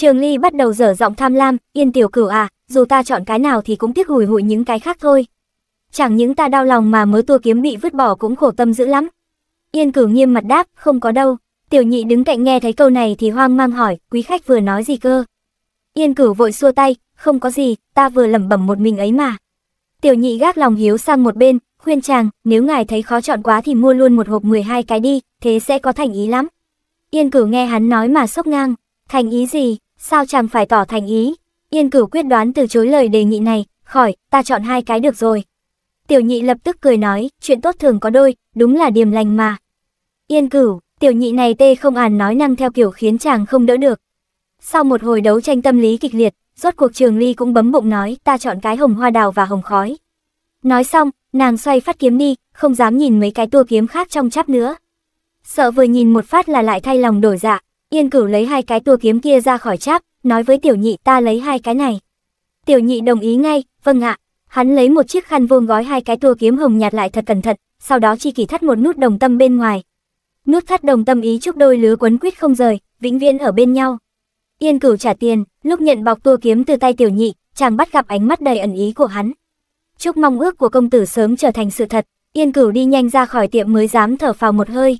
Trường Ly bắt đầu dở giọng tham lam, yên tiểu cửu à, dù ta chọn cái nào thì cũng tiếc hủi hụi những cái khác thôi. Chẳng những ta đau lòng mà mới tua kiếm bị vứt bỏ cũng khổ tâm dữ lắm. Yên cửu nghiêm mặt đáp, không có đâu. Tiểu nhị đứng cạnh nghe thấy câu này thì hoang mang hỏi, quý khách vừa nói gì cơ? Yên cửu vội xua tay, không có gì, ta vừa lẩm bẩm một mình ấy mà. Tiểu nhị gác lòng hiếu sang một bên, khuyên chàng, nếu ngài thấy khó chọn quá thì mua luôn một hộp 12 cái đi, thế sẽ có thành ý lắm. Yên cửu nghe hắn nói mà sốc ngang, thành ý gì, sao chàng phải tỏ thành ý? Yên cửu quyết đoán từ chối lời đề nghị này, khỏi, ta chọn hai cái được rồi. Tiểu nhị lập tức cười nói, chuyện tốt thường có đôi, đúng là điềm lành mà. Yên cửu, tiểu nhị này tê không àn nói năng theo kiểu khiến chàng không đỡ được. Sau một hồi đấu tranh tâm lý kịch liệt, rốt cuộc trường ly cũng bấm bụng nói ta chọn cái hồng hoa đào và hồng khói. Nói xong, nàng xoay phát kiếm đi, không dám nhìn mấy cái tua kiếm khác trong chắp nữa. Sợ vừa nhìn một phát là lại thay lòng đổi dạ, Yên cửu lấy hai cái tua kiếm kia ra khỏi cháp, nói với tiểu nhị ta lấy hai cái này. Tiểu nhị đồng ý ngay, vâng ạ. Hắn lấy một chiếc khăn vuông gói hai cái tua kiếm hồng nhạt lại thật cẩn thận, sau đó chi kỷ thắt một nút đồng tâm bên ngoài. Nút thắt đồng tâm ý chúc đôi lứa quấn quýt không rời, vĩnh viễn ở bên nhau. Yên cửu trả tiền, lúc nhận bọc tua kiếm từ tay tiểu nhị, chàng bắt gặp ánh mắt đầy ẩn ý của hắn. Chúc mong ước của công tử sớm trở thành sự thật, yên cửu đi nhanh ra khỏi tiệm mới dám thở phào một hơi.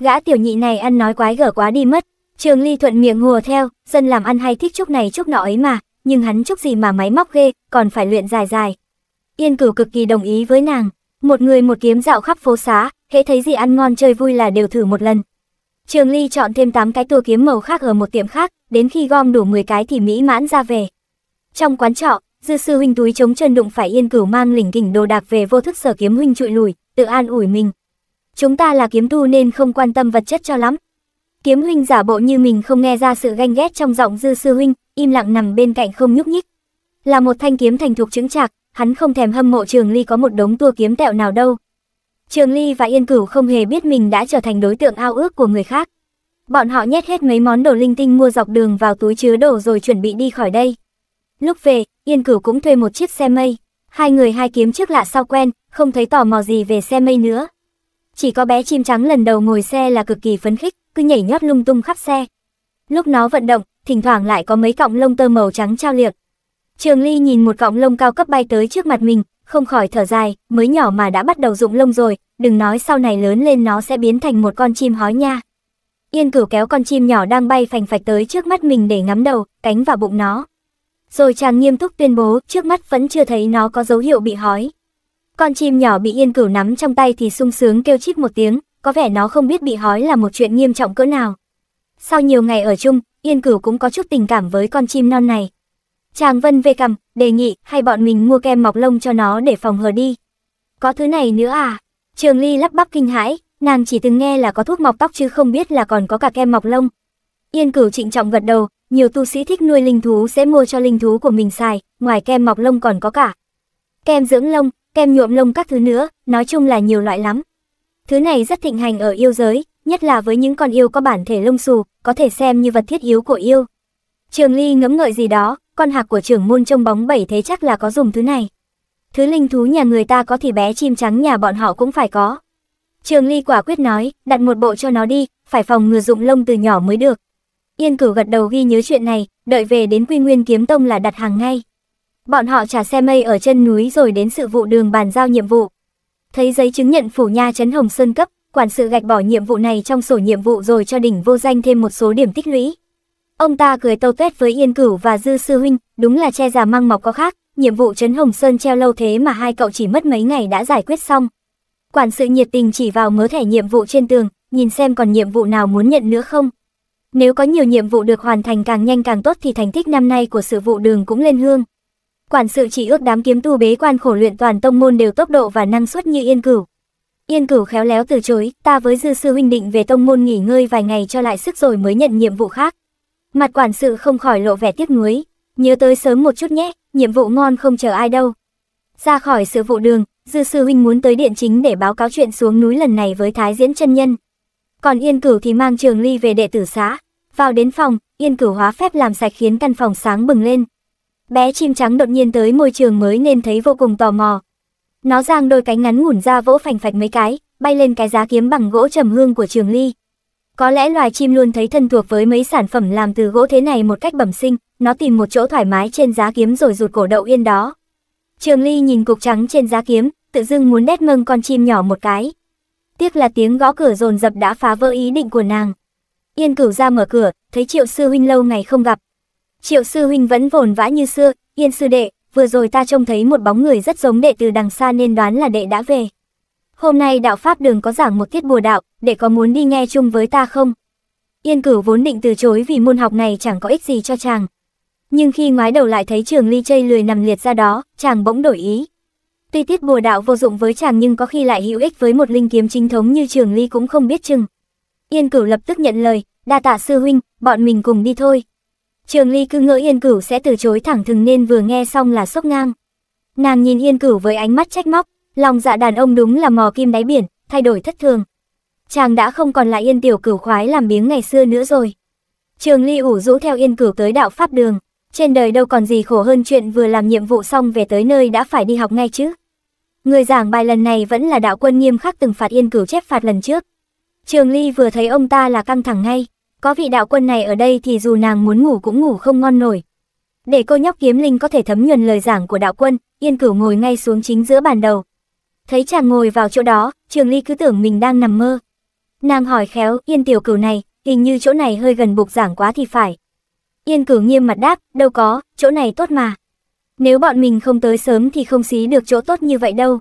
Gã tiểu nhị này ăn nói quái gở quá đi mất, Trường Ly thuận miệng hùa theo, dân làm ăn hay thích chốc này chốc nọ ấy mà, nhưng hắn chốc gì mà máy móc ghê, còn phải luyện dài dài. Yên Cửu cực kỳ đồng ý với nàng, một người một kiếm dạo khắp phố xá, hễ thấy gì ăn ngon chơi vui là đều thử một lần. Trường Ly chọn thêm 8 cái tua kiếm màu khác ở một tiệm khác, đến khi gom đủ 10 cái thì mỹ mãn ra về. Trong quán trọ, Dư sư huynh túi chống chân đụng phải Yên Cửu mang lỉnh kỉnh đồ đạc về vô thức sở kiếm huynh trụi lùi, tự an ủi mình. Chúng ta là kiếm tu nên không quan tâm vật chất cho lắm, Kiếm huynh giả bộ như mình không nghe ra sự ganh ghét trong giọng dư sư huynh, im lặng nằm bên cạnh không nhúc nhích. Là một thanh kiếm thành thục chứng chạc, hắn không thèm hâm mộ Trường Ly có một đống tua kiếm tẹo nào đâu. Trường Ly và Yên Cửu không hề biết mình đã trở thành đối tượng ao ước của người khác. Bọn họ nhét hết mấy món đồ linh tinh mua dọc đường vào túi chứa đồ rồi chuẩn bị đi khỏi đây. Lúc về, Yên Cửu cũng thuê một chiếc xe mây. Hai người hai kiếm trước lạ sau quen, không thấy tò mò gì về xe mây nữa. Chỉ có bé chim trắng lần đầu ngồi xe là cực kỳ phấn khích cứ nhảy nhót lung tung khắp xe. Lúc nó vận động, thỉnh thoảng lại có mấy cọng lông tơ màu trắng trao liệt. Trường Ly nhìn một cọng lông cao cấp bay tới trước mặt mình, không khỏi thở dài, mới nhỏ mà đã bắt đầu rụng lông rồi, đừng nói sau này lớn lên nó sẽ biến thành một con chim hói nha. Yên cửu kéo con chim nhỏ đang bay phành phạch tới trước mắt mình để ngắm đầu, cánh và bụng nó. Rồi chàng nghiêm túc tuyên bố trước mắt vẫn chưa thấy nó có dấu hiệu bị hói. Con chim nhỏ bị yên cửu nắm trong tay thì sung sướng kêu chít một tiếng, có vẻ nó không biết bị hói là một chuyện nghiêm trọng cỡ nào. Sau nhiều ngày ở chung, Yên Cửu cũng có chút tình cảm với con chim non này. Chàng Vân về cầm, đề nghị hay bọn mình mua kem mọc lông cho nó để phòng hờ đi. Có thứ này nữa à? Trường Ly lắp bắp kinh hãi, nàng chỉ từng nghe là có thuốc mọc tóc chứ không biết là còn có cả kem mọc lông. Yên Cửu trịnh trọng gật đầu, nhiều tu sĩ thích nuôi linh thú sẽ mua cho linh thú của mình xài, ngoài kem mọc lông còn có cả kem dưỡng lông, kem nhuộm lông các thứ nữa, nói chung là nhiều loại lắm. Thứ này rất thịnh hành ở yêu giới, nhất là với những con yêu có bản thể lông xù, có thể xem như vật thiết yếu của yêu. Trường Ly ngẫm ngợi gì đó, con hạc của trưởng môn trông bóng bảy thế chắc là có dùng thứ này. Thứ linh thú nhà người ta có thì bé chim trắng nhà bọn họ cũng phải có. Trường Ly quả quyết nói, đặt một bộ cho nó đi, phải phòng ngừa dụng lông từ nhỏ mới được. Yên Cửu gật đầu ghi nhớ chuyện này, đợi về đến Quy Nguyên Kiếm Tông là đặt hàng ngay. Bọn họ trả xe mây ở chân núi rồi đến sự vụ đường bàn giao nhiệm vụ. Thấy giấy chứng nhận phủ nha trấn Hồng Sơn cấp, quản sự gạch bỏ nhiệm vụ này trong sổ nhiệm vụ rồi cho đỉnh vô danh thêm một số điểm tích lũy. Ông ta cười tâu tuét với Yên Cửu và Dư Sư Huynh, đúng là che già măng mọc có khác, nhiệm vụ trấn Hồng Sơn treo lâu thế mà hai cậu chỉ mất mấy ngày đã giải quyết xong. Quản sự nhiệt tình chỉ vào mớ thẻ nhiệm vụ trên tường, nhìn xem còn nhiệm vụ nào muốn nhận nữa không. Nếu có nhiều nhiệm vụ được hoàn thành càng nhanh càng tốt thì thành tích năm nay của sự vụ đường cũng lên hương. Quản sự chỉ ước đám kiếm tu bế quan khổ luyện toàn tông môn đều tốc độ và năng suất như Yên Cửu. Yên Cửu khéo léo từ chối, ta với dư sư huynh định về tông môn nghỉ ngơi vài ngày cho lại sức rồi mới nhận nhiệm vụ khác. Mặt quản sự không khỏi lộ vẻ tiếc nuối, nhớ tới sớm một chút nhé, nhiệm vụ ngon không chờ ai đâu. Ra khỏi sự vụ đường, dư sư huynh muốn tới điện chính để báo cáo chuyện xuống núi lần này với Thái Diễn chân nhân. Còn Yên Cửu thì mang Trường Ly về đệ tử xã. Vào đến phòng, Yên Cửu hóa phép làm sạch khiến căn phòng sáng bừng lên. Bé chim trắng đột nhiên tới môi trường mới nên thấy vô cùng tò mò. Nó giang đôi cánh ngắn ngủn ra vỗ phành phạch mấy cái, bay lên cái giá kiếm bằng gỗ trầm hương của trường ly. Có lẽ loài chim luôn thấy thân thuộc với mấy sản phẩm làm từ gỗ thế này một cách bẩm sinh, nó tìm một chỗ thoải mái trên giá kiếm rồi rụt cổ đậu yên đó. Trường Ly nhìn cục trắng trên giá kiếm, tự dưng muốn đét ngâng con chim nhỏ một cái. Tiếc là tiếng gõ cửa rồn rập đã phá vỡ ý định của nàng. Yên Cửu ra mở cửa, thấy Triệu sư huynh lâu ngày không gặp, Triệu sư huynh vẫn vồn vã như xưa, yên sư đệ, vừa rồi ta trông thấy một bóng người rất giống đệ từ đằng xa nên đoán là đệ đã về. Hôm nay đạo Pháp đường có giảng một tiết bùa đạo, đệ có muốn đi nghe chung với ta không? Yên cửu vốn định từ chối vì môn học này chẳng có ích gì cho chàng. Nhưng khi ngoái đầu lại thấy trường ly chây lười nằm liệt ra đó, chàng bỗng đổi ý. Tuy tiết bùa đạo vô dụng với chàng nhưng có khi lại hữu ích với một linh kiếm chính thống như trường ly cũng không biết chừng. Yên cửu lập tức nhận lời, đa tạ sư huynh, bọn mình cùng đi thôi. Trường Ly cứ ngỡ Yên Cửu sẽ từ chối thẳng thừng nên vừa nghe xong là sốc ngang. Nàng nhìn Yên Cửu với ánh mắt trách móc, lòng dạ đàn ông đúng là mò kim đáy biển, thay đổi thất thường. Chàng đã không còn là Yên tiểu cửu khoái làm biếng ngày xưa nữa rồi. Trường Ly ủ rũ theo Yên Cửu tới đạo pháp đường, trên đời đâu còn gì khổ hơn chuyện vừa làm nhiệm vụ xong về tới nơi đã phải đi học ngay chứ. Người giảng bài lần này vẫn là đạo quân nghiêm khắc từng phạt Yên Cửu chép phạt lần trước. Trường Ly vừa thấy ông ta là căng thẳng ngay. Có vị đạo quân này ở đây thì dù nàng muốn ngủ cũng ngủ không ngon nổi. Để cô nhóc kiếm linh có thể thấm nhuần lời giảng của đạo quân, Yên Cửu ngồi ngay xuống chính giữa bàn đầu. Thấy chàng ngồi vào chỗ đó, Trường Ly cứ tưởng mình đang nằm mơ. Nàng hỏi khéo, Yên Tiểu Cửu này, hình như chỗ này hơi gần bục giảng quá thì phải. Yên Cửu nghiêm mặt đáp, đâu có, chỗ này tốt mà. Nếu bọn mình không tới sớm thì không xí được chỗ tốt như vậy đâu.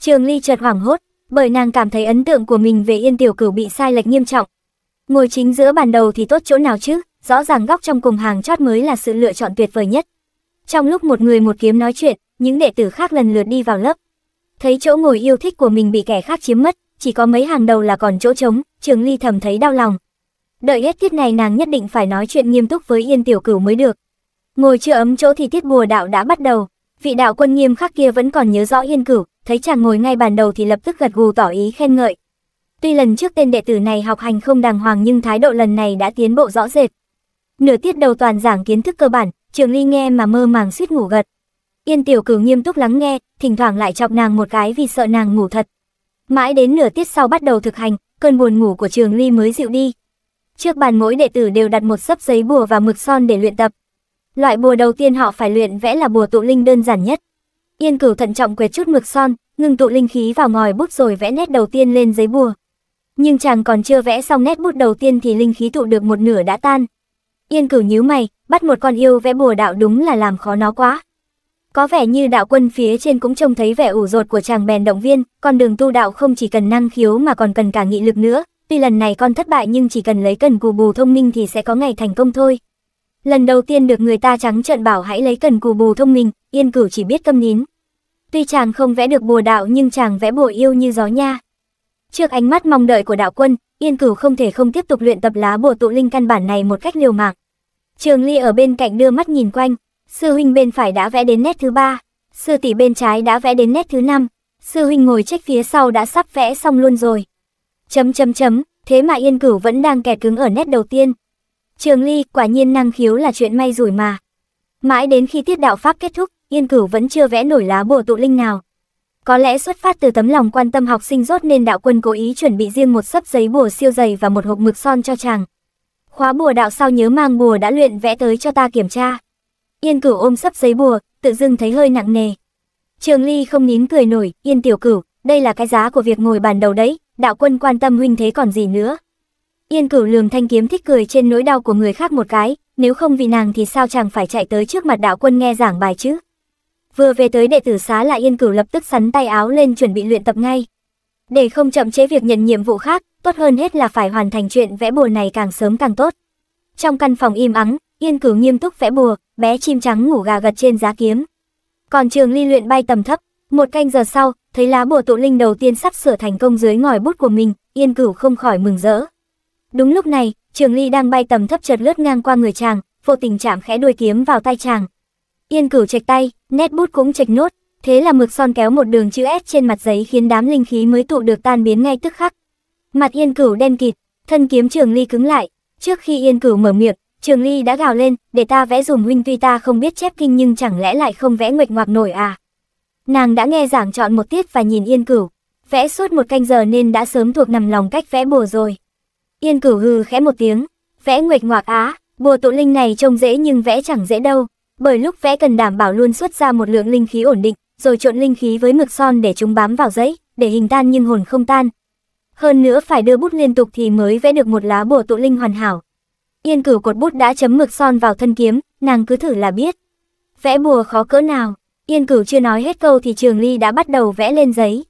Trường Ly chợt hoảng hốt, bởi nàng cảm thấy ấn tượng của mình về Yên Tiểu Cửu bị sai lệch nghiêm trọng, Ngồi chính giữa bàn đầu thì tốt chỗ nào chứ, rõ ràng góc trong cùng hàng chót mới là sự lựa chọn tuyệt vời nhất. Trong lúc một người một kiếm nói chuyện, những đệ tử khác lần lượt đi vào lớp. Thấy chỗ ngồi yêu thích của mình bị kẻ khác chiếm mất, chỉ có mấy hàng đầu là còn chỗ trống, Trường Ly thầm thấy đau lòng. Đợi hết tiết này nàng nhất định phải nói chuyện nghiêm túc với Yên Tiểu Cửu mới được. Ngồi chưa ấm chỗ thì tiết bùa đạo đã bắt đầu, vị đạo quân nghiêm khắc kia vẫn còn nhớ rõ Yên Cửu, thấy chàng ngồi ngay bàn đầu thì lập tức gật gù tỏ ý khen ngợi, Tuy lần trước tên đệ tử này học hành không đàng hoàng nhưng thái độ lần này đã tiến bộ rõ rệt. Nửa tiết đầu toàn giảng kiến thức cơ bản, Trường Ly nghe mà mơ màng suýt ngủ gật. Yên Tiểu Cử nghiêm túc lắng nghe, thỉnh thoảng lại chọc nàng một cái vì sợ nàng ngủ thật. Mãi đến nửa tiết sau bắt đầu thực hành, cơn buồn ngủ của Trường Ly mới dịu đi. Trước bàn mỗi đệ tử đều đặt một sấp giấy bùa và mực son để luyện tập. Loại bùa đầu tiên họ phải luyện vẽ là bùa tụ linh đơn giản nhất. Yên Cử thận trọng quẹt chút mực son, ngưng tụ linh khí vào ngòi bút rồi vẽ nét đầu tiên lên giấy bùa nhưng chàng còn chưa vẽ xong nét bút đầu tiên thì linh khí tụ được một nửa đã tan. Yên cửu nhíu mày, bắt một con yêu vẽ bùa đạo đúng là làm khó nó quá. Có vẻ như đạo quân phía trên cũng trông thấy vẻ ủ rột của chàng bèn động viên, con đường tu đạo không chỉ cần năng khiếu mà còn cần cả nghị lực nữa, tuy lần này con thất bại nhưng chỉ cần lấy cần cù bù thông minh thì sẽ có ngày thành công thôi. Lần đầu tiên được người ta trắng trợn bảo hãy lấy cần cù bù thông minh, yên cửu chỉ biết câm nín. Tuy chàng không vẽ được bùa đạo nhưng chàng vẽ bùa yêu như gió nha. Trước ánh mắt mong đợi của đạo quân, Yên Cửu không thể không tiếp tục luyện tập lá bùa tụ linh căn bản này một cách liều mạng. Trường Ly ở bên cạnh đưa mắt nhìn quanh, sư huynh bên phải đã vẽ đến nét thứ ba, sư tỷ bên trái đã vẽ đến nét thứ năm, sư huynh ngồi trách phía sau đã sắp vẽ xong luôn rồi. Chấm chấm chấm, thế mà Yên Cửu vẫn đang kẹt cứng ở nét đầu tiên. Trường Ly, quả nhiên năng khiếu là chuyện may rủi mà. Mãi đến khi tiết đạo pháp kết thúc, Yên Cửu vẫn chưa vẽ nổi lá bùa tụ linh nào. Có lẽ xuất phát từ tấm lòng quan tâm học sinh rốt nên đạo quân cố ý chuẩn bị riêng một sấp giấy bùa siêu dày và một hộp mực son cho chàng. Khóa bùa đạo sau nhớ mang bùa đã luyện vẽ tới cho ta kiểm tra. Yên cửu ôm sấp giấy bùa, tự dưng thấy hơi nặng nề. Trường Ly không nín cười nổi, yên tiểu cửu, đây là cái giá của việc ngồi bàn đầu đấy, đạo quân quan tâm huynh thế còn gì nữa. Yên cửu lường thanh kiếm thích cười trên nỗi đau của người khác một cái, nếu không vì nàng thì sao chàng phải chạy tới trước mặt đạo quân nghe giảng bài chứ. Vừa về tới đệ tử xá lại Yên Cửu lập tức sắn tay áo lên chuẩn bị luyện tập ngay. Để không chậm chế việc nhận nhiệm vụ khác, tốt hơn hết là phải hoàn thành chuyện vẽ bùa này càng sớm càng tốt. Trong căn phòng im ắng, Yên Cửu nghiêm túc vẽ bùa, bé chim trắng ngủ gà gật trên giá kiếm. Còn Trường Ly luyện bay tầm thấp, một canh giờ sau, thấy lá bùa tụ linh đầu tiên sắp sửa thành công dưới ngòi bút của mình, Yên Cửu không khỏi mừng rỡ. Đúng lúc này, Trường Ly đang bay tầm thấp chợt lướt ngang qua người chàng, vô tình chạm khẽ đuôi kiếm vào tay chàng. Yên Cửu trạch tay, Nét bút cũng chạch nốt, thế là mực son kéo một đường chữ S trên mặt giấy khiến đám linh khí mới tụ được tan biến ngay tức khắc. Mặt Yên Cửu đen kịt, thân kiếm Trường Ly cứng lại, trước khi Yên Cửu mở miệng, Trường Ly đã gào lên, để ta vẽ dùm huynh tuy ta không biết chép kinh nhưng chẳng lẽ lại không vẽ nguyệt ngoạc nổi à. Nàng đã nghe giảng chọn một tiết và nhìn Yên Cửu, vẽ suốt một canh giờ nên đã sớm thuộc nằm lòng cách vẽ bùa rồi. Yên Cửu hừ khẽ một tiếng, vẽ nguyệt ngoạc á, bùa tụ linh này trông dễ nhưng vẽ chẳng dễ đâu, bởi lúc vẽ cần đảm bảo luôn xuất ra một lượng linh khí ổn định, rồi trộn linh khí với mực son để chúng bám vào giấy, để hình tan nhưng hồn không tan. Hơn nữa phải đưa bút liên tục thì mới vẽ được một lá bùa tụ linh hoàn hảo. Yên cửu cột bút đã chấm mực son vào thân kiếm, nàng cứ thử là biết. Vẽ bùa khó cỡ nào, yên cửu chưa nói hết câu thì trường ly đã bắt đầu vẽ lên giấy.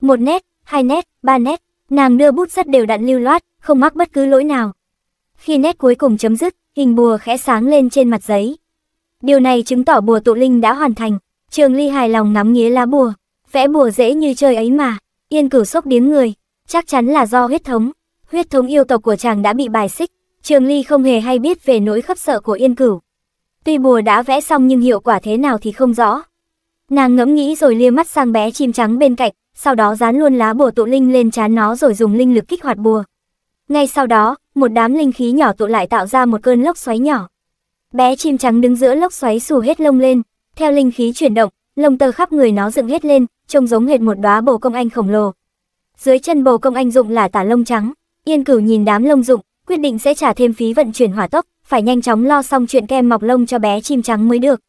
Một nét, hai nét, ba nét, nàng đưa bút rất đều đặn lưu loát, không mắc bất cứ lỗi nào. Khi nét cuối cùng chấm dứt, hình bùa khẽ sáng lên trên mặt giấy. Điều này chứng tỏ bùa tụ linh đã hoàn thành. Trường Ly hài lòng ngắm nghía lá bùa, vẽ bùa dễ như chơi ấy mà. Yên Cửu sốc điếng người, chắc chắn là do huyết thống, huyết thống yêu tộc của chàng đã bị bài xích. Trường Ly không hề hay biết về nỗi khấp sợ của Yên Cửu. Tuy bùa đã vẽ xong nhưng hiệu quả thế nào thì không rõ. Nàng ngẫm nghĩ rồi lia mắt sang bé chim trắng bên cạnh, sau đó dán luôn lá bùa tụ linh lên trán nó rồi dùng linh lực kích hoạt bùa. Ngay sau đó, một đám linh khí nhỏ tụ lại tạo ra một cơn lốc xoáy nhỏ. Bé chim trắng đứng giữa lốc xoáy xù hết lông lên, theo linh khí chuyển động, lông tơ khắp người nó dựng hết lên, trông giống hệt một đóa bồ công anh khổng lồ. Dưới chân bồ công anh dụng là tả lông trắng, Yên Cửu nhìn đám lông dụng, quyết định sẽ trả thêm phí vận chuyển hỏa tốc, phải nhanh chóng lo xong chuyện kem mọc lông cho bé chim trắng mới được.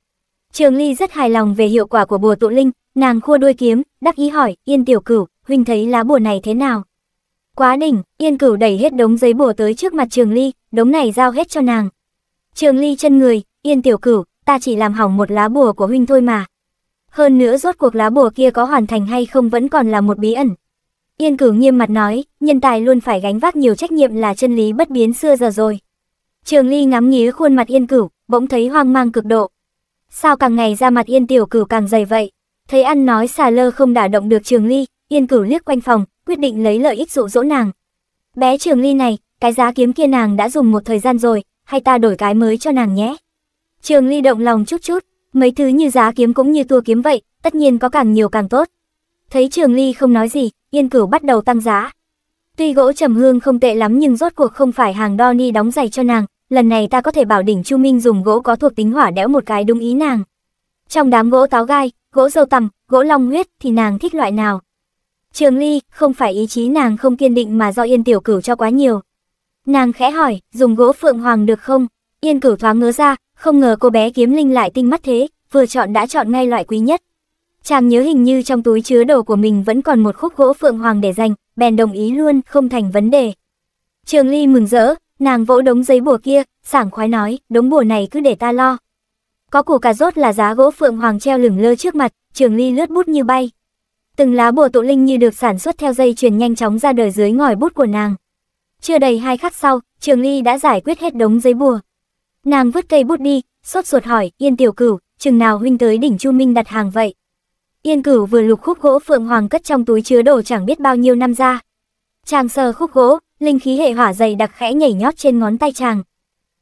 Trường Ly rất hài lòng về hiệu quả của bùa tụ linh, nàng khua đuôi kiếm, đắc ý hỏi, "Yên tiểu cửu, huynh thấy lá bùa này thế nào?" Quá đỉnh, Yên Cửu đẩy hết đống giấy bùa tới trước mặt Trường Ly, đống này giao hết cho nàng, Trường Ly chân người, yên tiểu cửu, ta chỉ làm hỏng một lá bùa của huynh thôi mà. Hơn nữa rốt cuộc lá bùa kia có hoàn thành hay không vẫn còn là một bí ẩn. Yên cửu nghiêm mặt nói, nhân tài luôn phải gánh vác nhiều trách nhiệm là chân lý bất biến xưa giờ rồi. Trường Ly ngắm nghía khuôn mặt Yên Cửu, bỗng thấy hoang mang cực độ. Sao càng ngày ra mặt Yên Tiểu Cửu càng dày vậy? Thấy ăn nói xà lơ không đả động được Trường Ly, Yên Cửu liếc quanh phòng, quyết định lấy lợi ích dụ dỗ nàng. Bé Trường Ly này, cái giá kiếm kia nàng đã dùng một thời gian rồi, hay ta đổi cái mới cho nàng nhé. Trường Ly động lòng chút chút, mấy thứ như giá kiếm cũng như tua kiếm vậy, tất nhiên có càng nhiều càng tốt. Thấy Trường Ly không nói gì, Yên Cửu bắt đầu tăng giá. Tuy gỗ trầm hương không tệ lắm nhưng rốt cuộc không phải hàng đo ni đóng giày cho nàng, lần này ta có thể bảo đỉnh Chu Minh dùng gỗ có thuộc tính hỏa đẽo một cái đúng ý nàng. Trong đám gỗ táo gai, gỗ dâu tằm, gỗ long huyết thì nàng thích loại nào? Trường Ly, không phải ý chí nàng không kiên định mà do Yên Tiểu Cửu cho quá nhiều, Nàng khẽ hỏi, dùng gỗ phượng hoàng được không? Yên cửu thoáng ngớ ra, không ngờ cô bé kiếm linh lại tinh mắt thế, vừa chọn đã chọn ngay loại quý nhất. Chàng nhớ hình như trong túi chứa đồ của mình vẫn còn một khúc gỗ phượng hoàng để dành, bèn đồng ý luôn, không thành vấn đề. Trường Ly mừng rỡ, nàng vỗ đống giấy bùa kia, sảng khoái nói, đống bùa này cứ để ta lo. Có củ cà rốt là giá gỗ phượng hoàng treo lửng lơ trước mặt, Trường Ly lướt bút như bay. Từng lá bùa tụ linh như được sản xuất theo dây chuyền nhanh chóng ra đời dưới ngòi bút của nàng. Chưa đầy hai khắc sau, Trường Ly đã giải quyết hết đống giấy bùa. Nàng vứt cây bút đi, sốt ruột hỏi, Yên Tiểu Cửu, chừng nào huynh tới đỉnh Chu Minh đặt hàng vậy? Yên Cửu vừa lục khúc gỗ phượng hoàng cất trong túi chứa đồ chẳng biết bao nhiêu năm ra. Chàng sờ khúc gỗ, linh khí hệ hỏa dày đặc khẽ nhảy nhót trên ngón tay chàng.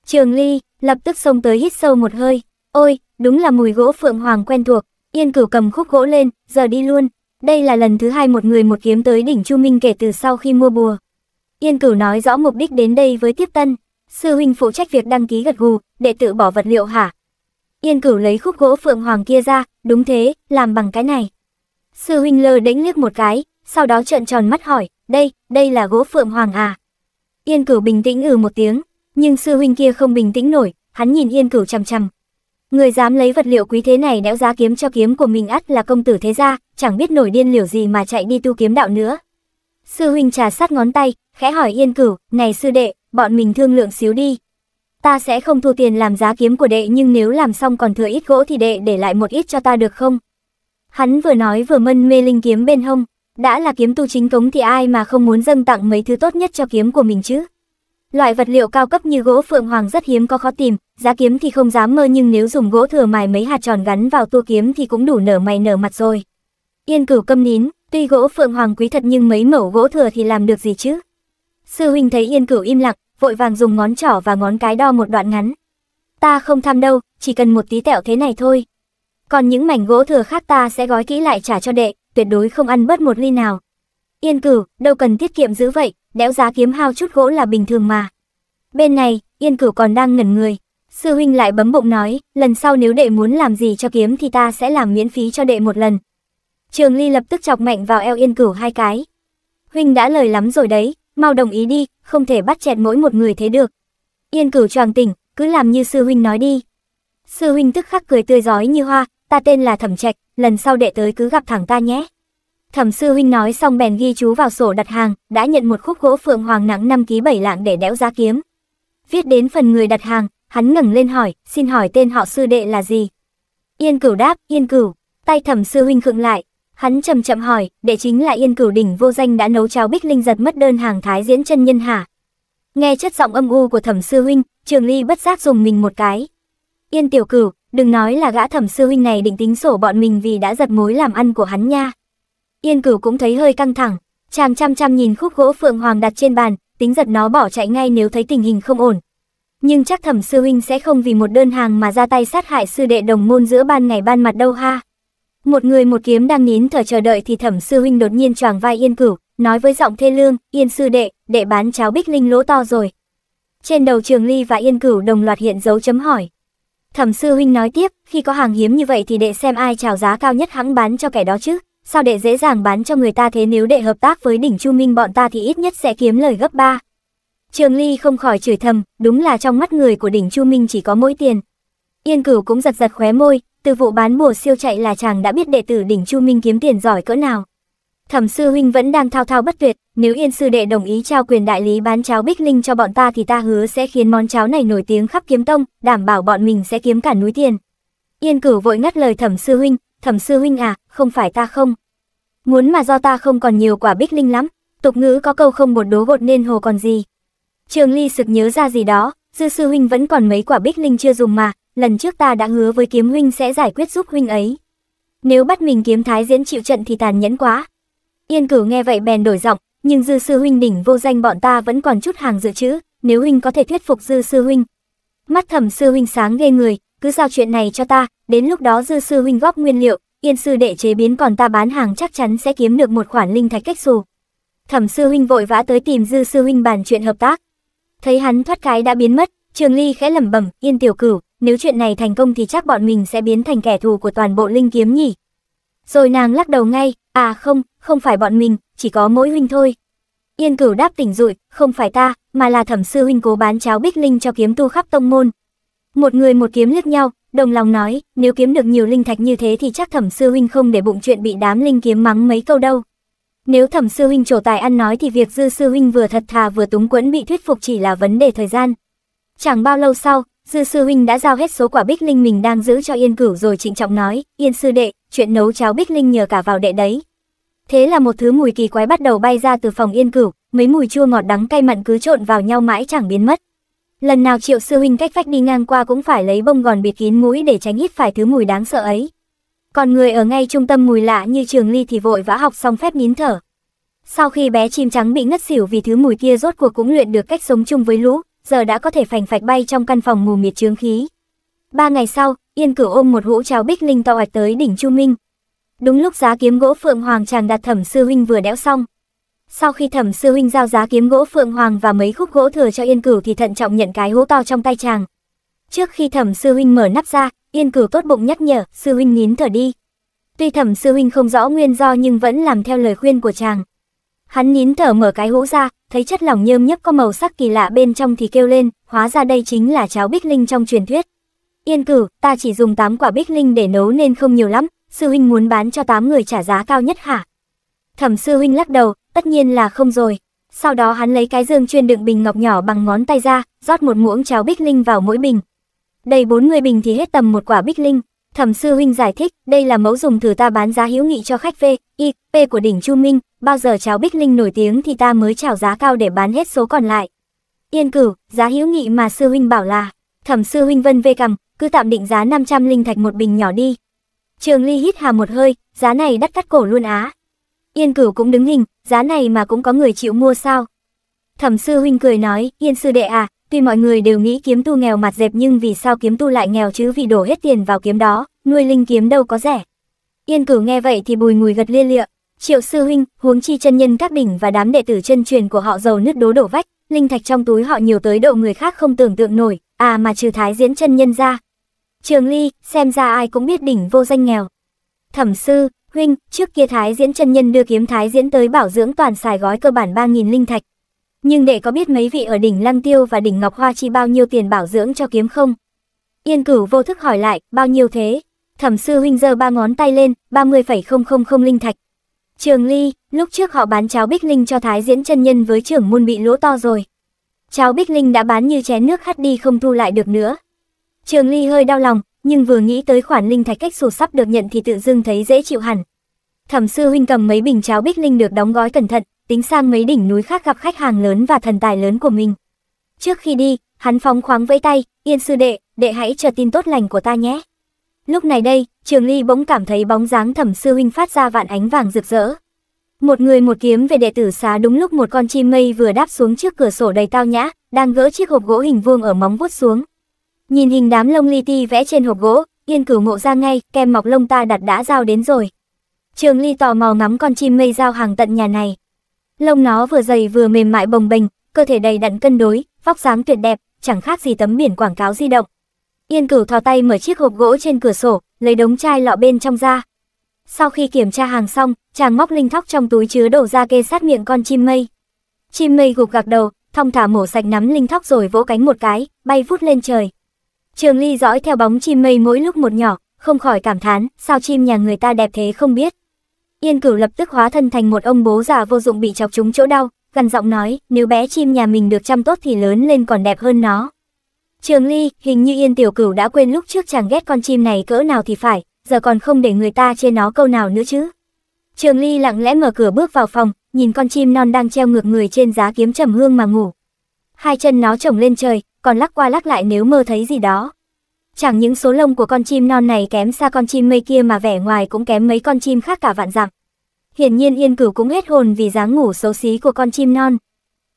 Trường Ly lập tức xông tới hít sâu một hơi, "Ôi, đúng là mùi gỗ phượng hoàng quen thuộc." Yên Cửu cầm khúc gỗ lên, "Giờ đi luôn." Đây là lần thứ hai một người một kiếm tới đỉnh Chu Minh kể từ sau khi mua bùa. Yên Cửu nói rõ mục đích đến đây với Tiếp Tân, sư huynh phụ trách việc đăng ký gật gù, đệ tử bỏ vật liệu hả? Yên Cửu lấy khúc gỗ phượng hoàng kia ra, đúng thế, làm bằng cái này. Sư huynh lơ đánh liếc một cái, sau đó trợn tròn mắt hỏi, đây, đây là gỗ phượng hoàng à? Yên Cửu bình tĩnh ừ một tiếng, nhưng sư huynh kia không bình tĩnh nổi, hắn nhìn Yên Cửu chằm chằm. Người dám lấy vật liệu quý thế này đẽo giá kiếm cho kiếm của mình ắt là công tử thế gia, chẳng biết nổi điên liều gì mà chạy đi tu kiếm đạo nữa. Sư huynh trà sát ngón tay, khẽ hỏi Yên Cửu, "Này sư đệ, bọn mình thương lượng xíu đi. Ta sẽ không thu tiền làm giá kiếm của đệ nhưng nếu làm xong còn thừa ít gỗ thì đệ để lại một ít cho ta được không?" Hắn vừa nói vừa mân mê linh kiếm bên hông, đã là kiếm tu chính cống thì ai mà không muốn dâng tặng mấy thứ tốt nhất cho kiếm của mình chứ. Loại vật liệu cao cấp như gỗ phượng hoàng rất hiếm có khó tìm, giá kiếm thì không dám mơ nhưng nếu dùng gỗ thừa mài mấy hạt tròn gắn vào tua kiếm thì cũng đủ nở mày nở mặt rồi. Yên cửu câm nín, Tuy gỗ phượng hoàng quý thật nhưng mấy mẩu gỗ thừa thì làm được gì chứ? Sư huynh thấy Yên Cửu im lặng, vội vàng dùng ngón trỏ và ngón cái đo một đoạn ngắn. Ta không tham đâu, chỉ cần một tí tẹo thế này thôi. Còn những mảnh gỗ thừa khác ta sẽ gói kỹ lại trả cho đệ, tuyệt đối không ăn bớt một ly nào. Yên Cửu, đâu cần tiết kiệm dữ vậy, đéo giá kiếm hao chút gỗ là bình thường mà. Bên này, Yên Cửu còn đang ngẩn người. Sư huynh lại bấm bụng nói, lần sau nếu đệ muốn làm gì cho kiếm thì ta sẽ làm miễn phí cho đệ một lần, Trường Ly lập tức chọc mạnh vào eo Yên Cửu hai cái. Huynh đã lời lắm rồi đấy, mau đồng ý đi, không thể bắt chẹt mỗi một người thế được. Yên Cửu choàng tỉnh, cứ làm như sư huynh nói đi. Sư huynh tức khắc cười tươi rói như hoa, ta tên là Thẩm Trạch, lần sau đệ tới cứ gặp thẳng ta nhé. Thẩm sư huynh nói xong bèn ghi chú vào sổ đặt hàng, đã nhận một khúc gỗ phượng hoàng nặng 5 ký 7 lạng để đẽo giá kiếm. Viết đến phần người đặt hàng, hắn ngẩng lên hỏi, xin hỏi tên họ sư đệ là gì? Yên Cửu đáp, Yên Cửu, tay Thẩm sư huynh khựng lại, Hắn chậm chậm hỏi, để chính là Yên Cửu đỉnh vô danh đã nấu cháo Bích Linh giật mất đơn hàng thái diễn chân nhân hả? Nghe chất giọng âm u của Thẩm sư huynh, Trường Ly bất giác dùng mình một cái. Yên tiểu cửu, đừng nói là gã Thẩm sư huynh này định tính sổ bọn mình vì đã giật mối làm ăn của hắn nha. Yên Cửu cũng thấy hơi căng thẳng, chàng chăm chăm nhìn khúc gỗ phượng hoàng đặt trên bàn, tính giật nó bỏ chạy ngay nếu thấy tình hình không ổn. Nhưng chắc Thẩm sư huynh sẽ không vì một đơn hàng mà ra tay sát hại sư đệ đồng môn giữa ban ngày ban mặt đâu ha. Một người một kiếm đang nín thở chờ đợi thì thẩm sư huynh đột nhiên choàng vai yên cửu, nói với giọng thê lương, yên sư đệ, đệ bán cháo bích linh lỗ to rồi. Trên đầu trường ly và yên cửu đồng loạt hiện dấu chấm hỏi. Thẩm sư huynh nói tiếp, khi có hàng hiếm như vậy thì đệ xem ai chào giá cao nhất hãng bán cho kẻ đó chứ, sao đệ dễ dàng bán cho người ta thế nếu đệ hợp tác với đỉnh Chu Minh bọn ta thì ít nhất sẽ kiếm lời gấp ba. Trường Ly không khỏi chửi thầm, đúng là trong mắt người của đỉnh Chu Minh chỉ có mỗi tiền, Yên Cửu cũng giật giật khóe môi, từ vụ bán bùa siêu chạy là chàng đã biết đệ tử đỉnh Chu Minh kiếm tiền giỏi cỡ nào. Thẩm sư huynh vẫn đang thao thao bất tuyệt, nếu Yên sư đệ đồng ý trao quyền đại lý bán cháo Bích Linh cho bọn ta thì ta hứa sẽ khiến món cháo này nổi tiếng khắp kiếm tông, đảm bảo bọn mình sẽ kiếm cả núi tiền. Yên Cửu vội ngắt lời Thẩm sư huynh, "Thẩm sư huynh à, không phải ta không muốn mà do ta không còn nhiều quả Bích Linh lắm, tục ngữ có câu không một đố gột nên hồ còn gì." Trường Ly sực nhớ ra gì đó, dư sư huynh vẫn còn mấy quả Bích Linh chưa dùng mà, lần trước ta đã hứa với kiếm huynh sẽ giải quyết giúp huynh ấy. Nếu bắt mình kiếm thái diễn chịu trận thì tàn nhẫn quá. Yên cửu nghe vậy bèn đổi giọng, nhưng dư sư huynh đỉnh vô danh bọn ta vẫn còn chút hàng dự trữ, nếu huynh có thể thuyết phục dư sư huynh. Mắt thẩm sư huynh sáng ghê người, cứ giao chuyện này cho ta, đến lúc đó dư sư huynh góp nguyên liệu, yên sư đệ chế biến còn ta bán hàng chắc chắn sẽ kiếm được một khoản linh thạch cách xù. Thẩm sư huynh vội vã tới tìm dư sư huynh bàn chuyện hợp tác. Thấy hắn thoát cái đã biến mất, Trường Ly khẽ lẩm bẩm, Yên Tiểu Cửu, nếu chuyện này thành công thì chắc bọn mình sẽ biến thành kẻ thù của toàn bộ linh kiếm nhỉ. Rồi nàng lắc đầu ngay, à không, không phải bọn mình, chỉ có mỗi huynh thôi. Yên Cửu đáp tỉnh rụi, không phải ta, mà là Thẩm sư huynh cố bán cháo Bích Linh cho kiếm tu khắp tông môn. Một người một kiếm liếc nhau, đồng lòng nói, nếu kiếm được nhiều linh thạch như thế thì chắc Thẩm sư huynh không để bụng chuyện bị đám linh kiếm mắng mấy câu đâu. Nếu Thẩm sư huynh trổ tài ăn nói thì việc Dư sư huynh vừa thật thà vừa túng quẫn bị thuyết phục chỉ là vấn đề thời gian. Chẳng bao lâu sau, Dư sư huynh đã giao hết số quả bích linh mình đang giữ cho Yên Cửu rồi trịnh trọng nói, "Yên sư đệ, chuyện nấu cháo bích linh nhờ cả vào đệ đấy." Thế là một thứ mùi kỳ quái bắt đầu bay ra từ phòng Yên Cửu, mấy mùi chua ngọt đắng cay mặn cứ trộn vào nhau mãi chẳng biến mất. Lần nào Triệu sư huynh cách vách đi ngang qua cũng phải lấy bông gòn bịt kín mũi để tránh hít phải thứ mùi đáng sợ ấy. Còn người ở ngay trung tâm mùi lạ như Trường Ly thì vội vã học xong phép nín thở. Sau khi bé chim trắng bị ngất xỉu vì thứ mùi kia rốt cuộc cũng luyện được cách sống chung với lũ, giờ đã có thể phành phạch bay trong căn phòng mù mịt chướng khí. Ba ngày sau, Yên Cửu ôm một hũ cháo bích linh to hoạch tới đỉnh Chu Minh. Đúng lúc giá kiếm gỗ Phượng Hoàng chàng đặt thẩm sư huynh vừa đẽo xong. Sau khi thẩm sư huynh giao giá kiếm gỗ Phượng Hoàng và mấy khúc gỗ thừa cho Yên Cửu thì thận trọng nhận cái hũ to trong tay chàng. Trước khi thẩm sư huynh mở nắp ra, Yên Cửu tốt bụng nhắc nhở, sư huynh nín thở đi. Tuy thẩm sư huynh không rõ nguyên do nhưng vẫn làm theo lời khuyên của chàng. Hắn nín thở mở cái hũ ra, thấy chất lỏng nhơm nhấp có màu sắc kỳ lạ bên trong thì kêu lên, hóa ra đây chính là cháo bích linh trong truyền thuyết. Yên cử, ta chỉ dùng 8 quả bích linh để nấu nên không nhiều lắm, sư huynh muốn bán cho 8 người trả giá cao nhất hả? Thẩm sư huynh lắc đầu, tất nhiên là không rồi. Sau đó hắn lấy cái dương chuyên đựng bình ngọc nhỏ bằng ngón tay ra, rót một muỗng cháo bích linh vào mỗi bình. Đầy người bình thì hết tầm một quả bích linh. Thẩm sư huynh giải thích, đây là mẫu dùng thử ta bán giá hữu nghị cho khách V, I, P của đỉnh Chu Minh, bao giờ cháo Bích Linh nổi tiếng thì ta mới chào giá cao để bán hết số còn lại. Yên cửu, giá hữu nghị mà sư huynh bảo là, thẩm sư huynh vân vê cầm, cứ tạm định giá 500 linh thạch một bình nhỏ đi. Trường Ly hít hà một hơi, giá này đắt cắt cổ luôn á. Yên cửu cũng đứng hình, giá này mà cũng có người chịu mua sao. Thẩm sư huynh cười nói, yên sư đệ à, tuy mọi người đều nghĩ kiếm tu nghèo mặt dẹp nhưng vì sao kiếm tu lại nghèo chứ vì đổ hết tiền vào kiếm đó, nuôi linh kiếm đâu có rẻ. Yên cửu nghe vậy thì bùi ngùi gật lia lịa, Triệu sư huynh, huống chi chân nhân các đỉnh và đám đệ tử chân truyền của họ giàu nứt đố đổ vách, linh thạch trong túi họ nhiều tới độ người khác không tưởng tượng nổi, à mà trừ thái diễn chân nhân ra. Trường Ly, xem ra ai cũng biết đỉnh vô danh nghèo. Thẩm sư, huynh, trước kia thái diễn chân nhân đưa kiếm thái diễn tới bảo dưỡng toàn xài gói cơ bản 3.000 linh thạch. Nhưng để có biết mấy vị ở đỉnh Lăng Tiêu và đỉnh Ngọc Hoa chi bao nhiêu tiền bảo dưỡng cho kiếm không? Yên cửu vô thức hỏi lại, bao nhiêu thế? Thẩm sư huynh giơ ba ngón tay lên, 30,000 linh thạch. Trường Ly, lúc trước họ bán cháo Bích Linh cho Thái Diễn chân nhân với trưởng môn bị lỗ to rồi. Cháo Bích Linh đã bán như chén nước hắt đi không thu lại được nữa. Trường Ly hơi đau lòng, nhưng vừa nghĩ tới khoản linh thạch cách sổ sắp được nhận thì tự dưng thấy dễ chịu hẳn. Thẩm sư huynh cầm mấy bình cháo Bích Linh được đóng gói cẩn thận, tính sang mấy đỉnh núi khác gặp khách hàng lớn và thần tài lớn của mình. Trước khi đi, hắn phóng khoáng vẫy tay, "Yên sư đệ, đệ hãy chờ tin tốt lành của ta nhé." Lúc này đây, Trường Ly bỗng cảm thấy bóng dáng Thẩm sư huynh phát ra vạn ánh vàng rực rỡ. Một người một kiếm về đệ tử xá đúng lúc một con chim mây vừa đáp xuống trước cửa sổ đầy tao nhã, đang gỡ chiếc hộp gỗ hình vuông ở móng vuốt xuống. Nhìn hình đám lông li ti vẽ trên hộp gỗ, Yên Cửu ngộ ra ngay, kem mọc lông ta đặt đã giao đến rồi. Trường Ly tò mò ngắm con chim mây giao hàng tận nhà này. Lông nó vừa dày vừa mềm mại bồng bềnh, cơ thể đầy đặn cân đối, vóc dáng tuyệt đẹp, chẳng khác gì tấm biển quảng cáo di động. Yên cửu thò tay mở chiếc hộp gỗ trên cửa sổ, lấy đống chai lọ bên trong ra. Sau khi kiểm tra hàng xong, chàng móc linh thóc trong túi chứa đổ ra kê sát miệng con chim mây. Chim mây gục gạc đầu, thong thả mổ sạch nắm linh thóc rồi vỗ cánh một cái, bay vút lên trời. Trường Ly dõi theo bóng chim mây mỗi lúc một nhỏ, không khỏi cảm thán, sao chim nhà người ta đẹp thế không biết. Yên Cửu lập tức hóa thân thành một ông bố già vô dụng bị chọc trúng chỗ đau, gần giọng nói, nếu bé chim nhà mình được chăm tốt thì lớn lên còn đẹp hơn nó. Trường Ly, hình như Yên Tiểu Cửu đã quên lúc trước chàng ghét con chim này cỡ nào thì phải, giờ còn không để người ta chê nó câu nào nữa chứ. Trường Ly lặng lẽ mở cửa bước vào phòng, nhìn con chim non đang treo ngược người trên giá kiếm trầm hương mà ngủ. Hai chân nó trồng lên trời, còn lắc qua lắc lại nếu mơ thấy gì đó. Chẳng những số lông của con chim non này kém xa con chim mây kia mà vẻ ngoài cũng kém mấy con chim khác cả vạn dặm. Hiển nhiên Yên Cửu cũng hết hồn vì dáng ngủ xấu xí của con chim non.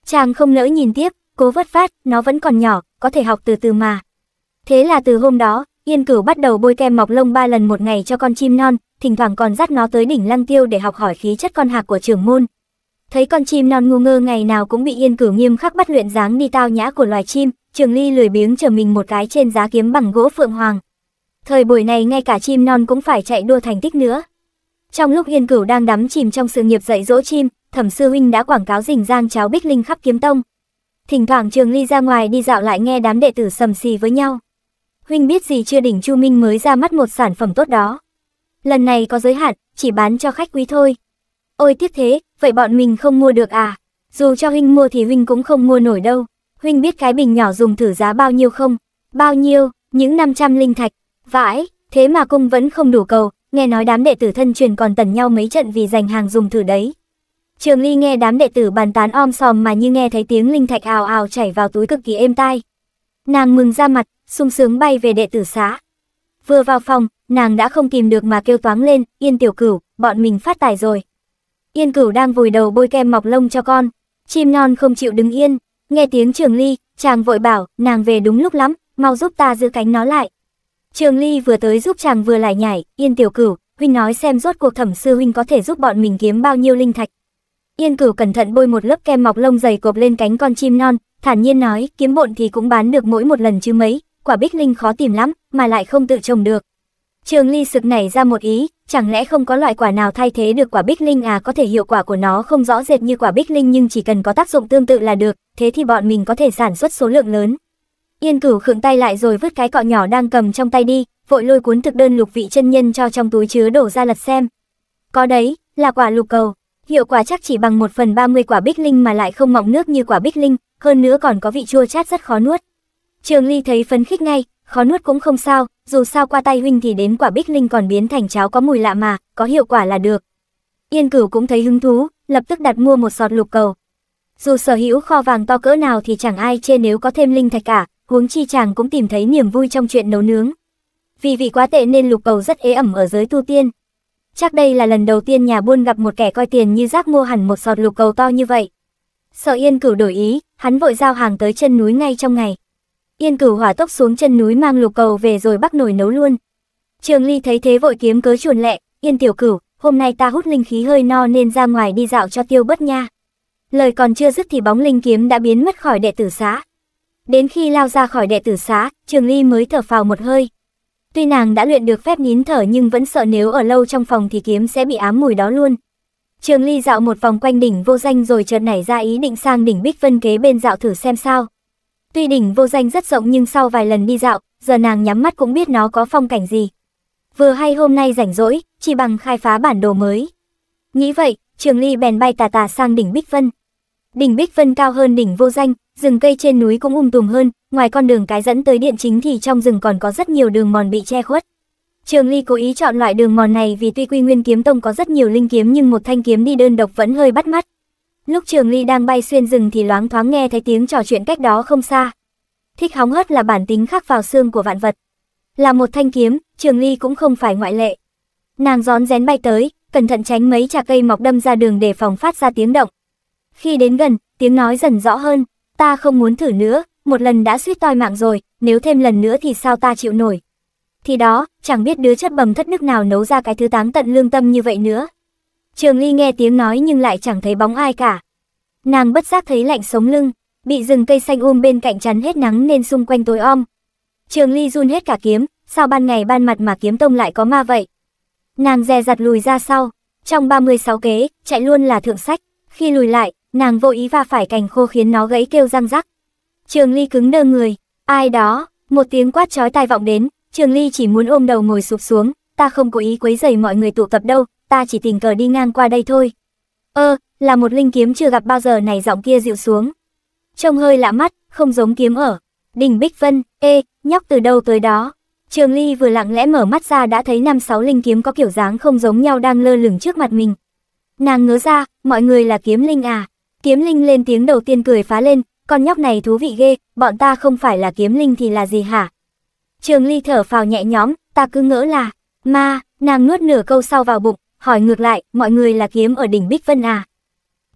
Chàng không nỡ nhìn tiếp, Cố vất phát, nó vẫn còn nhỏ, có thể học từ từ mà. Thế là từ hôm đó, Yên Cửu bắt đầu bôi kem mọc lông ba lần một ngày cho con chim non, thỉnh thoảng còn dắt nó tới đỉnh Lăng Tiêu để học hỏi khí chất con hạc của trưởng môn. Thấy con chim non ngu ngơ ngày nào cũng bị Yên Cửu nghiêm khắc bắt luyện dáng đi tao nhã của loài chim, Trường Ly lười biếng chờ mình một cái trên giá kiếm bằng gỗ phượng hoàng. Thời buổi này ngay cả chim non cũng phải chạy đua thành tích nữa. Trong lúc Yên Cửu đang đắm chìm trong sự nghiệp dạy dỗ chim, Thẩm sư huynh đã quảng cáo rình rang cháo Bích Linh khắp kiếm tông, Thỉnh thoảng Trường Ly ra ngoài đi dạo lại nghe đám đệ tử sầm xì với nhau. Huynh biết gì chưa đỉnh Chu Minh mới ra mắt một sản phẩm tốt đó. Lần này có giới hạn, chỉ bán cho khách quý thôi. Ôi tiếc thế, vậy bọn mình không mua được à? Dù cho Huynh mua thì Huynh cũng không mua nổi đâu. Huynh biết cái bình nhỏ dùng thử giá bao nhiêu không? Bao nhiêu? Những 500 linh thạch. Vãi, thế mà cung vẫn không đủ cầu, nghe nói đám đệ tử thân truyền còn tần nhau mấy trận vì giành hàng dùng thử đấy. Trường Ly nghe đám đệ tử bàn tán om sòm mà như nghe thấy tiếng linh thạch ào ào chảy vào túi cực kỳ êm tai. Nàng mừng ra mặt, sung sướng bay về đệ tử xá. Vừa vào phòng, nàng đã không kìm được mà kêu toáng lên, Yên tiểu cửu, bọn mình phát tài rồi. Yên cửu đang vùi đầu bôi kem mọc lông cho con, chim non không chịu đứng yên, nghe tiếng Trường Ly, chàng vội bảo, nàng về đúng lúc lắm, mau giúp ta giữ cánh nó lại. Trường Ly vừa tới giúp chàng vừa lại nhảy, Yên tiểu cửu, huynh nói xem rốt cuộc Thẩm sư huynh có thể giúp bọn mình kiếm bao nhiêu linh thạch. Yên cửu cẩn thận bôi một lớp kem mọc lông dày cộp lên cánh con chim non, thản nhiên nói, kiếm bộn thì cũng bán được mỗi một lần chứ mấy, quả bích linh khó tìm lắm, mà lại không tự trồng được. Trường Ly sực nảy ra một ý, chẳng lẽ không có loại quả nào thay thế được quả bích linh à có thể hiệu quả của nó không rõ rệt như quả bích linh nhưng chỉ cần có tác dụng tương tự là được, thế thì bọn mình có thể sản xuất số lượng lớn. Yên cửu khựng tay lại rồi vứt cái cọ nhỏ đang cầm trong tay đi, vội lôi cuốn thực đơn lục vị chân nhân cho trong túi chứa đổ ra lật xem. Có đấy, là quả lục cầu. Hiệu quả chắc chỉ bằng 1 phần 30 quả bích linh mà lại không mọng nước như quả bích linh, hơn nữa còn có vị chua chát rất khó nuốt. Trường Ly thấy phấn khích ngay, khó nuốt cũng không sao, dù sao qua tay huynh thì đến quả bích linh còn biến thành cháo có mùi lạ mà, có hiệu quả là được. Yên Cửu cũng thấy hứng thú, lập tức đặt mua một sọt lục cầu. Dù sở hữu kho vàng to cỡ nào thì chẳng ai chê nếu có thêm linh thạch cả, huống chi chàng cũng tìm thấy niềm vui trong chuyện nấu nướng. Vì vị quá tệ nên lục cầu rất ế ẩm ở giới tu tiên, Chắc đây là lần đầu tiên nhà buôn gặp một kẻ coi tiền như rác mua hẳn một sọt lục cầu to như vậy. Sợ Yên Cửu đổi ý, hắn vội giao hàng tới chân núi ngay trong ngày. Yên Cửu hỏa tốc xuống chân núi mang lục cầu về rồi bắt nồi nấu luôn. Trường Ly thấy thế vội kiếm cớ chuồn lẹ, Yên Tiểu Cửu, hôm nay ta hút linh khí hơi no nên ra ngoài đi dạo cho tiêu bớt nha. Lời còn chưa dứt thì bóng linh kiếm đã biến mất khỏi đệ tử xá. Đến khi lao ra khỏi đệ tử xá, Trường Ly mới thở phào một hơi, Tuy nàng đã luyện được phép nín thở nhưng vẫn sợ nếu ở lâu trong phòng thì kiếm sẽ bị ám mùi đó luôn. Trường Ly dạo một vòng quanh đỉnh vô danh rồi chợt nảy ra ý định sang đỉnh Bích Vân kế bên dạo thử xem sao. Tuy đỉnh vô danh rất rộng nhưng sau vài lần đi dạo, giờ nàng nhắm mắt cũng biết nó có phong cảnh gì. Vừa hay hôm nay rảnh rỗi, chỉ bằng khai phá bản đồ mới. Nghĩ vậy, Trường Ly bèn bay tà tà sang đỉnh Bích Vân. Đỉnh Bích Vân cao hơn đỉnh vô danh, Rừng cây trên núi cũng um tùm hơn, ngoài con đường cái dẫn tới điện chính thì trong rừng còn có rất nhiều đường mòn bị che khuất. Trường Ly cố ý chọn loại đường mòn này vì tuy Quy Nguyên kiếm tông có rất nhiều linh kiếm nhưng một thanh kiếm đi đơn độc vẫn hơi bắt mắt. Lúc Trường Ly đang bay xuyên rừng thì loáng thoáng nghe thấy tiếng trò chuyện cách đó không xa. Thích hóng hớt là bản tính khắc vào xương của vạn vật. Là một thanh kiếm, Trường Ly cũng không phải ngoại lệ. Nàng rón rén bay tới, cẩn thận tránh mấy trà cây mọc đâm ra đường để phòng phát ra tiếng động. Khi đến gần, tiếng nói dần rõ hơn ta không muốn thử nữa, một lần đã suýt toi mạng rồi, nếu thêm lần nữa thì sao ta chịu nổi. Thì đó, chẳng biết đứa chất bầm thất nước nào nấu ra cái thứ tám tận lương tâm như vậy nữa. Trường Ly nghe tiếng nói nhưng lại chẳng thấy bóng ai cả. Nàng bất giác thấy lạnh sống lưng, bị rừng cây xanh um bên cạnh chắn hết nắng nên xung quanh tối om. Trường Ly run hết cả kiếm, sao ban ngày ban mặt mà kiếm tông lại có ma vậy? Nàng dè dặt lùi ra sau, trong 36 kế, chạy luôn là thượng sách, khi lùi lại, nàng vô ý va phải cành khô khiến nó gãy kêu răng rắc. Trường Ly cứng đơ người, ai đó, một tiếng quát chói tai vọng đến, Trường Ly chỉ muốn ôm đầu ngồi sụp xuống, ta không cố ý quấy rầy mọi người tụ tập đâu, ta chỉ tình cờ đi ngang qua đây thôi. Ơ, ờ, là một linh kiếm chưa gặp bao giờ này giọng kia dịu xuống. Trông hơi lạ mắt, không giống kiếm ở. Đình Bích Vân, ê, nhóc từ đâu tới đó. Trường Ly vừa lặng lẽ mở mắt ra đã thấy năm sáu linh kiếm có kiểu dáng không giống nhau đang lơ lửng trước mặt mình. Nàng ngớ ra, mọi người là kiếm linh à, Kiếm Linh lên tiếng đầu tiên cười phá lên, con nhóc này thú vị ghê, bọn ta không phải là kiếm linh thì là gì hả? Trường Ly thở phào nhẹ nhõm, ta cứ ngỡ là, ma, nàng nuốt nửa câu sau vào bụng, hỏi ngược lại, mọi người là kiếm ở đỉnh Bích Vân à?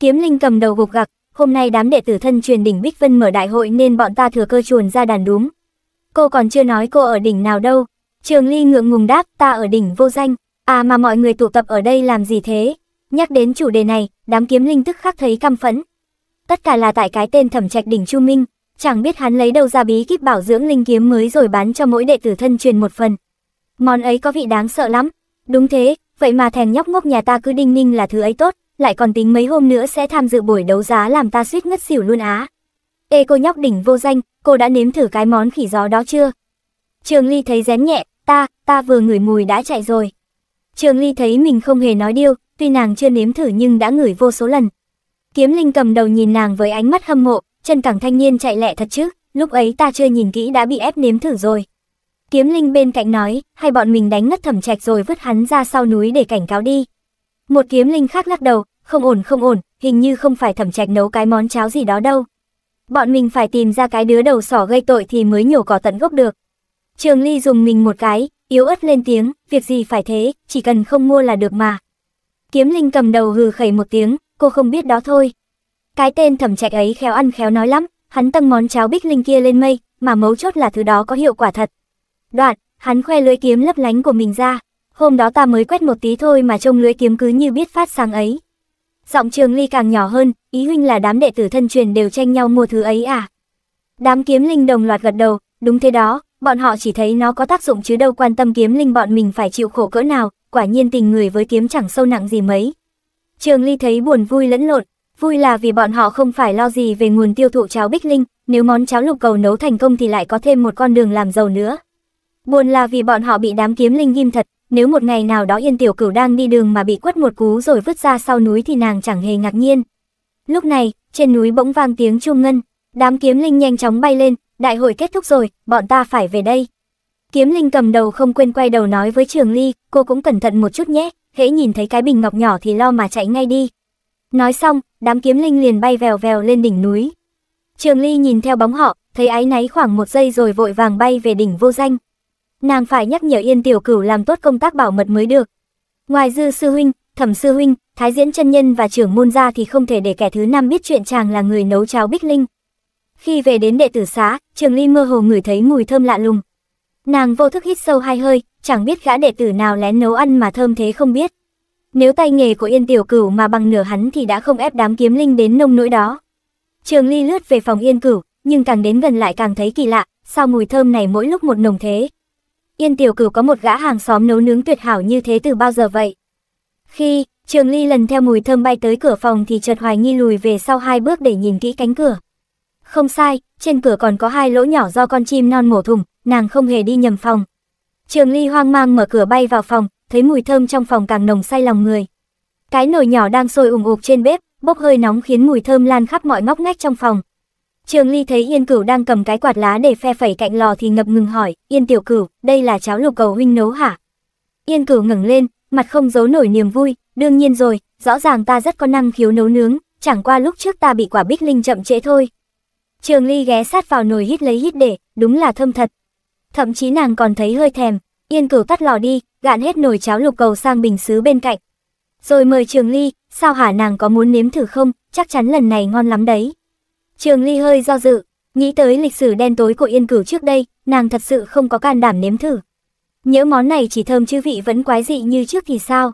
Kiếm Linh cầm đầu gục gặc, hôm nay đám đệ tử thân truyền đỉnh Bích Vân mở đại hội nên bọn ta thừa cơ chuồn ra đàn đúng. Cô còn chưa nói cô ở đỉnh nào đâu. Trường Ly ngượng ngùng đáp, ta ở đỉnh vô danh. À mà mọi người tụ tập ở đây làm gì thế? Nhắc đến chủ đề này, đám kiếm linh tức khắc thấy căm phẫn. Tất cả là tại cái tên thẩm trạch đỉnh Chu Minh, chẳng biết hắn lấy đâu ra bí kíp bảo dưỡng linh kiếm mới rồi bán cho mỗi đệ tử thân truyền một phần. Món ấy có vị đáng sợ lắm. Đúng thế, vậy mà thèm nhóc ngốc nhà ta cứ đinh ninh là thứ ấy tốt, lại còn tính mấy hôm nữa sẽ tham dự buổi đấu giá làm ta suýt ngất xỉu luôn á. Ê cô nhóc đỉnh vô danh, cô đã nếm thử cái món khỉ gió đó chưa? Trường Ly thấy rén nhẹ, ta, ta vừa ngửi mùi đã chạy rồi. Trường Ly thấy mình không hề nói điêu, tuy nàng chưa nếm thử nhưng đã ngửi vô số lần. Kiếm Linh cầm đầu nhìn nàng với ánh mắt hâm mộ, chân cẳng thanh niên chạy lẹ thật chứ, lúc ấy ta chưa nhìn kỹ đã bị ép nếm thử rồi. Kiếm Linh bên cạnh nói, hay bọn mình đánh ngất thẩm trạch rồi vứt hắn ra sau núi để cảnh cáo đi. Một kiếm Linh khác lắc đầu, không ổn không ổn, hình như không phải thẩm trạch nấu cái món cháo gì đó đâu. Bọn mình phải tìm ra cái đứa đầu sỏ gây tội thì mới nhổ cỏ tận gốc được. Trường Ly dùng mình một cái, yếu ớt lên tiếng, việc gì phải thế, chỉ cần không mua là được mà. Kiếm linh cầm đầu hừ khẩy một tiếng, cô không biết đó thôi. Cái tên thẩm trạch ấy khéo ăn khéo nói lắm, hắn tăng món cháo bích linh kia lên mây, mà mấu chốt là thứ đó có hiệu quả thật. Đoạn, hắn khoe lưới kiếm lấp lánh của mình ra, hôm đó ta mới quét một tí thôi mà trông lưới kiếm cứ như biết phát sáng ấy. Giọng trường ly càng nhỏ hơn, ý huynh là đám đệ tử thân truyền đều tranh nhau mua thứ ấy à. Đám kiếm linh đồng loạt gật đầu, đúng thế đó, bọn họ chỉ thấy nó có tác dụng chứ đâu quan tâm kiếm linh bọn mình phải chịu khổ cỡ nào, quả nhiên tình người với kiếm chẳng sâu nặng gì mấy. Trường Ly thấy buồn vui lẫn lộn, vui là vì bọn họ không phải lo gì về nguồn tiêu thụ cháo Bích Linh, nếu món cháo lục cầu nấu thành công thì lại có thêm một con đường làm giàu nữa. Buồn là vì bọn họ bị đám kiếm linh ghim thật, nếu một ngày nào đó Yên Tiểu Cửu đang đi đường mà bị quất một cú rồi vứt ra sau núi thì nàng chẳng hề ngạc nhiên. Lúc này, trên núi bỗng vang tiếng chuông ngân, đám kiếm linh nhanh chóng bay lên, đại hội kết thúc rồi, bọn ta phải về đây. Kiếm Linh cầm đầu không quên quay đầu nói với Trường Ly, cô cũng cẩn thận một chút nhé, hễ nhìn thấy cái bình ngọc nhỏ thì lo mà chạy ngay đi. Nói xong, đám kiếm linh liền bay vèo vèo lên đỉnh núi. Trường Ly nhìn theo bóng họ, thấy áy náy khoảng một giây rồi vội vàng bay về đỉnh vô danh. Nàng phải nhắc nhở Yên Tiểu Cửu làm tốt công tác bảo mật mới được. Ngoài Dư sư huynh, Thẩm sư huynh, Thái Diễn chân nhân và trưởng môn gia thì không thể để kẻ thứ năm biết chuyện chàng là người nấu cháo Bích Linh. Khi về đến đệ tử xá, Trường Ly mơ hồ ngửi thấy mùi thơm lạ lùng. Nàng vô thức hít sâu hai hơi, chẳng biết gã đệ tử nào lén nấu ăn mà thơm thế không biết. Nếu tay nghề của Yên Tiểu Cửu mà bằng nửa hắn thì đã không ép đám kiếm linh đến nông nỗi đó. Trường Ly lướt về phòng Yên Cửu, nhưng càng đến gần lại càng thấy kỳ lạ, sao mùi thơm này mỗi lúc một nồng thế. Yên Tiểu Cửu có một gã hàng xóm nấu nướng tuyệt hảo như thế từ bao giờ vậy? Khi Trường Ly lần theo mùi thơm bay tới cửa phòng thì chợt hoài nghi lùi về sau hai bước để nhìn kỹ cánh cửa. Không sai, trên cửa còn có hai lỗ nhỏ do con chim non mổ thủng, nàng không hề đi nhầm phòng. Trường Ly hoang mang mở cửa bay vào phòng, thấy mùi thơm trong phòng càng nồng say lòng người. Cái nồi nhỏ đang sôi ủng ục trên bếp, bốc hơi nóng khiến mùi thơm lan khắp mọi ngóc ngách trong phòng. Trường Ly thấy Yên Cửu đang cầm cái quạt lá để phe phẩy cạnh lò thì ngập ngừng hỏi, "Yên tiểu cửu, đây là cháo lục cầu huynh nấu hả?" Yên Cửu ngẩng lên, mặt không giấu nổi niềm vui, "Đương nhiên rồi, rõ ràng ta rất có năng khiếu nấu nướng, chẳng qua lúc trước ta bị quả bích linh chậm trễ thôi." Trường Ly ghé sát vào nồi hít lấy hít để, đúng là thơm thật, thậm chí nàng còn thấy hơi thèm, yên cửu tắt lò đi, gạn hết nồi cháo lục cầu sang bình xứ bên cạnh. Rồi mời Trường Ly, sao hả nàng có muốn nếm thử không, chắc chắn lần này ngon lắm đấy. Trường Ly hơi do dự, nghĩ tới lịch sử đen tối của yên cửu trước đây, nàng thật sự không có can đảm nếm thử. Nhớ món này chỉ thơm chứ vị vẫn quái dị như trước thì sao?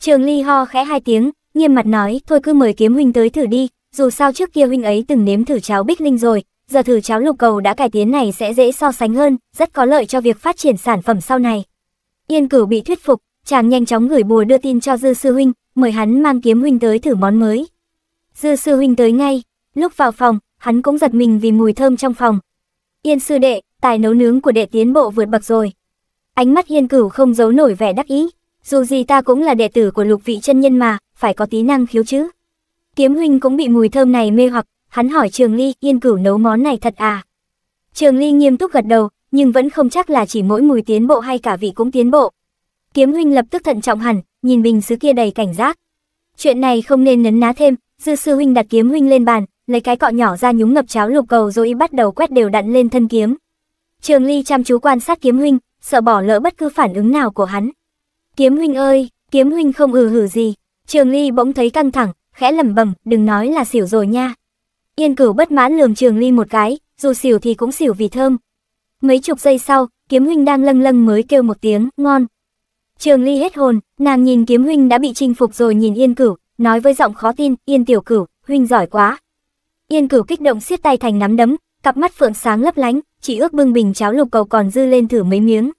Trường Ly ho khẽ hai tiếng, nghiêm mặt nói, thôi cứ mời kiếm huynh tới thử đi, dù sao trước kia huynh ấy từng nếm thử cháo bích linh rồi, giờ thử cháo lục cầu đã cải tiến này sẽ dễ so sánh hơn, rất có lợi cho việc phát triển sản phẩm sau này. Yên Cửu bị thuyết phục, chàng nhanh chóng gửi bùa đưa tin cho Dư Sư Huynh, mời hắn mang kiếm huynh tới thử món mới. Dư Sư Huynh tới ngay, lúc vào phòng, hắn cũng giật mình vì mùi thơm trong phòng. Yên Sư Đệ, tài nấu nướng của đệ tiến bộ vượt bậc rồi. Ánh mắt Yên Cửu không giấu nổi vẻ đắc ý, dù gì ta cũng là đệ tử của lục vị chân nhân mà, phải có tí năng khiếu chứ. Kiếm huynh cũng bị mùi thơm này mê hoặc, hắn hỏi Trường Ly, Yên Cửu nấu món này thật à? Trường Ly nghiêm túc gật đầu, nhưng vẫn không chắc là chỉ mỗi mùi tiến bộ hay cả vị cũng tiến bộ. Kiếm huynh lập tức thận trọng hẳn, nhìn bình sứ kia đầy cảnh giác. Chuyện này không nên nấn ná thêm, dư sư huynh đặt kiếm huynh lên bàn, lấy cái cọ nhỏ ra nhúng ngập cháo lục cầu rồi bắt đầu quét đều đặn lên thân kiếm. Trường Ly chăm chú quan sát kiếm huynh, sợ bỏ lỡ bất cứ phản ứng nào của hắn. Kiếm huynh ơi, kiếm huynh không ừ hử gì. Trường Ly bỗng thấy căng thẳng, khẽ lẩm bẩm, đừng nói là xỉu rồi nha. Yên cửu bất mãn lườm trường ly một cái, dù xỉu thì cũng xỉu vì thơm. Mấy chục giây sau, kiếm huynh đang lâng lâng mới kêu một tiếng, ngon. Trường ly hết hồn, nàng nhìn kiếm huynh đã bị chinh phục rồi nhìn yên cửu, nói với giọng khó tin, yên tiểu cửu, huynh giỏi quá. Yên cửu kích động siết tay thành nắm đấm, cặp mắt phượng sáng lấp lánh, chỉ ước bưng bình cháo lục cầu còn dư lên thử mấy miếng.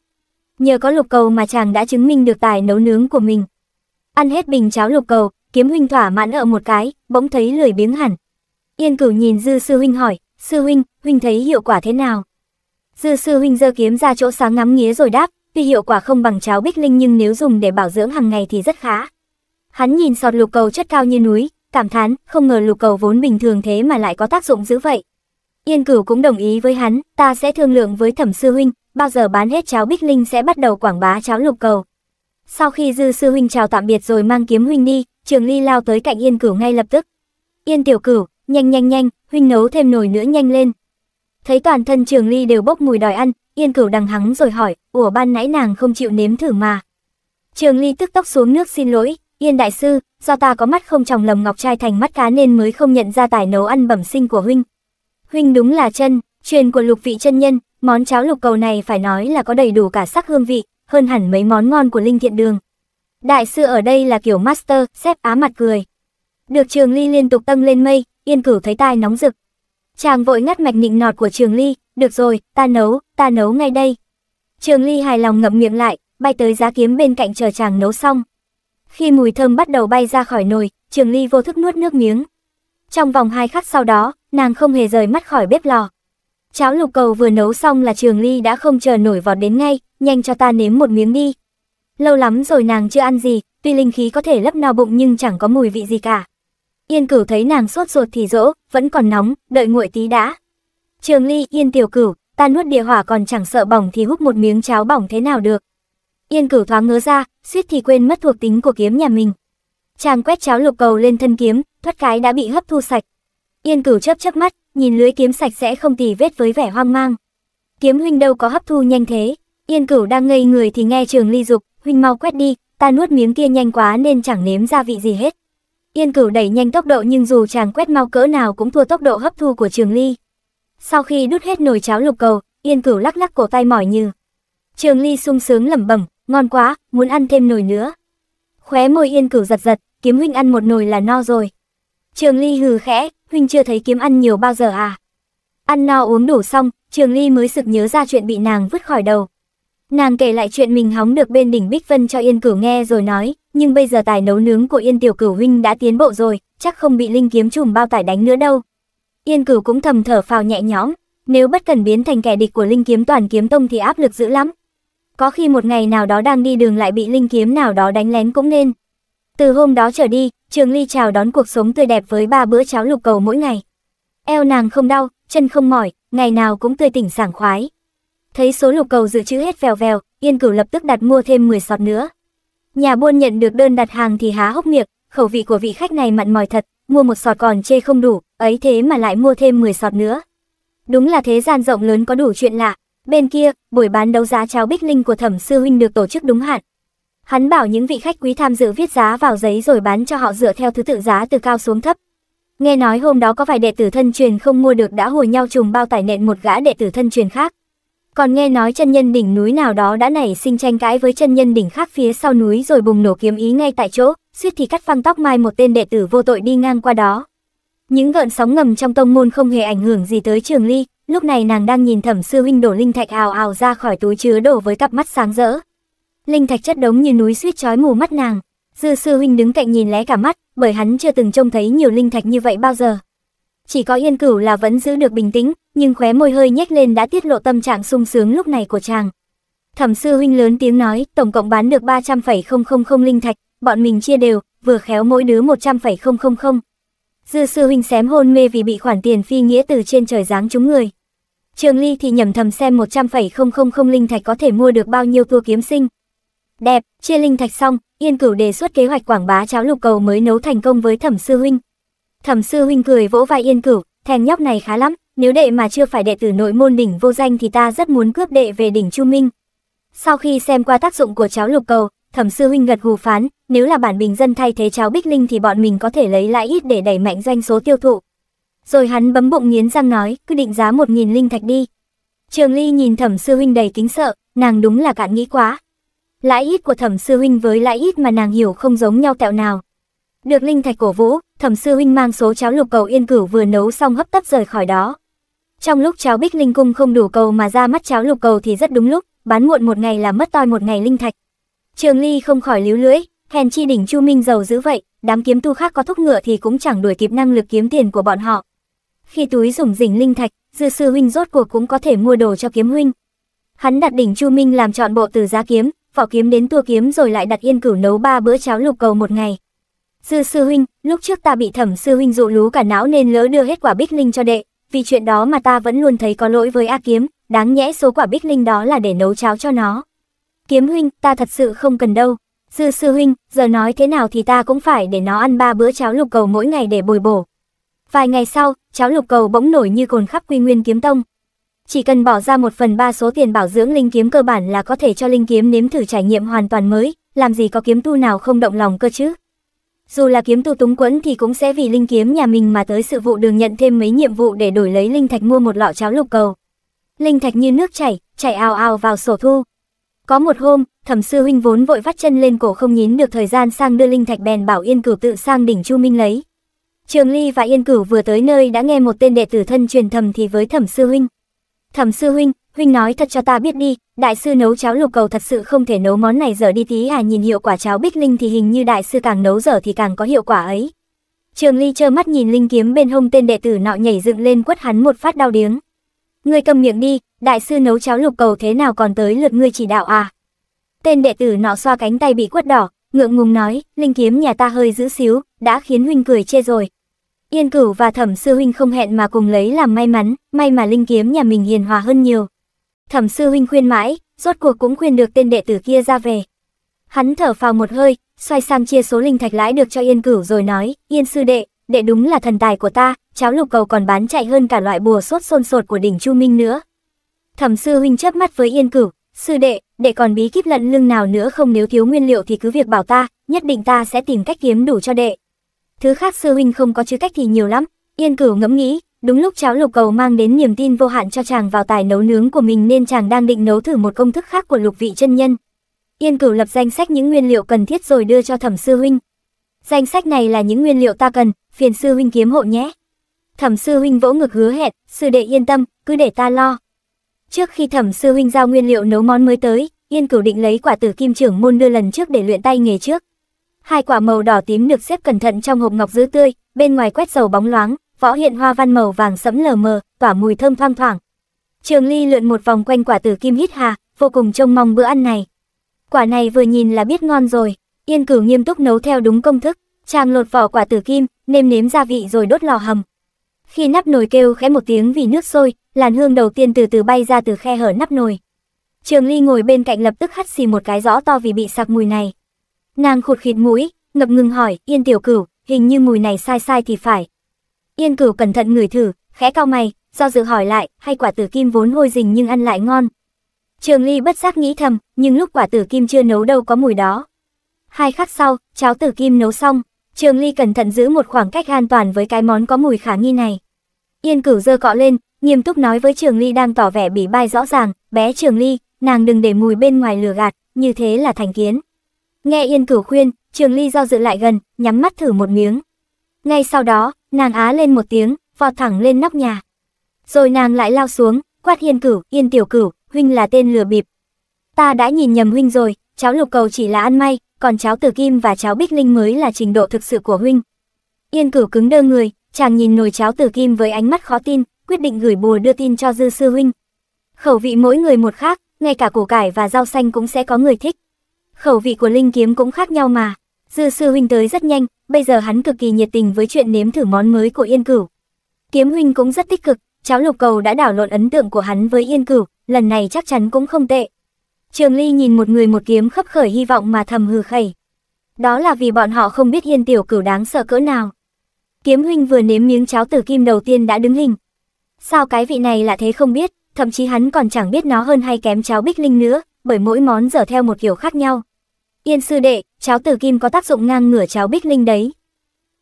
Nhờ có lục cầu mà chàng đã chứng minh được tài nấu nướng của mình. Ăn hết bình cháo lục cầu, kiếm huynh thỏa mãn ở một cái, bỗng thấy lười biếng hẳn. Yên Cửu nhìn Dư sư huynh hỏi, "Sư huynh, huynh thấy hiệu quả thế nào?" Dư sư huynh giơ kiếm ra chỗ sáng ngắm nghía rồi đáp, "Tuy hiệu quả không bằng cháo Bích Linh nhưng nếu dùng để bảo dưỡng hàng ngày thì rất khá." Hắn nhìn sọt lục cầu chất cao như núi, cảm thán, không ngờ lục cầu vốn bình thường thế mà lại có tác dụng dữ vậy. Yên Cửu cũng đồng ý với hắn, ta sẽ thương lượng với Thẩm sư huynh, bao giờ bán hết cháo Bích Linh sẽ bắt đầu quảng bá cháo lục cầu. Sau khi Dư sư huynh chào tạm biệt rồi mang kiếm huynh đi, Trường Ly lao tới cạnh Yên Cửu ngay lập tức. "Yên tiểu Cửu, Nhanh nhanh nhanh, huynh nấu thêm nồi nữa nhanh lên. Thấy toàn thân Trường Ly đều bốc mùi đòi ăn, Yên Cửu đằng hắng rồi hỏi, "Ủa ban nãy nàng không chịu nếm thử mà?" Trường Ly tức tốc xuống nước xin lỗi, "Yên đại sư, do ta có mắt không tròng lầm ngọc trai thành mắt cá nên mới không nhận ra tài nấu ăn bẩm sinh của huynh. Huynh đúng là chân, truyền của lục vị chân nhân, món cháo lục cầu này phải nói là có đầy đủ cả sắc hương vị, hơn hẳn mấy món ngon của Linh Thiện Đường." Đại sư ở đây là kiểu master, xếp á mặt cười. Được Trường Ly liên tục tăng lên mây, Yên cửu thấy tai nóng rực. Chàng vội ngắt mạch nịnh nọt của Trường Ly, được rồi, ta nấu, ta nấu ngay đây. Trường Ly hài lòng ngậm miệng lại, bay tới giá kiếm bên cạnh chờ chàng nấu xong. Khi mùi thơm bắt đầu bay ra khỏi nồi, Trường Ly vô thức nuốt nước miếng. Trong vòng hai khắc sau đó, nàng không hề rời mắt khỏi bếp lò. Cháo lục cầu vừa nấu xong là Trường Ly đã không chờ nổi vọt đến ngay, nhanh cho ta nếm một miếng đi. Lâu lắm rồi nàng chưa ăn gì, tuy linh khí có thể lấp no bụng nhưng chẳng có mùi vị gì cả. Yên cửu thấy nàng sốt ruột thì dỗ, vẫn còn nóng, đợi nguội tí đã. Trường ly, yên tiểu cửu, ta nuốt địa hỏa còn chẳng sợ bỏng thì hút một miếng cháo bỏng thế nào được. Yên cửu thoáng ngớ ra, suýt thì quên mất thuộc tính của kiếm nhà mình. Chàng quét cháo lục cầu lên thân kiếm, thoát cái đã bị hấp thu sạch. Yên cửu chớp chớp mắt, nhìn lưới kiếm sạch sẽ không tì vết với vẻ hoang mang. Kiếm huynh đâu có hấp thu nhanh thế. Yên cửu đang ngây người thì nghe trường ly dục, huynh mau quét đi, ta nuốt miếng kia nhanh quá nên chẳng nếm gia vị gì hết. Yên Cửu đẩy nhanh tốc độ nhưng dù chàng quét mau cỡ nào cũng thua tốc độ hấp thu của Trường Ly. Sau khi đút hết nồi cháo lục cầu, Yên Cửu lắc lắc cổ tay mỏi như. Trường Ly sung sướng lẩm bẩm, ngon quá, muốn ăn thêm nồi nữa. Khóe môi Yên Cửu giật giật, kiếm huynh ăn một nồi là no rồi. Trường Ly hừ khẽ, huynh chưa thấy kiếm ăn nhiều bao giờ à? Ăn no uống đủ xong, Trường Ly mới sực nhớ ra chuyện bị nàng vứt khỏi đầu. Nàng kể lại chuyện mình hóng được bên đỉnh Bích Vân cho Yên Cửu nghe rồi nói, nhưng bây giờ tài nấu nướng của Yên Tiểu Cửu huynh đã tiến bộ rồi, chắc không bị linh kiếm trùm bao tải đánh nữa đâu. Yên Cửu cũng thầm thở phào nhẹ nhõm, nếu bất cần biến thành kẻ địch của linh kiếm toàn kiếm tông thì áp lực dữ lắm. Có khi một ngày nào đó đang đi đường lại bị linh kiếm nào đó đánh lén cũng nên. Từ hôm đó trở đi, Trường Ly chào đón cuộc sống tươi đẹp với ba bữa cháo lục cầu mỗi ngày. Eo nàng không đau, chân không mỏi, ngày nào cũng tươi tỉnh sảng khoái. Thấy số lục cầu dự trữ hết vèo vèo, Yên Cửu lập tức đặt mua thêm 10 sọt nữa. Nhà buôn nhận được đơn đặt hàng thì há hốc miệng, khẩu vị của vị khách này mặn mòi thật, mua một sọt còn chê không đủ, ấy thế mà lại mua thêm 10 sọt nữa. Đúng là thế gian rộng lớn có đủ chuyện lạ. Bên kia, buổi bán đấu giá cháo Bích Linh của Thẩm Sư Huynh được tổ chức đúng hạn. Hắn bảo những vị khách quý tham dự viết giá vào giấy rồi bán cho họ dựa theo thứ tự giá từ cao xuống thấp. Nghe nói hôm đó có vài đệ tử thân truyền không mua được đã hùa nhau trùng bao tải nện một gã đệ tử thân truyền khác. Còn nghe nói chân nhân đỉnh núi nào đó đã nảy sinh tranh cãi với chân nhân đỉnh khác phía sau núi rồi bùng nổ kiếm ý ngay tại chỗ, suýt thì cắt phăng tóc mai một tên đệ tử vô tội đi ngang qua đó. Những gợn sóng ngầm trong tông môn không hề ảnh hưởng gì tới Trường Ly, lúc này nàng đang nhìn Thẩm sư huynh đổ linh thạch ào ào ra khỏi túi chứa đổ với cặp mắt sáng rỡ. Linh thạch chất đống như núi suýt chói mù mắt nàng, Dư sư huynh đứng cạnh nhìn lé cả mắt, bởi hắn chưa từng trông thấy nhiều linh thạch như vậy bao giờ. Chỉ có Yên Cửu là vẫn giữ được bình tĩnh, nhưng khóe môi hơi nhếch lên đã tiết lộ tâm trạng sung sướng lúc này của chàng. Thẩm sư huynh lớn tiếng nói, tổng cộng bán được 300,000 linh thạch, bọn mình chia đều, vừa khéo mỗi đứa 100,000. Dư sư huynh xém hôn mê vì bị khoản tiền phi nghĩa từ trên trời giáng chúng người. Trường Ly thì nhầm thầm xem 100,000 linh thạch có thể mua được bao nhiêu tua kiếm sinh. Đẹp, chia linh thạch xong, Yên Cửu đề xuất kế hoạch quảng bá cháo lục cầu mới nấu thành công với Thẩm sư huynh. Thẩm sư huynh cười vỗ vai Yên Cửu, thèm nhóc này khá lắm. Nếu đệ mà chưa phải đệ tử nội môn đỉnh vô danh thì ta rất muốn cướp đệ về đỉnh Chu Minh. Sau khi xem qua tác dụng của cháo lục cầu, thẩm sư huynh gật gù phán, nếu là bản bình dân thay thế cháo bích linh thì bọn mình có thể lấy lãi ít để đẩy mạnh doanh số tiêu thụ. Rồi hắn bấm bụng nghiến răng nói, cứ định giá một nghìn linh thạch đi. Trường Ly nhìn thẩm sư huynh đầy kính sợ, nàng đúng là cạn nghĩ quá. Lãi ít của thẩm sư huynh với lãi ít mà nàng hiểu không giống nhau tẹo nào. Được linh thạch cổ vũ, thẩm sư huynh mang số cháo lục cầu yên cửu vừa nấu xong hấp tấp rời khỏi đó. Trong lúc cháo bích linh cung không đủ cầu mà ra mắt cháo lục cầu thì rất đúng lúc, bán muộn một ngày là mất toi một ngày linh thạch. Trường Ly không khỏi líu lưỡi, hèn chi đỉnh Chu Minh giàu dữ vậy, đám kiếm tu khác có thúc ngựa thì cũng chẳng đuổi kịp năng lực kiếm tiền của bọn họ. Khi túi rủng rỉnh linh thạch, dư sư huynh rốt cuộc cũng có thể mua đồ cho kiếm huynh. Hắn đặt đỉnh Chu Minh làm trọn bộ từ giá kiếm, vỏ kiếm đến tua kiếm rồi lại đặt yên cửu nấu ba bữa cháo lục cầu một ngày. Dư sư huynh, lúc trước ta bị thẩm sư huynh dụ lú cả não nên lỡ đưa hết quả bích linh cho đệ, vì chuyện đó mà ta vẫn luôn thấy có lỗi với A Kiếm, đáng nhẽ số quả bích linh đó là để nấu cháo cho nó. Kiếm huynh, ta thật sự không cần đâu. sư sư huynh, giờ nói thế nào thì ta cũng phải để nó ăn ba bữa cháo lục cầu mỗi ngày để bồi bổ. Vài ngày sau, cháo lục cầu bỗng nổi như cồn khắp quy nguyên kiếm tông. Chỉ cần bỏ ra một phần ba số tiền bảo dưỡng linh kiếm cơ bản là có thể cho linh kiếm nếm thử trải nghiệm hoàn toàn mới, làm gì có kiếm tu nào không động lòng cơ chứ. Dù là kiếm tu túng quẫn thì cũng sẽ vì linh kiếm nhà mình mà tới sự vụ đường nhận thêm mấy nhiệm vụ để đổi lấy linh thạch mua một lọ cháo lục cầu. Linh thạch như nước chảy, chảy ào ào vào sổ thu. Có một hôm, thẩm sư huynh vốn vội vắt chân lên cổ không nhín được thời gian sang đưa linh thạch bèn bảo Yên Cửu tự sang đỉnh Chu Minh lấy. Trường Ly và Yên Cửu vừa tới nơi đã nghe một tên đệ tử thân truyền thầm thì với thẩm sư huynh. Thẩm sư huynh, Huynh nói thật cho ta biết đi, đại sư nấu cháo lục cầu thật sự không thể nấu món này dở đi tí à nhìn hiệu quả cháo bích linh thì hình như đại sư càng nấu dở thì càng có hiệu quả ấy. Trường Ly trơ mắt nhìn linh kiếm bên hông tên đệ tử nọ nhảy dựng lên quất hắn một phát đau điếng. Ngươi cầm miệng đi, đại sư nấu cháo lục cầu thế nào còn tới lượt ngươi chỉ đạo à? Tên đệ tử nọ xoa cánh tay bị quất đỏ, ngượng ngùng nói, linh kiếm nhà ta hơi giữ xíu, đã khiến huynh cười chê rồi. Yên cửu và thẩm sư huynh không hẹn mà cùng lấy làm may mắn, may mà linh kiếm nhà mình hiền hòa hơn nhiều. Thẩm sư huynh khuyên mãi, rốt cuộc cũng khuyên được tên đệ tử kia ra về. Hắn thở phào một hơi, xoay sang chia số linh thạch lãi được cho Yên Cửu rồi nói, Yên sư đệ, đệ đúng là thần tài của ta, cháo lục cầu còn bán chạy hơn cả loại bùa sốt xôn sột của đỉnh Chu Minh nữa. Thẩm sư huynh chớp mắt với Yên Cửu, sư đệ, đệ còn bí kíp lận lưng nào nữa không nếu thiếu nguyên liệu thì cứ việc bảo ta, nhất định ta sẽ tìm cách kiếm đủ cho đệ. Thứ khác sư huynh không có chứ cách thì nhiều lắm, Yên Cửu ngẫm nghĩ, Đúng lúc cháo lục cầu mang đến niềm tin vô hạn cho chàng vào tài nấu nướng của mình nên chàng đang định nấu thử một công thức khác của lục vị chân nhân. Yên cửu lập danh sách những nguyên liệu cần thiết rồi đưa cho thẩm sư huynh. Danh sách này là những nguyên liệu ta cần, phiền sư huynh kiếm hộ nhé. Thẩm sư huynh vỗ ngực hứa hẹn, sư đệ yên tâm, cứ để ta lo. Trước khi thẩm sư huynh giao nguyên liệu nấu món mới tới, Yên Cửu định lấy quả tử kim trưởng môn đưa lần trước để luyện tay nghề trước. Hai quả màu đỏ tím được xếp cẩn thận trong hộp ngọc giữ tươi, bên ngoài quét dầu bóng loáng, võ hiện hoa văn màu vàng sẫm lờ mờ, tỏa mùi thơm thoang thoảng. Trường Ly lượn một vòng quanh quả tử kim hít hà, vô cùng trông mong bữa ăn này. Quả này vừa nhìn là biết ngon rồi, Yên Cửu nghiêm túc nấu theo đúng công thức, chàng lột vỏ quả tử kim, nêm nếm gia vị rồi đốt lò hầm. Khi nắp nồi kêu khẽ một tiếng vì nước sôi, làn hương đầu tiên từ từ bay ra từ khe hở nắp nồi. Trường Ly ngồi bên cạnh lập tức hắt xì một cái rõ to vì bị sặc mùi này. Nàng khụt khịt mũi, ngập ngừng hỏi, "Yên tiểu cửu, hình như mùi này sai sai thì phải, Yên cửu cẩn thận ngửi thử, khẽ cao mày, do dự hỏi lại, hay quả tử kim vốn hôi rình nhưng ăn lại ngon. Trường Ly bất giác nghĩ thầm, nhưng lúc quả tử kim chưa nấu đâu có mùi đó. Hai khắc sau, cháo tử kim nấu xong, Trường Ly cẩn thận giữ một khoảng cách an toàn với cái món có mùi khả nghi này. Yên cửu dơ cọ lên, nghiêm túc nói với Trường Ly đang tỏ vẻ bỉ bai rõ ràng, bé Trường Ly, nàng đừng để mùi bên ngoài lừa gạt, như thế là thành kiến. Nghe Yên cửu khuyên, Trường Ly do dự lại gần, nhắm mắt thử một miếng. Ngay sau đó, Nàng á lên một tiếng, vọt thẳng lên nóc nhà. Rồi nàng lại lao xuống, quát hiên cửu, yên tiểu cửu, huynh là tên lừa bịp. Ta đã nhìn nhầm huynh rồi, cháu lục cầu chỉ là ăn may, còn cháu tử kim và cháu bích linh mới là trình độ thực sự của huynh. Yên cửu cứng đơ người, chàng nhìn nồi cháo tử kim với ánh mắt khó tin, quyết định gửi bùa đưa tin cho dư sư huynh. Khẩu vị mỗi người một khác, ngay cả củ cải và rau xanh cũng sẽ có người thích. Khẩu vị của linh kiếm cũng khác nhau mà. Dư sư huynh tới rất nhanh, bây giờ hắn cực kỳ nhiệt tình với chuyện nếm thử món mới của Yên Cửu. Kiếm huynh cũng rất tích cực, cháo lục cầu đã đảo lộn ấn tượng của hắn với Yên Cửu, lần này chắc chắn cũng không tệ. Trường Ly nhìn một người một kiếm khấp khởi hy vọng mà thầm hừ khẩy. Đó là vì bọn họ không biết Yên tiểu cửu đáng sợ cỡ nào. Kiếm huynh vừa nếm miếng cháo tử kim đầu tiên đã đứng hình. Sao cái vị này là thế không biết, thậm chí hắn còn chẳng biết nó hơn hay kém cháo bích linh nữa, bởi mỗi món dở theo một kiểu khác nhau. Yên sư đệ, cháo tử kim có tác dụng ngang ngửa cháo bích linh đấy.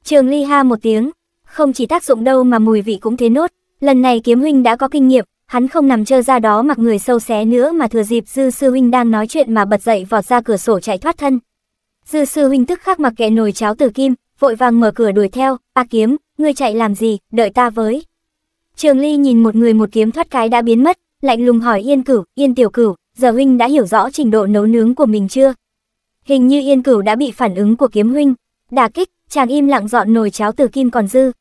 Trường Ly ha một tiếng, không chỉ tác dụng đâu mà mùi vị cũng thế nốt, lần này kiếm huynh đã có kinh nghiệm, hắn không nằm chơ ra đó mặc người sâu xé nữa mà thừa dịp dư sư huynh đang nói chuyện mà bật dậy vọt ra cửa sổ chạy thoát thân. Dư sư huynh tức khắc mặc kệ nồi cháo tử kim, vội vàng mở cửa đuổi theo, "A kiếm, ngươi chạy làm gì, đợi ta với." Trường Ly nhìn một người một kiếm thoát cái đã biến mất, lạnh lùng hỏi Yên Cửu, "Yên tiểu cửu, giờ huynh đã hiểu rõ trình độ nấu nướng của mình chưa?" Hình như Yên Cửu đã bị phản ứng của kiếm huynh, đả kích, chàng im lặng dọn nồi cháo từ kim còn dư.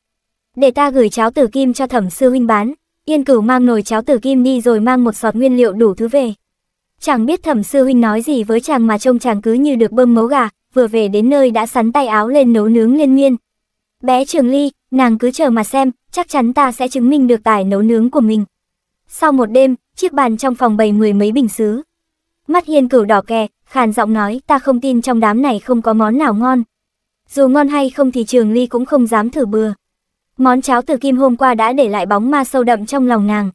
Để ta gửi cháo từ kim cho thẩm sư huynh bán, Yên Cửu mang nồi cháo từ kim đi rồi mang một sọt nguyên liệu đủ thứ về. Chàng biết thẩm sư huynh nói gì với chàng mà trông chàng cứ như được bơm mấu gà, vừa về đến nơi đã sắn tay áo lên nấu nướng liên miên. Bé Trường Ly, nàng cứ chờ mà xem, chắc chắn ta sẽ chứng minh được tài nấu nướng của mình. Sau một đêm, chiếc bàn trong phòng bày mười mấy bình xứ. Mắt Yên Cửu đỏ kè, khàn giọng nói ta không tin trong đám này không có món nào ngon. Dù ngon hay không thì Trường Ly cũng không dám thử bừa. Món cháo từ kim hôm qua đã để lại bóng ma sâu đậm trong lòng nàng.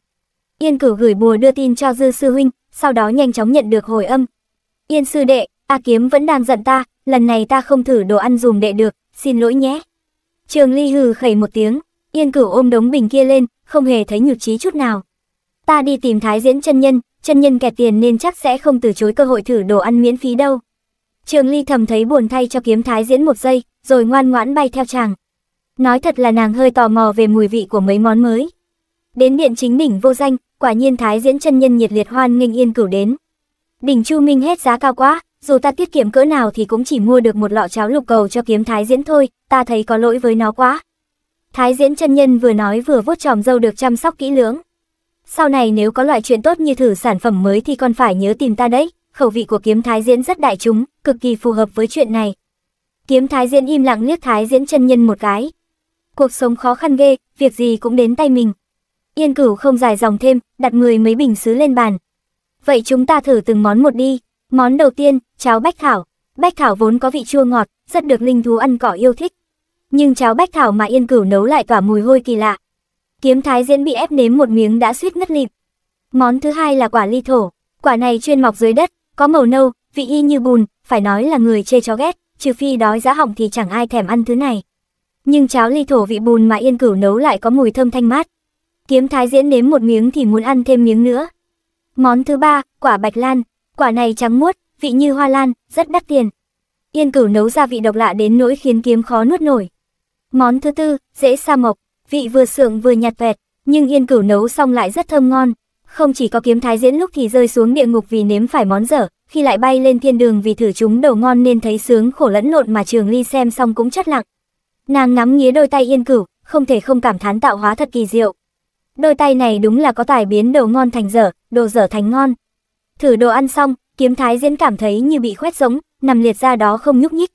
Yên cửu gửi bùa đưa tin cho dư sư huynh, sau đó nhanh chóng nhận được hồi âm. Yên sư đệ, A Kiếm vẫn đang giận ta, lần này ta không thử đồ ăn dùm đệ được, xin lỗi nhé. Trường Ly hừ khẩy một tiếng, Yên Cửu ôm đống bình kia lên, không hề thấy nhục trí chút nào. Ta đi tìm Thái Diễn chân nhân, chân nhân kẹt tiền nên chắc sẽ không từ chối cơ hội thử đồ ăn miễn phí đâu. Trường Ly thầm thấy buồn thay cho kiếm thái diễn một giây, rồi ngoan ngoãn bay theo chàng. Nói thật là nàng hơi tò mò về mùi vị của mấy món mới. Đến điện chính đỉnh vô danh, quả nhiên thái diễn chân nhân nhiệt liệt hoan nghênh yên cửu đến. Đỉnh Chu Minh hết giá cao quá, dù ta tiết kiệm cỡ nào thì cũng chỉ mua được một lọ cháo lục cầu cho kiếm thái diễn thôi, ta thấy có lỗi với nó quá. Thái diễn chân nhân vừa nói vừa vuốt tròm dâu được chăm sóc kỹ lưỡng. Sau này nếu có loại chuyện tốt như thử sản phẩm mới thì còn phải nhớ tìm ta đấy. Khẩu vị của kiếm thái diễn rất đại chúng, cực kỳ phù hợp với chuyện này. Kiếm thái diễn im lặng liếc thái diễn chân nhân một cái. Cuộc sống khó khăn ghê, việc gì cũng đến tay mình. Yên cửu không dài dòng thêm, đặt người mấy bình xứ lên bàn. Vậy chúng ta thử từng món một đi. Món đầu tiên, cháo bách thảo. Bách thảo vốn có vị chua ngọt, rất được linh thú ăn cỏ yêu thích. Nhưng cháo bách thảo mà yên cửu nấu lại tỏa mùi hôi kỳ lạ, Kiếm thái diễn bị ép nếm một miếng đã suýt ngất lịm. Món thứ hai là quả ly thổ. Quả này chuyên mọc dưới đất, có màu nâu, vị y như bùn, phải nói là người chê chó ghét, trừ phi đói giá hỏng thì chẳng ai thèm ăn thứ này. Nhưng cháo ly thổ vị bùn mà yên cửu nấu lại có mùi thơm thanh mát. Kiếm thái diễn nếm một miếng thì muốn ăn thêm miếng nữa. Món thứ ba, quả bạch lan. Quả này trắng muốt, vị như hoa lan, rất đắt tiền. Yên cửu nấu ra vị độc lạ đến nỗi khiến kiếm khó nuốt nổi. Món thứ tư, dễ sa mộc vị vừa sượng vừa nhạt vẹt, nhưng yên cửu nấu xong lại rất thơm ngon. Không chỉ có kiếm thái diễn lúc thì rơi xuống địa ngục vì nếm phải món dở, khi lại bay lên thiên đường vì thử chúng đầu ngon nên thấy sướng khổ lẫn lộn mà trường ly xem xong cũng chất lặng. Nàng ngắm nghía đôi tay yên cửu, không thể không cảm thán tạo hóa thật kỳ diệu. Đôi tay này đúng là có tài biến đầu ngon thành dở, đồ dở thành ngon. Thử đồ ăn xong, kiếm thái diễn cảm thấy như bị khoét giống, nằm liệt ra đó không nhúc nhích.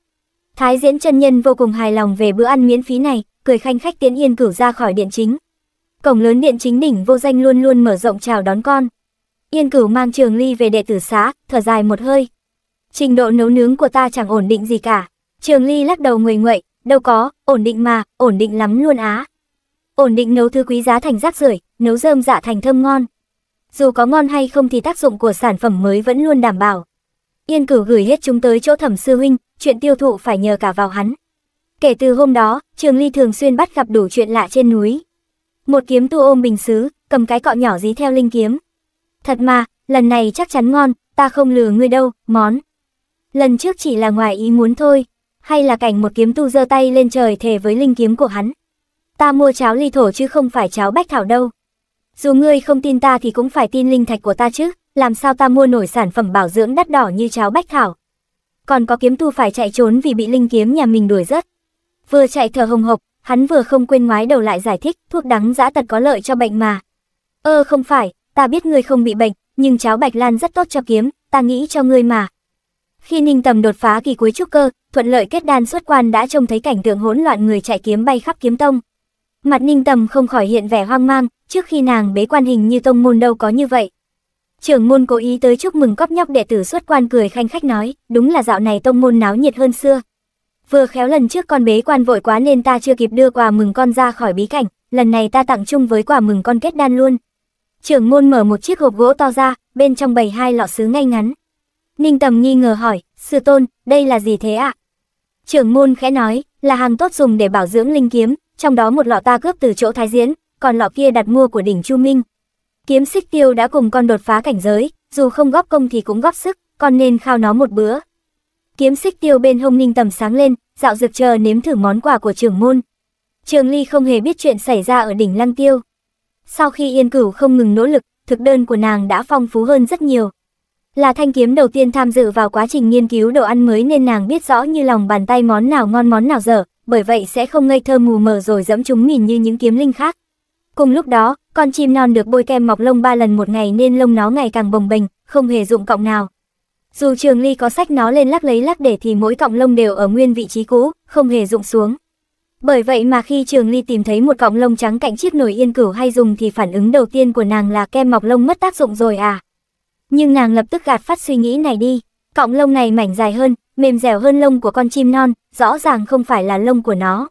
Thái diễn chân nhân vô cùng hài lòng về bữa ăn miễn phí này, cười khanh khách tiến yên cửu ra khỏi điện chính. Cổng lớn điện chính đỉnh vô danh luôn luôn mở rộng chào đón con. Yên cửu mang trường ly về đệ tử xá, thở dài một hơi. Trình độ nấu nướng của ta chẳng ổn định gì cả. Trường ly lắc đầu nguầy nguậy, đâu có, ổn định mà, ổn định lắm luôn á. Ổn định nấu thứ quý giá thành rác rưởi, nấu rơm dạ thành thơm ngon. Dù có ngon hay không thì tác dụng của sản phẩm mới vẫn luôn đảm bảo. Yên cửu gửi hết chúng tới chỗ thẩm sư huynh, chuyện tiêu thụ phải nhờ cả vào hắn. Kể từ hôm đó, Trường Ly thường xuyên bắt gặp đủ chuyện lạ trên núi. Một kiếm tu ôm bình xứ, cầm cái cọ nhỏ dí theo linh kiếm. Thật mà, lần này chắc chắn ngon, ta không lừa ngươi đâu, món. Lần trước chỉ là ngoài ý muốn thôi, hay là cảnh một kiếm tu giơ tay lên trời thề với linh kiếm của hắn. Ta mua cháo ly thổ chứ không phải cháo bách thảo đâu. Dù ngươi không tin ta thì cũng phải tin linh thạch của ta chứ làm sao ta mua nổi sản phẩm bảo dưỡng đắt đỏ như cháo bách thảo. Còn có kiếm tu phải chạy trốn vì bị linh kiếm nhà mình đuổi rớt. Vừa chạy thở hồng hộc, hắn vừa không quên ngoái đầu lại giải thích thuốc đắng giã tật có lợi cho bệnh mà. Ơ không phải, ta biết ngươi không bị bệnh, nhưng cháo bạch lan rất tốt cho kiếm, ta nghĩ cho ngươi mà. Khi Ninh Tầm đột phá kỳ cuối trúc cơ, thuận lợi kết đan xuất quan đã trông thấy cảnh tượng hỗn loạn người chạy kiếm bay khắp kiếm tông. Mặt Ninh Tầm không khỏi hiện vẻ hoang mang, trước khi nàng bế quan hình như tông môn đâu có như vậy. Trưởng môn cố ý tới chúc mừng cóp nhóc đệ tử xuất quan cười khanh khách nói, đúng là dạo này tông môn náo nhiệt hơn xưa. Vừa khéo lần trước con bế quan vội quá nên ta chưa kịp đưa quà mừng con ra khỏi bí cảnh, lần này ta tặng chung với quà mừng con kết đan luôn. Trưởng môn mở một chiếc hộp gỗ to ra, bên trong bầy hai lọ sứ ngay ngắn. Ninh tầm nghi ngờ hỏi, sư tôn, đây là gì thế ạ? Trưởng môn khẽ nói, là hàng tốt dùng để bảo dưỡng linh kiếm, trong đó một lọ ta cướp từ chỗ thái diễn, còn lọ kia đặt mua của đỉnh Chu Minh, Kiếm xích tiêu đã cùng con đột phá cảnh giới, dù không góp công thì cũng góp sức, con nên khao nó một bữa. Kiếm xích tiêu bên hông ninh tầm sáng lên, dạo dược chờ nếm thử món quà của trưởng môn. Trường Ly không hề biết chuyện xảy ra ở đỉnh lăng tiêu. Sau khi yên cửu không ngừng nỗ lực, thực đơn của nàng đã phong phú hơn rất nhiều. Là thanh kiếm đầu tiên tham dự vào quá trình nghiên cứu đồ ăn mới nên nàng biết rõ như lòng bàn tay món nào ngon món nào dở, bởi vậy sẽ không ngây thơ mù mờ rồi dẫm chúng mìn như những kiếm linh khác. Cùng lúc đó, con chim non được bôi kem mọc lông 3 lần một ngày nên lông nó ngày càng bồng bềnh, không hề dụng cọng nào. Dù Trường Ly có sách nó lên lắc lấy lắc để thì mỗi cọng lông đều ở nguyên vị trí cũ, không hề dụng xuống. Bởi vậy mà khi Trường Ly tìm thấy một cọng lông trắng cạnh chiếc nồi yên cửu hay dùng thì phản ứng đầu tiên của nàng là kem mọc lông mất tác dụng rồi à. Nhưng nàng lập tức gạt phát suy nghĩ này đi, cọng lông này mảnh dài hơn, mềm dẻo hơn lông của con chim non, rõ ràng không phải là lông của nó.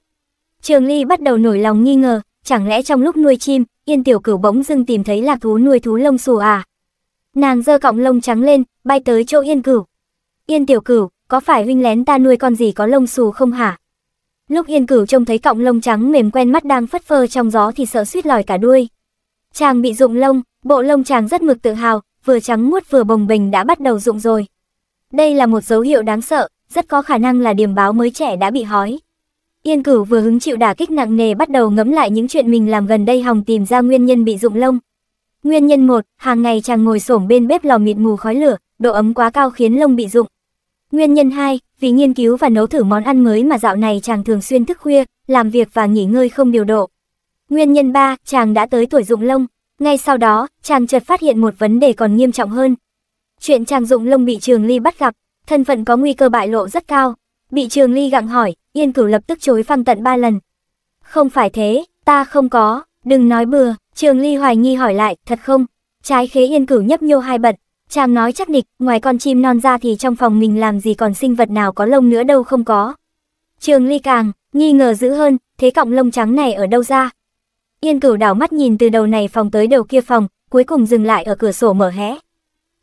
Trường Ly bắt đầu nổi lòng nghi ngờ, chẳng lẽ trong lúc nuôi chim, Yên tiểu cửu bỗng dưng tìm thấy lạc thú nuôi thú lông xù à. Nàng giơ cọng lông trắng lên, bay tới chỗ yên cửu. Yên tiểu cửu, có phải huynh lén ta nuôi con gì có lông xù không hả? Lúc yên cửu trông thấy cọng lông trắng mềm quen mắt đang phất phơ trong gió thì sợ suýt lòi cả đuôi. Chàng bị rụng lông, bộ lông chàng rất mực tự hào, vừa trắng muốt vừa bồng bềnh đã bắt đầu rụng rồi. Đây là một dấu hiệu đáng sợ, rất có khả năng là điểm báo mới trẻ đã bị hói. Yên Cửu vừa hứng chịu đả kích nặng nề bắt đầu ngẫm lại những chuyện mình làm gần đây hòng tìm ra nguyên nhân bị dụng lông. Nguyên nhân một, hàng ngày chàng ngồi xổm bên bếp lò mịt mù khói lửa, độ ấm quá cao khiến lông bị dụng. Nguyên nhân hai, vì nghiên cứu và nấu thử món ăn mới mà dạo này chàng thường xuyên thức khuya, làm việc và nghỉ ngơi không điều độ. Nguyên nhân ba, chàng đã tới tuổi dụng lông. Ngay sau đó, chàng chợt phát hiện một vấn đề còn nghiêm trọng hơn. Chuyện chàng dụng lông bị Trường Ly bắt gặp, thân phận có nguy cơ bại lộ rất cao. Bị Trường Ly gặng hỏi, Yên Cửu lập tức chối phăng tận ba lần. Không phải thế, ta không có, đừng nói bừa, Trường Ly hoài nghi hỏi lại, thật không? Trái khế Yên Cửu nhấp nhô hai bật, chàng nói chắc nịch, ngoài con chim non ra thì trong phòng mình làm gì còn sinh vật nào có lông nữa đâu không có. Trường Ly càng, nghi ngờ dữ hơn, thế cọng lông trắng này ở đâu ra? Yên Cửu đảo mắt nhìn từ đầu này phòng tới đầu kia phòng, cuối cùng dừng lại ở cửa sổ mở hé,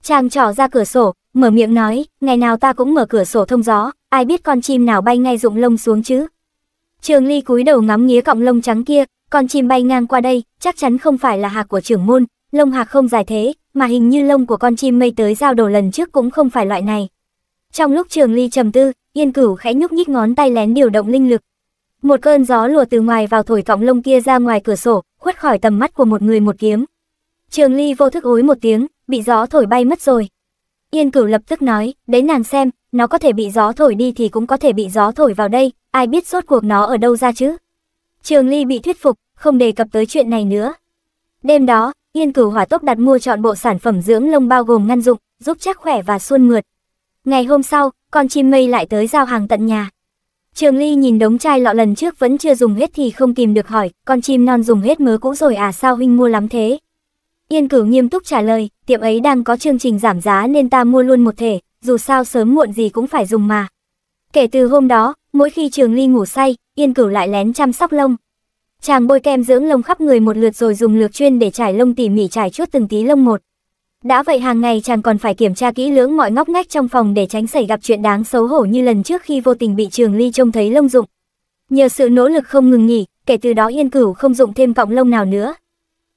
Chàng trỏ ra cửa sổ, mở miệng nói, ngày nào ta cũng mở cửa sổ thông gió, ai biết con chim nào bay ngay rụng lông xuống chứ. Trường Ly cúi đầu ngắm nghía cọng lông trắng kia, con chim bay ngang qua đây, chắc chắn không phải là hạc của trưởng môn, lông hạc không dài thế, mà hình như lông của con chim mây tới giao đồ lần trước cũng không phải loại này. Trong lúc Trường Ly trầm tư, Yên Cửu khẽ nhúc nhích ngón tay lén điều động linh lực. Một cơn gió lùa từ ngoài vào thổi cọng lông kia ra ngoài cửa sổ, khuất khỏi tầm mắt của một người một kiếm. Trường Ly vô thức ối một tiếng, bị gió thổi bay mất rồi. Yên cửu lập tức nói, đấy nàng xem, nó có thể bị gió thổi đi thì cũng có thể bị gió thổi vào đây, ai biết rốt cuộc nó ở đâu ra chứ. Trường Ly bị thuyết phục, không đề cập tới chuyện này nữa. Đêm đó, Yên cửu hỏa tốc đặt mua chọn bộ sản phẩm dưỡng lông bao gồm ngăn dụng, giúp chắc khỏe và suôn mượt. Ngày hôm sau, con chim mây lại tới giao hàng tận nhà. Trường Ly nhìn đống chai lọ lần trước vẫn chưa dùng hết thì không tìm được hỏi, con chim non dùng hết mớ cũ rồi à sao huynh mua lắm thế? Yên cử nghiêm túc trả lời, tiệm ấy đang có chương trình giảm giá nên ta mua luôn một thể, dù sao sớm muộn gì cũng phải dùng mà. Kể từ hôm đó, mỗi khi Trường Ly ngủ say, Yên cử lại lén chăm sóc lông. Chàng bôi kem dưỡng lông khắp người một lượt rồi dùng lược chuyên để trải lông tỉ mỉ trải chuốt từng tí lông một. Đã vậy hàng ngày chàng còn phải kiểm tra kỹ lưỡng mọi ngóc ngách trong phòng để tránh xảy gặp chuyện đáng xấu hổ như lần trước khi vô tình bị Trường Ly trông thấy lông rụng. Nhờ sự nỗ lực không ngừng nghỉ, kể từ đó Yên Cửu không dụng thêm cọng lông nào nữa,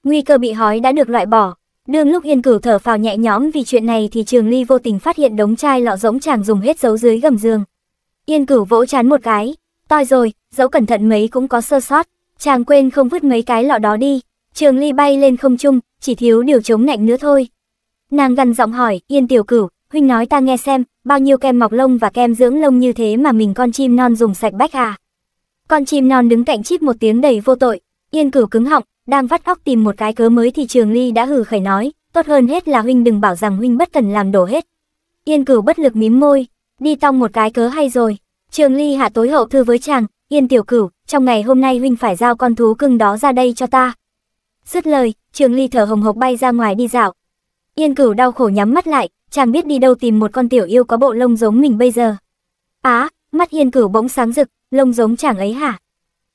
Nguy cơ bị hói đã được loại bỏ. Đương lúc Yên Cửu thở phào nhẹ nhõm vì chuyện này thì Trường Ly vô tình phát hiện đống chai lọ giống chàng dùng hết giấu dưới gầm giường. Yên Cửu vỗ chán một cái, toi rồi, giấu cẩn thận mấy cũng có sơ sót, chàng quên không vứt mấy cái lọ đó đi. Trường Ly bay lên không trung, chỉ thiếu điều chống nạnh nữa thôi. Nàng gần giọng hỏi, Yên Tiểu Cửu, huynh nói ta nghe xem, bao nhiêu kem mọc lông và kem dưỡng lông như thế mà mình con chim non dùng sạch bách à? Con chim non đứng cạnh chip một tiếng đầy vô tội, Yên Cửu cứng họng, đang vắt óc tìm một cái cớ mới thì Trường Ly đã hừ khẩy nói, tốt hơn hết là huynh đừng bảo rằng huynh bất cần làm đổ hết. Yên Cửu bất lực mím môi, đi tong một cái cớ hay rồi. Trường Ly hạ tối hậu thư với chàng, Yên tiểu cửu, trong ngày hôm nay huynh phải giao con thú cưng đó ra đây cho ta. Dứt lời, Trường Ly thở hồng hộc bay ra ngoài đi dạo. Yên cửu đau khổ nhắm mắt lại, chàng biết đi đâu tìm một con tiểu yêu có bộ lông giống mình bây giờ. Á, mắt Yên cửu bỗng sáng rực, lông giống chàng ấy hả?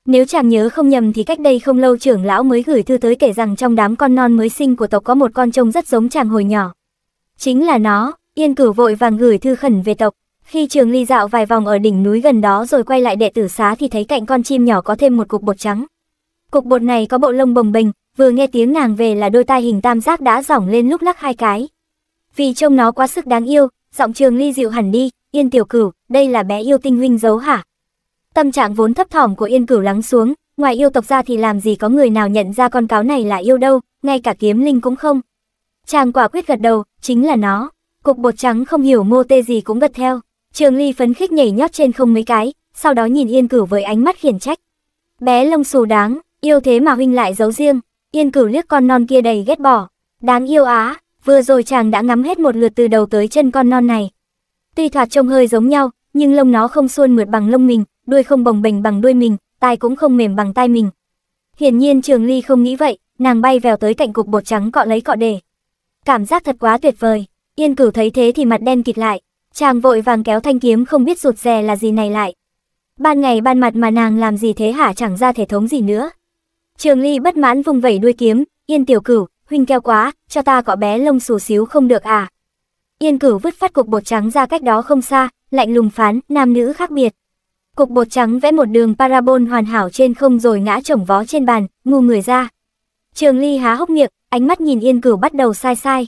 Nếu chàng nhớ không nhầm thì cách đây không lâu trưởng lão mới gửi thư tới kể rằng trong đám con non mới sinh của tộc có một con trông rất giống chàng hồi nhỏ. Chính là nó, Yên Cửu vội vàng gửi thư khẩn về tộc. Khi trường ly dạo vài vòng ở đỉnh núi gần đó rồi quay lại đệ tử xá thì thấy cạnh con chim nhỏ có thêm một cục bột trắng. Cục bột này có bộ lông bồng bềnh, vừa nghe tiếng nàng về là đôi tai hình tam giác đã giỏng lên lúc lắc hai cái. Vì trông nó quá sức đáng yêu, giọng trường ly dịu hẳn đi, Yên Tiểu Cửu, đây là bé yêu tinh huynh giấu hả? Tâm trạng vốn thấp thỏm của Yên Cửu lắng xuống, ngoài yêu tộc ra thì làm gì có người nào nhận ra con cáo này là yêu đâu, ngay cả kiếm linh cũng không. Chàng quả quyết gật đầu, chính là nó. Cục bột trắng không hiểu mô tê gì cũng gật theo. Trường Ly phấn khích nhảy nhót trên không mấy cái, sau đó nhìn Yên Cửu với ánh mắt khiển trách. Bé lông xù đáng, yêu thế mà huynh lại giấu riêng. Yên Cửu liếc con non kia đầy ghét bỏ. Đáng yêu á, vừa rồi chàng đã ngắm hết một lượt từ đầu tới chân con non này. Tuy thoạt trông hơi giống nhau, nhưng lông nó không suôn mượt bằng lông mình, đuôi không bồng bềnh bằng đuôi mình, tai cũng không mềm bằng tai mình. Hiển nhiên Trường Ly không nghĩ vậy, nàng bay vèo tới cạnh cục bột trắng cọ lấy cọ để. Cảm giác thật quá tuyệt vời, Yên Cửu thấy thế thì mặt đen kịt lại, chàng vội vàng kéo thanh kiếm không biết rụt rè là gì này lại. Ban ngày ban mặt mà nàng làm gì thế hả chẳng ra thể thống gì nữa. Trường Ly bất mãn vùng vẩy đuôi kiếm, Yên Tiểu Cửu, huynh keo quá, cho ta cọ bé lông xù xíu không được à. Yên Cửu vứt phát cục bột trắng ra cách đó không xa, lạnh lùng phán, nam nữ khác biệt. Cục bột trắng vẽ một đường parabol hoàn hảo trên không rồi ngã chồng vó trên bàn, ngu người ra. Trường Ly há hốc miệng, ánh mắt nhìn Yên Cửu bắt đầu sai sai.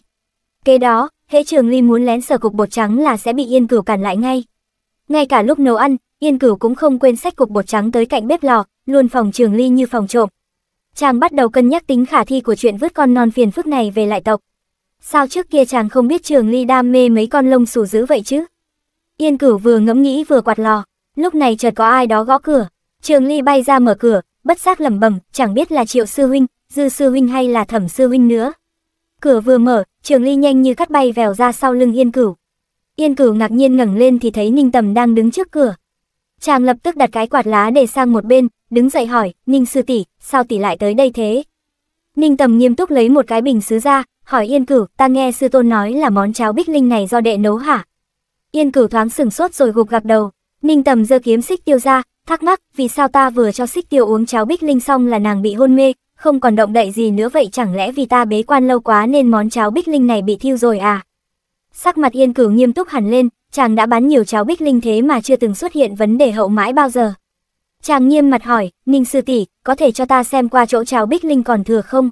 Kế đó, hễ Trường Ly muốn lén sờ cục bột trắng là sẽ bị Yên Cửu cản lại ngay. Ngay cả lúc nấu ăn, Yên Cửu cũng không quên xách cục bột trắng tới cạnh bếp lò, luôn phòng Trường Ly như phòng trộm. Chàng bắt đầu cân nhắc tính khả thi của chuyện vứt con non phiền phức này về lại tộc. Sao trước kia chàng không biết Trường Ly đam mê mấy con lông xù dữ vậy chứ? Yên Cửu vừa ngẫm nghĩ vừa quạt lò. Lúc này chợt có ai đó gõ cửa, Trường Ly bay ra mở cửa, bất giác lẩm bẩm, chẳng biết là Triệu sư huynh, Dư sư huynh hay là Thẩm sư huynh nữa. Cửa vừa mở, Trường Ly nhanh như cắt bay vèo ra sau lưng Yên Cửu. Yên Cửu ngạc nhiên ngẩng lên thì thấy Ninh Tầm đang đứng trước cửa. Chàng lập tức đặt cái quạt lá để sang một bên, đứng dậy hỏi, "Ninh sư tỷ, sao tỷ lại tới đây thế?" Ninh Tầm nghiêm túc lấy một cái bình sứ ra, hỏi Yên Cửu, "Ta nghe sư tôn nói là món cháo bích linh này do đệ nấu hả?" Yên Cửu thoáng sừng sốt rồi gục gật đầu, Ninh Tầm giơ kiếm xích tiêu ra, thắc mắc vì sao ta vừa cho xích tiêu uống cháo bích linh xong là nàng bị hôn mê, không còn động đậy gì nữa vậy chẳng lẽ vì ta bế quan lâu quá nên món cháo bích linh này bị thiêu rồi à? Sắc mặt Yên Cửu nghiêm túc hẳn lên, chàng đã bán nhiều cháo bích linh thế mà chưa từng xuất hiện vấn đề hậu mãi bao giờ. Chàng nghiêm mặt hỏi, Ninh sư tỷ, có thể cho ta xem qua chỗ cháo bích linh còn thừa không?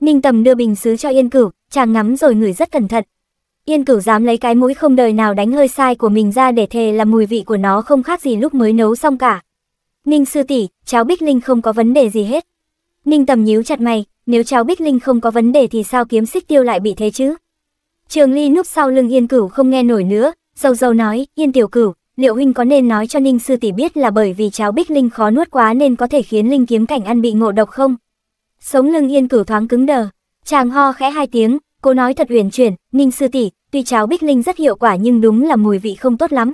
Ninh Tầm đưa bình sứ cho Yên Cửu, chàng ngắm rồi ngửi rất cẩn thận, Yên cửu dám lấy cái mũi không đời nào đánh hơi sai của mình ra để thề là mùi vị của nó không khác gì lúc mới nấu xong cả. Ninh sư tỷ, cháo Bích Linh không có vấn đề gì hết. Ninh tầm nhíu chặt mày, nếu cháo Bích Linh không có vấn đề thì sao kiếm xích tiêu lại bị thế chứ? Trường Ly núp sau lưng Yên Cửu không nghe nổi nữa, dâu dâu nói, Yên Tiểu Cửu, liệu huynh có nên nói cho Ninh sư tỷ biết là bởi vì cháo Bích Linh khó nuốt quá nên có thể khiến Linh kiếm cảnh ăn bị ngộ độc không? Sống lưng Yên Cửu thoáng cứng đờ, chàng ho khẽ hai tiếng, Cô nói thật huyền chuyển, Ninh sư tỷ, tuy cháo bích linh rất hiệu quả nhưng đúng là mùi vị không tốt lắm.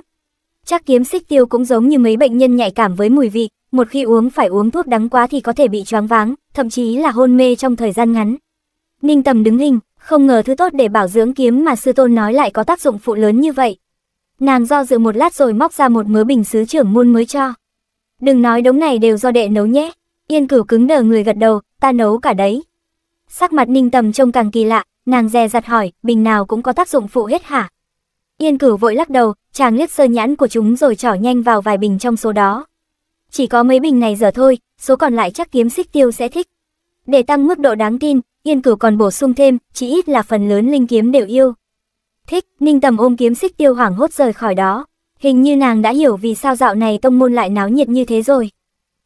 Chắc kiếm xích tiêu cũng giống như mấy bệnh nhân nhạy cảm với mùi vị, một khi uống phải uống thuốc đắng quá thì có thể bị choáng váng, thậm chí là hôn mê trong thời gian ngắn. Ninh Tầm đứng hình, không ngờ thứ tốt để bảo dưỡng kiếm mà sư tôn nói lại có tác dụng phụ lớn như vậy. Nàng do dự một lát rồi móc ra một mớ bình sứ trưởng môn mới cho. Đừng nói đống này đều do đệ nấu nhé. Yên cửu cứng đờ người gật đầu, ta nấu cả đấy. Sắc mặt ninh tầm trông càng kỳ lạ, Nàng dè dặt hỏi, bình nào cũng có tác dụng phụ hết hả? Yên cửu vội lắc đầu, chàng liếc sơ nhãn của chúng rồi trỏ nhanh vào vài bình trong số đó. Chỉ có mấy bình này giờ thôi, số còn lại chắc kiếm xích tiêu sẽ thích. Để tăng mức độ đáng tin, Yên cửu còn bổ sung thêm, chỉ ít là phần lớn linh kiếm đều yêu. Thích, ninh tầm ôm kiếm xích tiêu hoảng hốt rời khỏi đó. Hình như nàng đã hiểu vì sao dạo này tông môn lại náo nhiệt như thế rồi.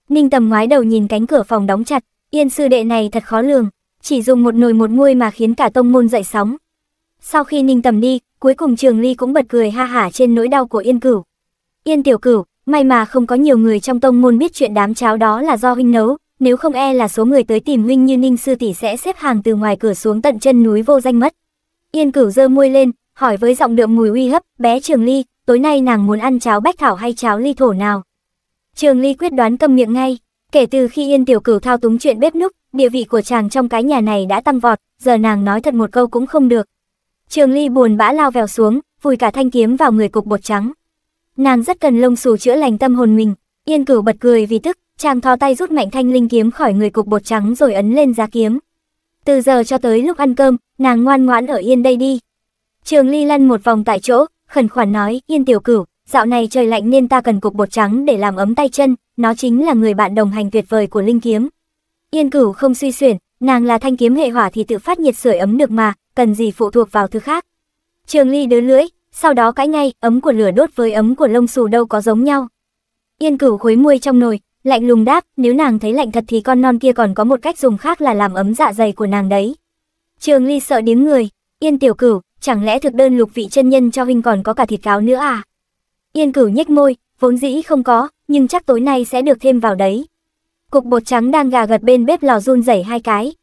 Ninh tầm ngoái đầu nhìn cánh cửa phòng đóng chặt, yên sư đệ này thật khó lường chỉ dùng một nồi một nguôi mà khiến cả tông môn dậy sóng. Sau khi Ninh Tầm đi, cuối cùng Trường Ly cũng bật cười ha hả trên nỗi đau của Yên Cửu. Yên Tiểu Cửu, may mà không có nhiều người trong tông môn biết chuyện đám cháo đó là do huynh nấu, nếu không e là số người tới tìm huynh như Ninh sư tỷ sẽ xếp hàng từ ngoài cửa xuống tận chân núi vô danh mất. Yên Cửu giơ môi lên, hỏi với giọng đượm mùi uy hấp, "Bé Trường Ly, tối nay nàng muốn ăn cháo bách thảo hay cháo ly thổ nào?" Trường Ly quyết đoán cầm miệng ngay. Kể từ khi Yên Tiểu Cửu thao túng chuyện bếp núc, địa vị của chàng trong cái nhà này đã tăng vọt, giờ nàng nói thật một câu cũng không được. Trường Ly buồn bã lao vèo xuống, vùi cả thanh kiếm vào người cục bột trắng. Nàng rất cần lông xù chữa lành tâm hồn mình, Yên Cửu bật cười vì tức, chàng thò tay rút mạnh thanh linh kiếm khỏi người cục bột trắng rồi ấn lên giá kiếm. Từ giờ cho tới lúc ăn cơm, nàng ngoan ngoãn ở yên đây đi. Trường Ly lăn một vòng tại chỗ, khẩn khoản nói, Yên Tiểu Cửu, dạo này trời lạnh nên ta cần cục bột trắng để làm ấm tay chân, nó chính là người bạn đồng hành tuyệt vời của linh kiếm. Yên cửu không suy xuyển, nàng là thanh kiếm hệ hỏa thì tự phát nhiệt sưởi ấm được mà, cần gì phụ thuộc vào thứ khác. Trường ly đứa lưỡi, sau đó cãi ngay, ấm của lửa đốt với ấm của lông xù đâu có giống nhau. Yên cửu khuấy muôi trong nồi, lạnh lùng đáp, nếu nàng thấy lạnh thật thì con non kia còn có một cách dùng khác là làm ấm dạ dày của nàng đấy. Trường ly sợ điếng người, yên tiểu cửu, chẳng lẽ thực đơn lục vị chân nhân cho huynh còn có cả thịt cáo nữa à? Yên cửu nhếch môi, vốn dĩ không có, nhưng chắc tối nay sẽ được thêm vào đấy. Cục bột trắng đang gà gật bên bếp lò run rẩy hai cái.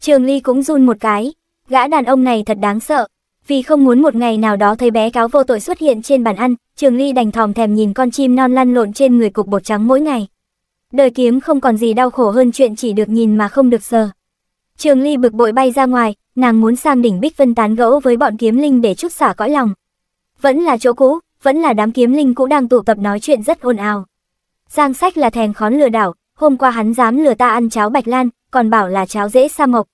Trường Ly cũng run một cái, gã đàn ông này thật đáng sợ. Vì không muốn một ngày nào đó thấy bé cáo vô tội xuất hiện trên bàn ăn, Trường Ly đành thòm thèm nhìn con chim non lăn lộn trên người cục bột trắng mỗi ngày. Đời kiếm không còn gì đau khổ hơn chuyện chỉ được nhìn mà không được sờ. Trường Ly bực bội bay ra ngoài, nàng muốn sang đỉnh Bích Vân tán gẫu với bọn kiếm linh để chút xả cõi lòng. Vẫn là chỗ cũ, vẫn là đám kiếm linh cũng đang tụ tập nói chuyện rất ồn ào. Giang sách là thèn khón lừa đảo, hôm qua hắn dám lừa ta ăn cháo bạch lan, còn bảo là cháo dễ sa mộc.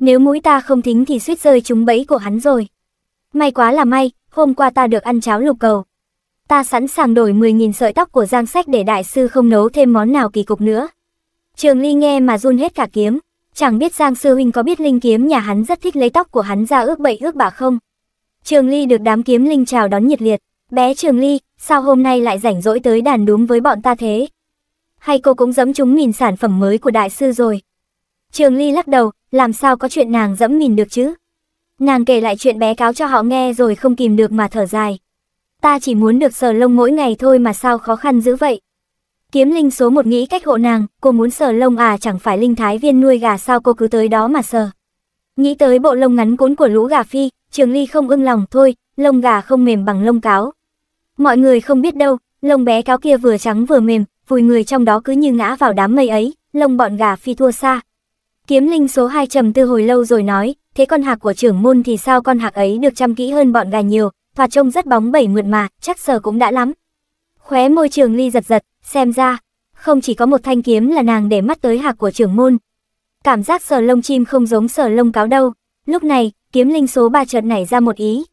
Nếu mũi ta không thính thì suýt rơi trúng bẫy của hắn rồi. May quá là may, hôm qua ta được ăn cháo lục cầu. Ta sẵn sàng đổi 10.000 sợi tóc của Giang Sách để đại sư không nấu thêm món nào kỳ cục nữa. Trường Ly nghe mà run hết cả kiếm, chẳng biết Giang sư huynh có biết linh kiếm nhà hắn rất thích lấy tóc của hắn ra ước bậy ước bạ không. Trường Ly được đám kiếm linh chào đón nhiệt liệt. Bé Trường Ly, sao hôm nay lại rảnh rỗi tới đàn đúng với bọn ta thế? Hay cô cũng dẫm chúng mìn sản phẩm mới của đại sư rồi? Trường Ly lắc đầu, làm sao có chuyện nàng dẫm mìn được chứ? Nàng kể lại chuyện bé cáo cho họ nghe rồi không kìm được mà thở dài. Ta chỉ muốn được sờ lông mỗi ngày thôi mà sao khó khăn dữ vậy? Kiếm linh số một nghĩ cách hộ nàng, cô muốn sờ lông à chẳng phải linh thái viên nuôi gà sao cô cứ tới đó mà sờ. Nghĩ tới bộ lông ngắn cuốn của lũ gà phi, Trường Ly không ưng lòng thôi, lông gà không mềm bằng lông cáo, Mọi người không biết đâu, lông bé cáo kia vừa trắng vừa mềm, vùi người trong đó cứ như ngã vào đám mây ấy, lông bọn gà phi thua xa. Kiếm linh số 2 trầm tư hồi lâu rồi nói, thế con hạc của trưởng môn thì sao con hạc ấy được chăm kỹ hơn bọn gà nhiều, thoạt trông rất bóng bẩy mượt mà, chắc sờ cũng đã lắm. Khóe môi trường ly giật giật, xem ra, không chỉ có một thanh kiếm là nàng để mắt tới hạc của trưởng môn. Cảm giác sờ lông chim không giống sờ lông cáo đâu. Lúc này, kiếm linh số 3 chợt nảy ra một ý,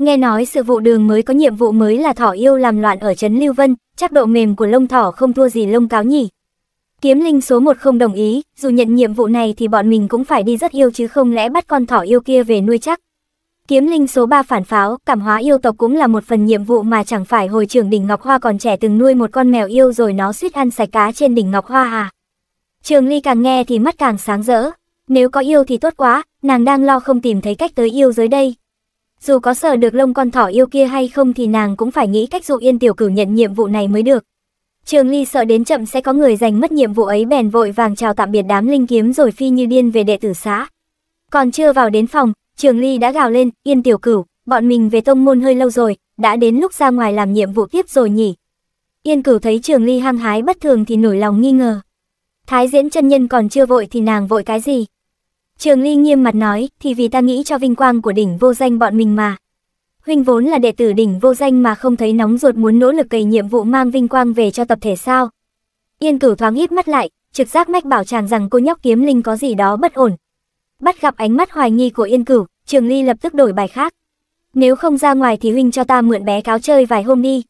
Nghe nói sự vụ đường mới có nhiệm vụ mới là thỏ yêu làm loạn ở Trấn Lưu Vân, chắc độ mềm của lông thỏ không thua gì lông cáo nhỉ. Kiếm linh số 1 không đồng ý, dù nhận nhiệm vụ này thì bọn mình cũng phải đi rất yêu chứ không lẽ bắt con thỏ yêu kia về nuôi chắc. Kiếm linh số 3 phản pháo, cảm hóa yêu tộc cũng là một phần nhiệm vụ mà chẳng phải hồi trưởng đỉnh Ngọc Hoa còn trẻ từng nuôi một con mèo yêu rồi nó suýt ăn sạch cá trên đỉnh Ngọc Hoa à. Trường ly càng nghe thì mắt càng sáng rỡ, nếu có yêu thì tốt quá, nàng đang lo không tìm thấy cách tới yêu dưới đây, dù có sợ được lông con thỏ yêu kia hay không thì nàng cũng phải nghĩ cách dụ yên tiểu cử nhận nhiệm vụ này mới được. Trường Ly sợ đến chậm sẽ có người giành mất nhiệm vụ ấy bèn vội vàng chào tạm biệt đám linh kiếm rồi phi như điên về đệ tử xã. Còn chưa vào đến phòng, Trường Ly đã gào lên, yên tiểu cửu, bọn mình về tông môn hơi lâu rồi, đã đến lúc ra ngoài làm nhiệm vụ tiếp rồi nhỉ. Yên cửu thấy Trường Ly hăng hái bất thường thì nổi lòng nghi ngờ. Thái diễn chân nhân còn chưa vội thì nàng vội cái gì? Trường Ly nghiêm mặt nói, thì vì ta nghĩ cho vinh quang của đỉnh vô danh bọn mình mà. Huynh vốn là đệ tử đỉnh vô danh mà không thấy nóng ruột muốn nỗ lực cày nhiệm vụ mang vinh quang về cho tập thể sao. Yên Cử thoáng hít mắt lại, trực giác mách bảo chàng rằng cô nhóc kiếm linh có gì đó bất ổn. Bắt gặp ánh mắt hoài nghi của Yên cửu, Trường Ly lập tức đổi bài khác. Nếu không ra ngoài thì huynh cho ta mượn bé cáo chơi vài hôm đi.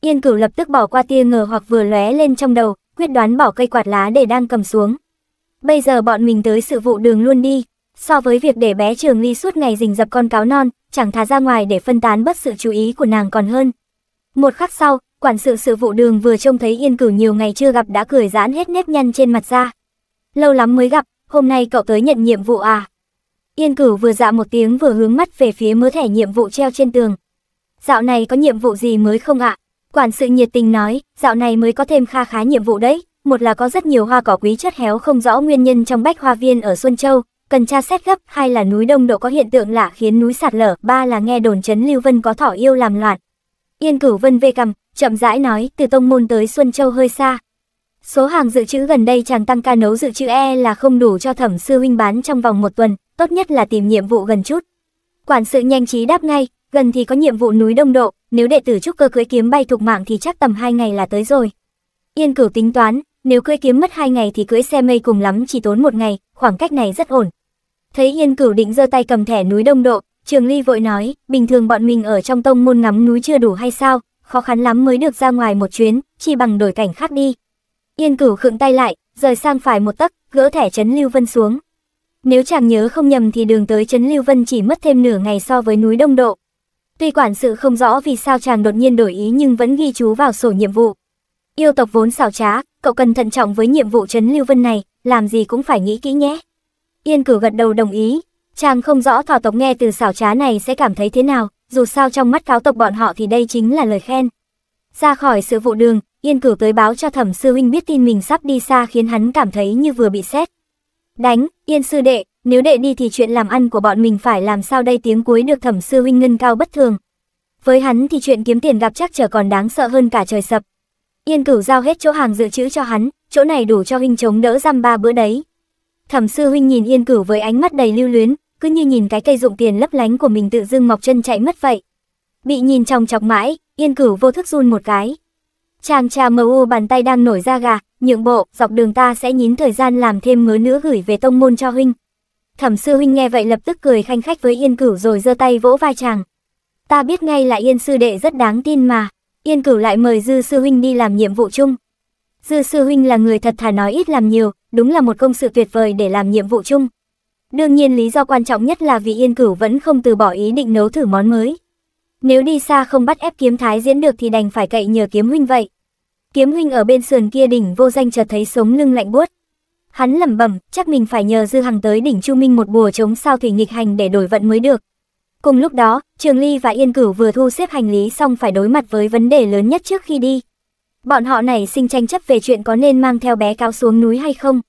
Yên cửu lập tức bỏ qua tia ngờ hoặc vừa lóe lên trong đầu, quyết đoán bỏ cây quạt lá để đang cầm xuống. Bây giờ bọn mình tới sự vụ đường luôn đi. So với việc để bé Trường Ly suốt ngày rình dập con cáo non, chẳng thà ra ngoài để phân tán bất sự chú ý của nàng còn hơn. Một khắc sau, quản sự sự vụ đường vừa trông thấy Yên Cửu nhiều ngày chưa gặp đã cười giãn hết nếp nhăn trên mặt ra. Lâu lắm mới gặp, hôm nay cậu tới nhận nhiệm vụ à? Yên Cửu vừa dạ một tiếng vừa hướng mắt về phía mớ thẻ nhiệm vụ treo trên tường. Dạo này có nhiệm vụ gì mới không ạ? Quản sự nhiệt tình nói, dạo này mới có thêm kha khá nhiệm vụ đấy, một là có rất nhiều hoa cỏ quý chất héo không rõ nguyên nhân trong bách hoa viên ở Xuân Châu, cần tra xét gấp, hai là núi Đông Độ có hiện tượng lạ khiến núi sạt lở, ba là nghe đồn chấn Lưu Vân có thỏ yêu làm loạn. Yên Cửu Vân vê cầm, chậm rãi nói, từ tông môn tới Xuân Châu hơi xa. Số hàng dự trữ gần đây chàng tăng ca nấu dự trữ e là không đủ cho thẩm sư huynh bán trong vòng một tuần, tốt nhất là tìm nhiệm vụ gần chút. Quản sự nhanh trí đáp ngay, gần thì có nhiệm vụ núi Đông Độ, nếu đệ tử trúc cơ cưỡi kiếm bay thuộc mạng thì chắc tầm hai ngày là tới rồi. Yên Cửu tính toán, nếu cưới kiếm mất 2 ngày thì cưới xe mây cùng lắm chỉ tốn một ngày, khoảng cách này rất ổn. Thấy Yên Cửu định giơ tay cầm thẻ núi đông độ, Trường Ly vội nói, bình thường bọn mình ở trong tông môn ngắm núi chưa đủ hay sao, khó khăn lắm mới được ra ngoài một chuyến, chỉ bằng đổi cảnh khác đi. Yên Cửu khựng tay lại, rời sang phải một tấc, gỡ thẻ trấn Lưu Vân xuống. Nếu chàng nhớ không nhầm thì đường tới trấn Lưu Vân chỉ mất thêm nửa ngày so với núi Đông Độ. Tuy quản sự không rõ vì sao chàng đột nhiên đổi ý nhưng vẫn ghi chú vào sổ nhiệm vụ. Yêu tộc vốn xảo trá, cậu cần thận trọng với nhiệm vụ trấn Lưu Vân này, làm gì cũng phải nghĩ kỹ nhé. Yên cử gật đầu đồng ý, chàng không rõ thỏ tộc nghe từ xảo trá này sẽ cảm thấy thế nào, dù sao trong mắt cáo tộc bọn họ thì đây chính là lời khen. Ra khỏi sự vụ đường, Yên cử tới báo cho thẩm sư huynh biết tin mình sắp đi xa khiến hắn cảm thấy như vừa bị xét. Đánh, Yên sư đệ, nếu đệ đi thì chuyện làm ăn của bọn mình phải làm sao đây tiếng cuối được thẩm sư huynh ngân cao bất thường. Với hắn thì chuyện kiếm tiền gặp chắc trở còn đáng sợ hơn cả trời sập, Yên cửu giao hết chỗ hàng dự trữ cho hắn, chỗ này đủ cho huynh chống đỡ giam ba bữa đấy. Thẩm sư huynh nhìn yên cửu với ánh mắt đầy lưu luyến, cứ như nhìn cái cây dụng tiền lấp lánh của mình tự dưng mọc chân chạy mất vậy. Bị nhìn trong chọc mãi, yên cửu vô thức run một cái. Chàng trà mờ u bàn tay đang nổi ra gà, nhượng bộ, dọc đường ta sẽ nhín thời gian làm thêm mớ nữa gửi về tông môn cho huynh. Thẩm sư huynh nghe vậy lập tức cười khanh khách với yên cửu rồi giơ tay vỗ vai chàng. Ta biết ngay là yên sư đệ rất đáng tin mà. Yên Cửu lại mời Dư Sư Huynh đi làm nhiệm vụ chung. Dư Sư Huynh là người thật thà nói ít làm nhiều, đúng là một công sự tuyệt vời để làm nhiệm vụ chung. Đương nhiên lý do quan trọng nhất là vì Yên Cửu vẫn không từ bỏ ý định nấu thử món mới. Nếu đi xa không bắt ép kiếm thái diễn được thì đành phải cậy nhờ kiếm huynh vậy. Kiếm huynh ở bên sườn kia đỉnh vô danh chợt thấy sống lưng lạnh buốt. Hắn lẩm bẩm, chắc mình phải nhờ Dư Hằng tới đỉnh Chu Minh một bùa chống sao thủy nghịch hành để đổi vận mới được. Cùng lúc đó, Trường Ly và Yên Cửu vừa thu xếp hành lý xong phải đối mặt với vấn đề lớn nhất trước khi đi. Bọn họ này sinh tranh chấp về chuyện có nên mang theo bé cáo xuống núi hay không.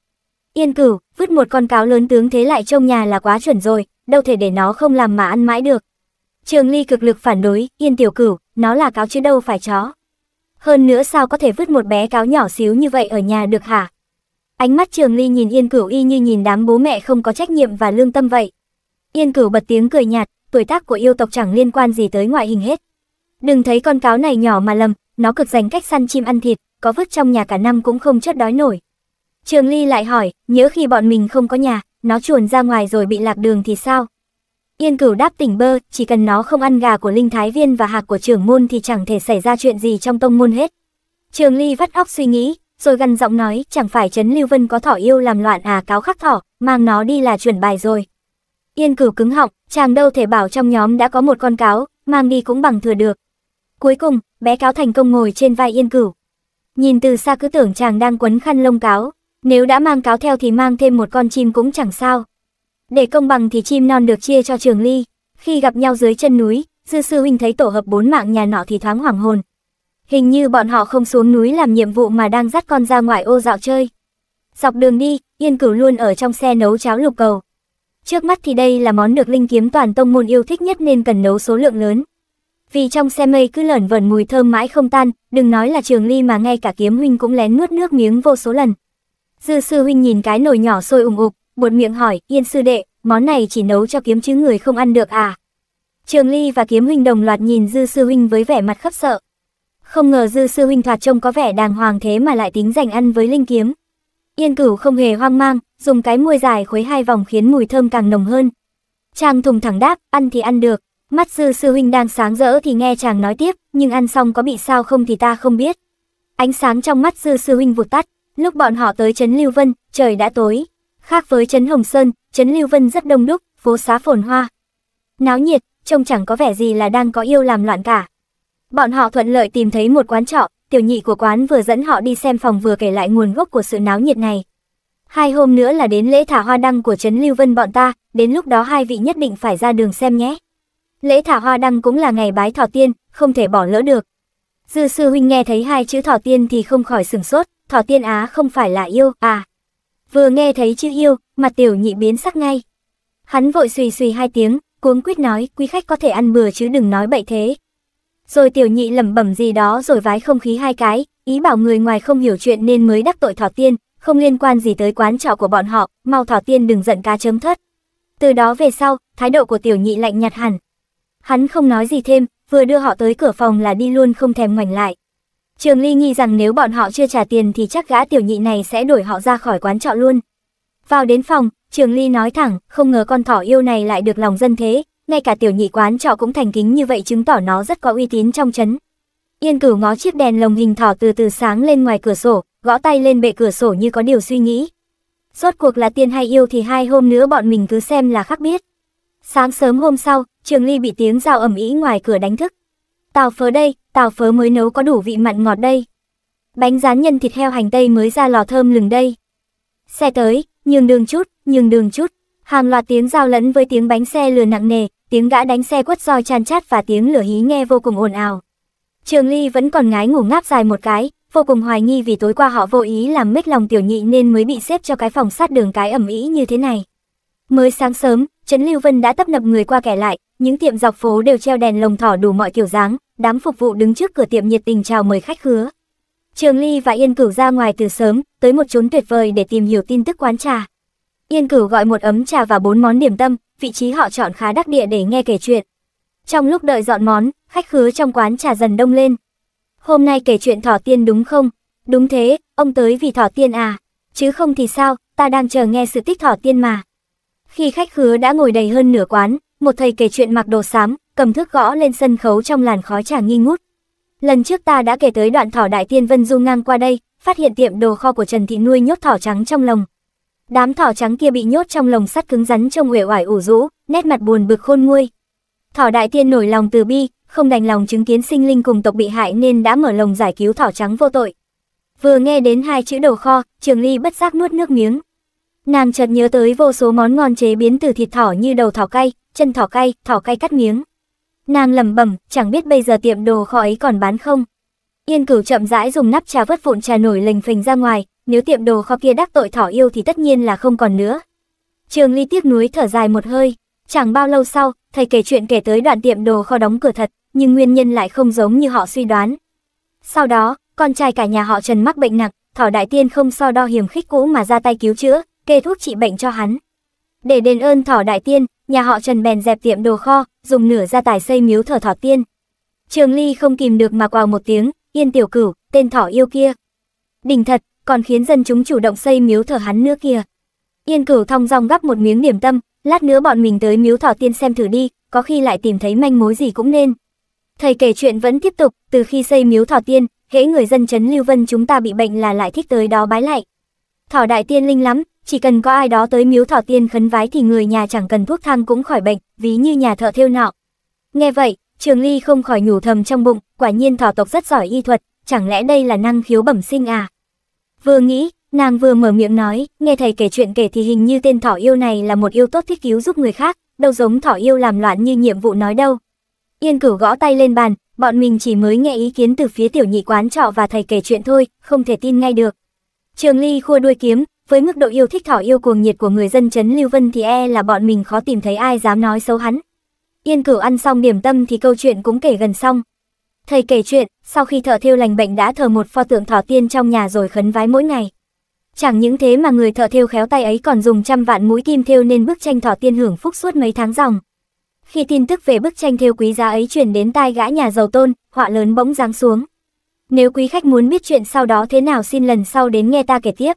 Yên Cửu, vứt một con cáo lớn tướng thế lại trong nhà là quá chuẩn rồi, đâu thể để nó không làm mà ăn mãi được. Trường Ly cực lực phản đối, Yên Tiểu Cửu, nó là cáo chứ đâu phải chó. Hơn nữa sao có thể vứt một bé cáo nhỏ xíu như vậy ở nhà được hả? Ánh mắt Trường Ly nhìn Yên Cửu y như nhìn đám bố mẹ không có trách nhiệm và lương tâm vậy. Yên Cửu bật tiếng cười nhạt, tuổi tác của yêu tộc chẳng liên quan gì tới ngoại hình hết. Đừng thấy con cáo này nhỏ mà lầm, nó cực dành cách săn chim ăn thịt, có vứt trong nhà cả năm cũng không chất đói nổi. Trường Ly lại hỏi, nhớ khi bọn mình không có nhà, nó chuồn ra ngoài rồi bị lạc đường thì sao? Yên Cửu đáp tỉnh bơ, chỉ cần nó không ăn gà của linh thái viên và hạc của trưởng môn thì chẳng thể xảy ra chuyện gì trong tông môn hết. Trường Ly vắt óc suy nghĩ, rồi gần giọng nói, chẳng phải Trấn Lưu Vân có thỏ yêu làm loạn à cáo khắc thỏ, mang nó đi là chuẩn bài rồi. Yên cửu cứng họng, chàng đâu thể bảo trong nhóm đã có một con cáo, mang đi cũng bằng thừa được. Cuối cùng, bé cáo thành công ngồi trên vai yên cửu. Nhìn từ xa cứ tưởng chàng đang quấn khăn lông cáo, nếu đã mang cáo theo thì mang thêm một con chim cũng chẳng sao. Để công bằng thì chim non được chia cho trường ly. Khi gặp nhau dưới chân núi, dư sư huynh thấy tổ hợp bốn mạng nhà nọ thì thoáng hoảng hồn. Hình như bọn họ không xuống núi làm nhiệm vụ mà đang dắt con ra ngoài ô dạo chơi. Dọc đường đi, Yên Cửu luôn ở trong xe nấu cháo lục cầu. Trước mắt thì đây là món được linh kiếm toàn tông môn yêu thích nhất nên cần nấu số lượng lớn. Vì trong xe mây cứ lởn vẩn mùi thơm mãi không tan, đừng nói là trường ly mà ngay cả kiếm huynh cũng lén nuốt nước miếng vô số lần. Dư sư huynh nhìn cái nồi nhỏ sôi ủng ục, buột miệng hỏi, yên sư đệ, món này chỉ nấu cho kiếm chứ người không ăn được à? Trường ly và kiếm huynh đồng loạt nhìn dư sư huynh với vẻ mặt khấp sợ. Không ngờ dư sư huynh thoạt trông có vẻ đàng hoàng thế mà lại tính dành ăn với linh kiếm. Yên cửu không hề hoang mang, dùng cái môi dài khuấy hai vòng khiến mùi thơm càng nồng hơn. Chàng thùng thẳng đáp, ăn thì ăn được. Mắt sư sư huynh đang sáng rỡ thì nghe chàng nói tiếp, nhưng ăn xong có bị sao không thì ta không biết. Ánh sáng trong mắt sư sư huynh vụt tắt, lúc bọn họ tới Trấn Lưu Vân, trời đã tối. Khác với Trấn Hồng Sơn, Trấn Lưu Vân rất đông đúc, phố xá phồn hoa. Náo nhiệt, trông chẳng có vẻ gì là đang có yêu làm loạn cả. Bọn họ thuận lợi tìm thấy một quán trọ, tiểu nhị của quán vừa dẫn họ đi xem phòng vừa kể lại nguồn gốc của sự náo nhiệt này. Hai hôm nữa là đến lễ thả hoa đăng của Trấn Lưu Vân bọn ta, đến lúc đó hai vị nhất định phải ra đường xem nhé. Lễ thả hoa đăng cũng là ngày bái thọ tiên, không thể bỏ lỡ được. Dư sư huynh nghe thấy hai chữ thọ tiên thì không khỏi sửng sốt, thọ tiên á không phải là yêu, à. Vừa nghe thấy chữ yêu, mặt tiểu nhị biến sắc ngay. Hắn vội xùy xùy hai tiếng, cuống quyết nói, quý khách có thể ăn bừa chứ đừng nói bậy thế, rồi tiểu nhị lẩm bẩm gì đó rồi vái không khí hai cái, ý bảo người ngoài không hiểu chuyện nên mới đắc tội Thỏ Tiên, không liên quan gì tới quán trọ của bọn họ, mau Thỏ Tiên đừng giận cá chấm thất. Từ đó về sau, thái độ của tiểu nhị lạnh nhạt hẳn. Hắn không nói gì thêm, vừa đưa họ tới cửa phòng là đi luôn không thèm ngoảnh lại. Trường Ly nghi rằng nếu bọn họ chưa trả tiền thì chắc gã tiểu nhị này sẽ đuổi họ ra khỏi quán trọ luôn. Vào đến phòng, Trường Ly nói thẳng, không ngờ con thỏ yêu này lại được lòng dân thế, ngay cả tiểu nhị quán trọ cũng thành kính như vậy chứng tỏ nó rất có uy tín trong chấn. Yên cửu ngó chiếc đèn lồng hình thỏ từ từ sáng lên ngoài cửa sổ, gõ tay lên bệ cửa sổ như có điều suy nghĩ. Rốt cuộc là tiên hay yêu thì hai hôm nữa bọn mình cứ xem là khác biết. Sáng sớm hôm sau, Trường Ly bị tiếng rào ầm ĩ ngoài cửa đánh thức. Tào phớ đây, tào phớ mới nấu có đủ vị mặn ngọt đây. Bánh rán nhân thịt heo hành tây mới ra lò thơm lừng đây. Xe tới, nhường đường chút, nhường đường chút. Hàng loạt tiếng giao lẫn với tiếng bánh xe lừa nặng nề, tiếng gã đánh xe quất roi chan chát và tiếng lửa hí nghe vô cùng ồn ào. Trường Ly vẫn còn ngái ngủ ngáp dài một cái, vô cùng hoài nghi vì tối qua họ vô ý làm mếch lòng tiểu nhị nên mới bị xếp cho cái phòng sát đường cái ẩm ý như thế này. Mới sáng sớm, Trấn Lưu Vân đã tấp nập người qua kẻ lại, những tiệm dọc phố đều treo đèn lồng thỏ đủ mọi kiểu dáng, đám phục vụ đứng trước cửa tiệm nhiệt tình chào mời khách khứa. Trường Ly và Yên Cửu ra ngoài từ sớm, tới một chốn tuyệt vời để tìm hiểu tin tức quán trà. Yên cử gọi một ấm trà và bốn món điểm tâm, vị trí họ chọn khá đắc địa để nghe kể chuyện. Trong lúc đợi dọn món, khách khứa trong quán trà dần đông lên. Hôm nay kể chuyện thỏ tiên đúng không? Đúng thế, ông tới vì thỏ tiên à? Chứ không thì sao, ta đang chờ nghe sự tích thỏ tiên mà. Khi khách khứa đã ngồi đầy hơn nửa quán, một thầy kể chuyện mặc đồ xám, cầm thước gõ lên sân khấu trong làn khói trà nghi ngút. Lần trước ta đã kể tới đoạn thỏ đại tiên Vân Du ngang qua đây, phát hiện tiệm đồ kho của Trần Thị nuôi nhốt thỏ trắng trong lồng, Đám thỏ trắng kia bị nhốt trong lồng sắt cứng rắn trông uể oải ủ rũ, nét mặt buồn bực khôn nguôi. Thỏ đại tiên nổi lòng từ bi, không đành lòng chứng kiến sinh linh cùng tộc bị hại nên đã mở lồng giải cứu thỏ trắng vô tội. Vừa nghe đến hai chữ đầu kho, Trường Ly bất giác nuốt nước miếng. Nàng chợt nhớ tới vô số món ngon chế biến từ thịt thỏ như đầu thỏ cay, chân thỏ cay, thỏ cay cắt miếng. Nàng lẩm bẩm, chẳng biết bây giờ tiệm đồ kho ấy còn bán không. Yên Cửu chậm rãi dùng nắp trà vớt vụn trà nổi lềnh phềnh ra ngoài, nếu tiệm đồ kho kia đắc tội thỏ yêu thì tất nhiên là không còn nữa. Trường Ly tiếc nuối thở dài một hơi, chẳng bao lâu sau, thầy kể chuyện kể tới đoạn tiệm đồ kho đóng cửa thật, nhưng nguyên nhân lại không giống như họ suy đoán. Sau đó, con trai cả nhà họ Trần mắc bệnh nặng, Thỏ Đại Tiên không so đo hiểm khích cũ mà ra tay cứu chữa, kê thuốc trị bệnh cho hắn. Để đền ơn Thỏ Đại Tiên, nhà họ Trần bèn dẹp tiệm đồ kho, dùng nửa gia tài xây miếu thờ Thỏ Tiên. Trường Ly không kìm được mà quào một tiếng, Yên Tiểu Cửu, tên thỏ yêu kia. đỉnh thật, còn khiến dân chúng chủ động xây miếu thờ hắn nữa kìa. Yên cửu thong dong gắp một miếng điểm tâm, lát nữa bọn mình tới miếu thọ tiên xem thử đi, có khi lại tìm thấy manh mối gì cũng nên. Thầy kể chuyện vẫn tiếp tục, từ khi xây miếu thọ tiên, hễ người dân chấn Lưu Vân chúng ta bị bệnh là lại thích tới đó bái lại. Thỏ đại tiên linh lắm, chỉ cần có ai đó tới miếu thọ tiên khấn vái thì người nhà chẳng cần thuốc thang cũng khỏi bệnh, ví như nhà thợ thêu nọ. Nghe vậy, Trường Ly không khỏi nhủ thầm trong bụng, quả nhiên thỏ tộc rất giỏi y thuật, chẳng lẽ đây là năng khiếu bẩm sinh à? Vừa nghĩ, nàng vừa mở miệng nói, nghe thầy kể chuyện kể thì hình như tên thỏ yêu này là một yêu tốt thích cứu giúp người khác, đâu giống thỏ yêu làm loạn như nhiệm vụ nói đâu. Yên cửu gõ tay lên bàn, bọn mình chỉ mới nghe ý kiến từ phía tiểu nhị quán trọ và thầy kể chuyện thôi, không thể tin ngay được. Trường Ly khua đuôi kiếm, với mức độ yêu thích thỏ yêu cuồng nhiệt của người dân chấn Lưu Vân thì e là bọn mình khó tìm thấy ai dám nói xấu hắn. Yên cửu ăn xong điểm tâm thì câu chuyện cũng kể gần xong, Thầy kể chuyện, sau khi thợ thêu lành bệnh đã thờ một pho tượng thỏ tiên trong nhà rồi khấn vái mỗi ngày. Chẳng những thế mà người thợ thêu khéo tay ấy còn dùng trăm vạn mũi kim thêu nên bức tranh thỏ tiên hưởng phúc suốt mấy tháng dòng. Khi tin tức về bức tranh thêu quý giá ấy truyền đến tai gã nhà giàu tôn, họa lớn bỗng giáng xuống. Nếu quý khách muốn biết chuyện sau đó thế nào xin lần sau đến nghe ta kể tiếp.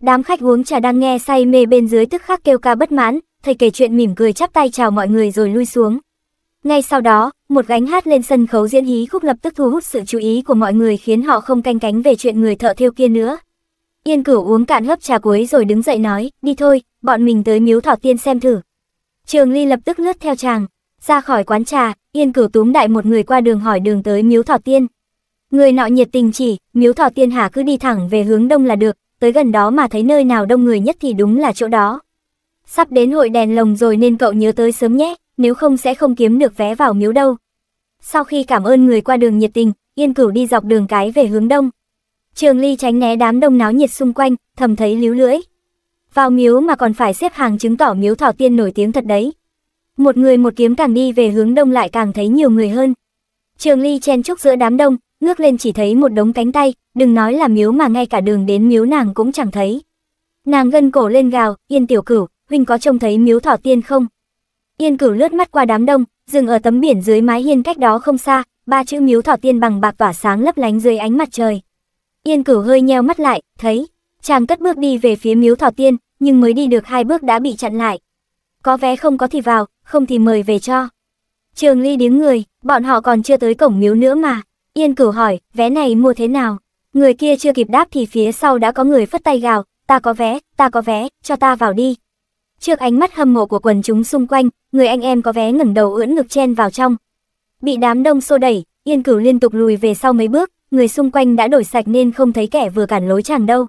Đám khách uống trà đang nghe say mê bên dưới tức khắc kêu ca bất mãn, thầy kể chuyện mỉm cười chắp tay chào mọi người rồi lui xuống. Ngay sau đó, một gánh hát lên sân khấu diễn hí khúc lập tức thu hút sự chú ý của mọi người khiến họ không canh cánh về chuyện người thợ thiêu kia nữa. Yên cửu uống cạn hấp trà cuối rồi đứng dậy nói, đi thôi, bọn mình tới miếu thọ tiên xem thử. Trường Ly lập tức lướt theo chàng, ra khỏi quán trà, Yên cửu túm đại một người qua đường hỏi đường tới miếu thọ tiên. Người nọ nhiệt tình chỉ, miếu thọ tiên hả cứ đi thẳng về hướng đông là được, tới gần đó mà thấy nơi nào đông người nhất thì đúng là chỗ đó. Sắp đến hội đèn lồng rồi nên cậu nhớ tới sớm nhé nếu không sẽ không kiếm được vé vào miếu đâu. Sau khi cảm ơn người qua đường nhiệt tình, Yên Cửu đi dọc đường cái về hướng đông. Trường Ly tránh né đám đông náo nhiệt xung quanh, thầm thấy líu lưỡi. Vào miếu mà còn phải xếp hàng chứng tỏ miếu thảo Tiên nổi tiếng thật đấy. Một người một kiếm càng đi về hướng đông lại càng thấy nhiều người hơn. Trường Ly chen chúc giữa đám đông, ngước lên chỉ thấy một đống cánh tay, đừng nói là miếu mà ngay cả đường đến miếu nàng cũng chẳng thấy. Nàng gân cổ lên gào, Yên tiểu cửu, huynh có trông thấy miếu Thọ Tiên không? Yên Cửu lướt mắt qua đám đông, dừng ở tấm biển dưới mái hiên cách đó không xa, ba chữ miếu thỏ tiên bằng bạc tỏa sáng lấp lánh dưới ánh mặt trời. Yên Cửu hơi nheo mắt lại, thấy, chàng cất bước đi về phía miếu thỏ tiên, nhưng mới đi được hai bước đã bị chặn lại. Có vé không có thì vào, không thì mời về cho. Trường Ly đứng người, bọn họ còn chưa tới cổng miếu nữa mà. Yên Cửu hỏi, vé này mua thế nào? Người kia chưa kịp đáp thì phía sau đã có người phất tay gào, ta có vé, ta có vé, cho ta vào đi. Trước ánh mắt hâm mộ của quần chúng xung quanh, người anh em có vé ngẩng đầu ưỡn ngực chen vào trong. Bị đám đông xô đẩy, Yên Cửu liên tục lùi về sau mấy bước, người xung quanh đã đổi sạch nên không thấy kẻ vừa cản lối chàng đâu.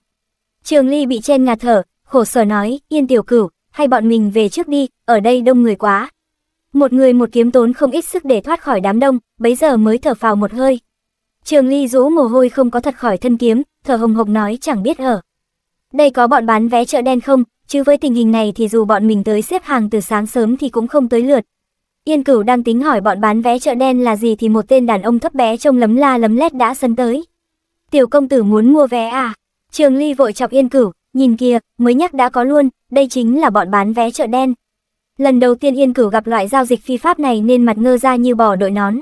Trường Ly bị chen ngạt thở, khổ sở nói, Yên Tiểu Cửu, hay bọn mình về trước đi, ở đây đông người quá. Một người một kiếm tốn không ít sức để thoát khỏi đám đông, bấy giờ mới thở phào một hơi. Trường Ly rũ mồ hôi không có thật khỏi thân kiếm, thở hồng hộc nói chẳng biết ở. Đây có bọn bán vé chợ đen không, chứ với tình hình này thì dù bọn mình tới xếp hàng từ sáng sớm thì cũng không tới lượt. Yên Cửu đang tính hỏi bọn bán vé chợ đen là gì thì một tên đàn ông thấp bé trông lấm la lấm lét đã sân tới. Tiểu công tử muốn mua vé à? Trường Ly vội chọc Yên Cửu, nhìn kìa, mới nhắc đã có luôn, đây chính là bọn bán vé chợ đen. Lần đầu tiên Yên Cửu gặp loại giao dịch phi pháp này nên mặt ngơ ra như bò đội nón.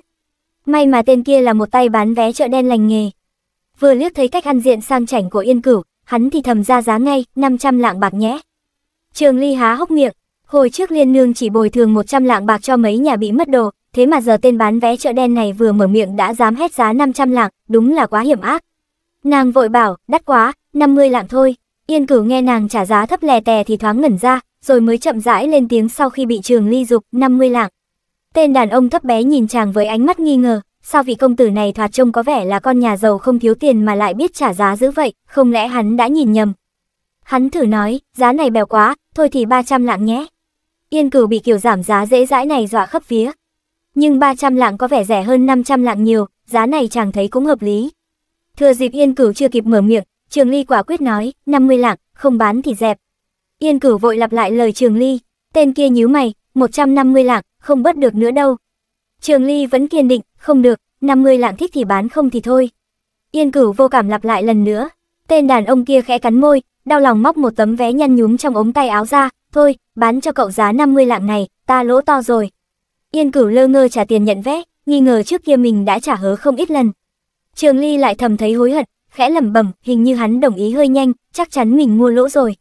May mà tên kia là một tay bán vé chợ đen lành nghề. Vừa liếc thấy cách ăn diện sang chảnh của Yên Cửu, hắn thì thầm ra giá ngay, 500 lạng bạc nhé. Trường Ly há hốc miệng, hồi trước Liên Nương chỉ bồi thường 100 lạng bạc cho mấy nhà bị mất đồ, thế mà giờ tên bán vé chợ đen này vừa mở miệng đã dám hét giá 500 lạng, đúng là quá hiểm ác. Nàng vội bảo, đắt quá, 50 lạng thôi. Yên Cửu nghe nàng trả giá thấp lè tè thì thoáng ngẩn ra, rồi mới chậm rãi lên tiếng sau khi bị Trường Ly dục 50 lạng. Tên đàn ông thấp bé nhìn chàng với ánh mắt nghi ngờ, sao vị công tử này thoạt trông có vẻ là con nhà giàu không thiếu tiền mà lại biết trả giá dữ vậy, không lẽ hắn đã nhìn nhầm, Hắn thử nói, giá này bèo quá, thôi thì 300 lạng nhé. Yên cửu bị kiểu giảm giá dễ dãi này dọa khắp vía. Nhưng 300 lạng có vẻ rẻ hơn 500 lạng nhiều, giá này chàng thấy cũng hợp lý. Thừa dịp Yên cửu chưa kịp mở miệng, Trường Ly quả quyết nói, 50 lạng, không bán thì dẹp. Yên cửu vội lặp lại lời Trường Ly, tên kia nhíu mày, 150 lạng, không bớt được nữa đâu. Trường Ly vẫn kiên định, không được, 50 lạng thích thì bán không thì thôi. Yên cửu vô cảm lặp lại lần nữa, Tên đàn ông kia khẽ cắn môi, đau lòng móc một tấm vé nhăn nhúm trong ống tay áo ra, thôi, bán cho cậu giá 50 lạng này, ta lỗ to rồi. Yên cửu lơ ngơ trả tiền nhận vé, nghi ngờ trước kia mình đã trả hớ không ít lần. Trường Ly lại thầm thấy hối hận, khẽ lẩm bẩm, hình như hắn đồng ý hơi nhanh, chắc chắn mình mua lỗ rồi.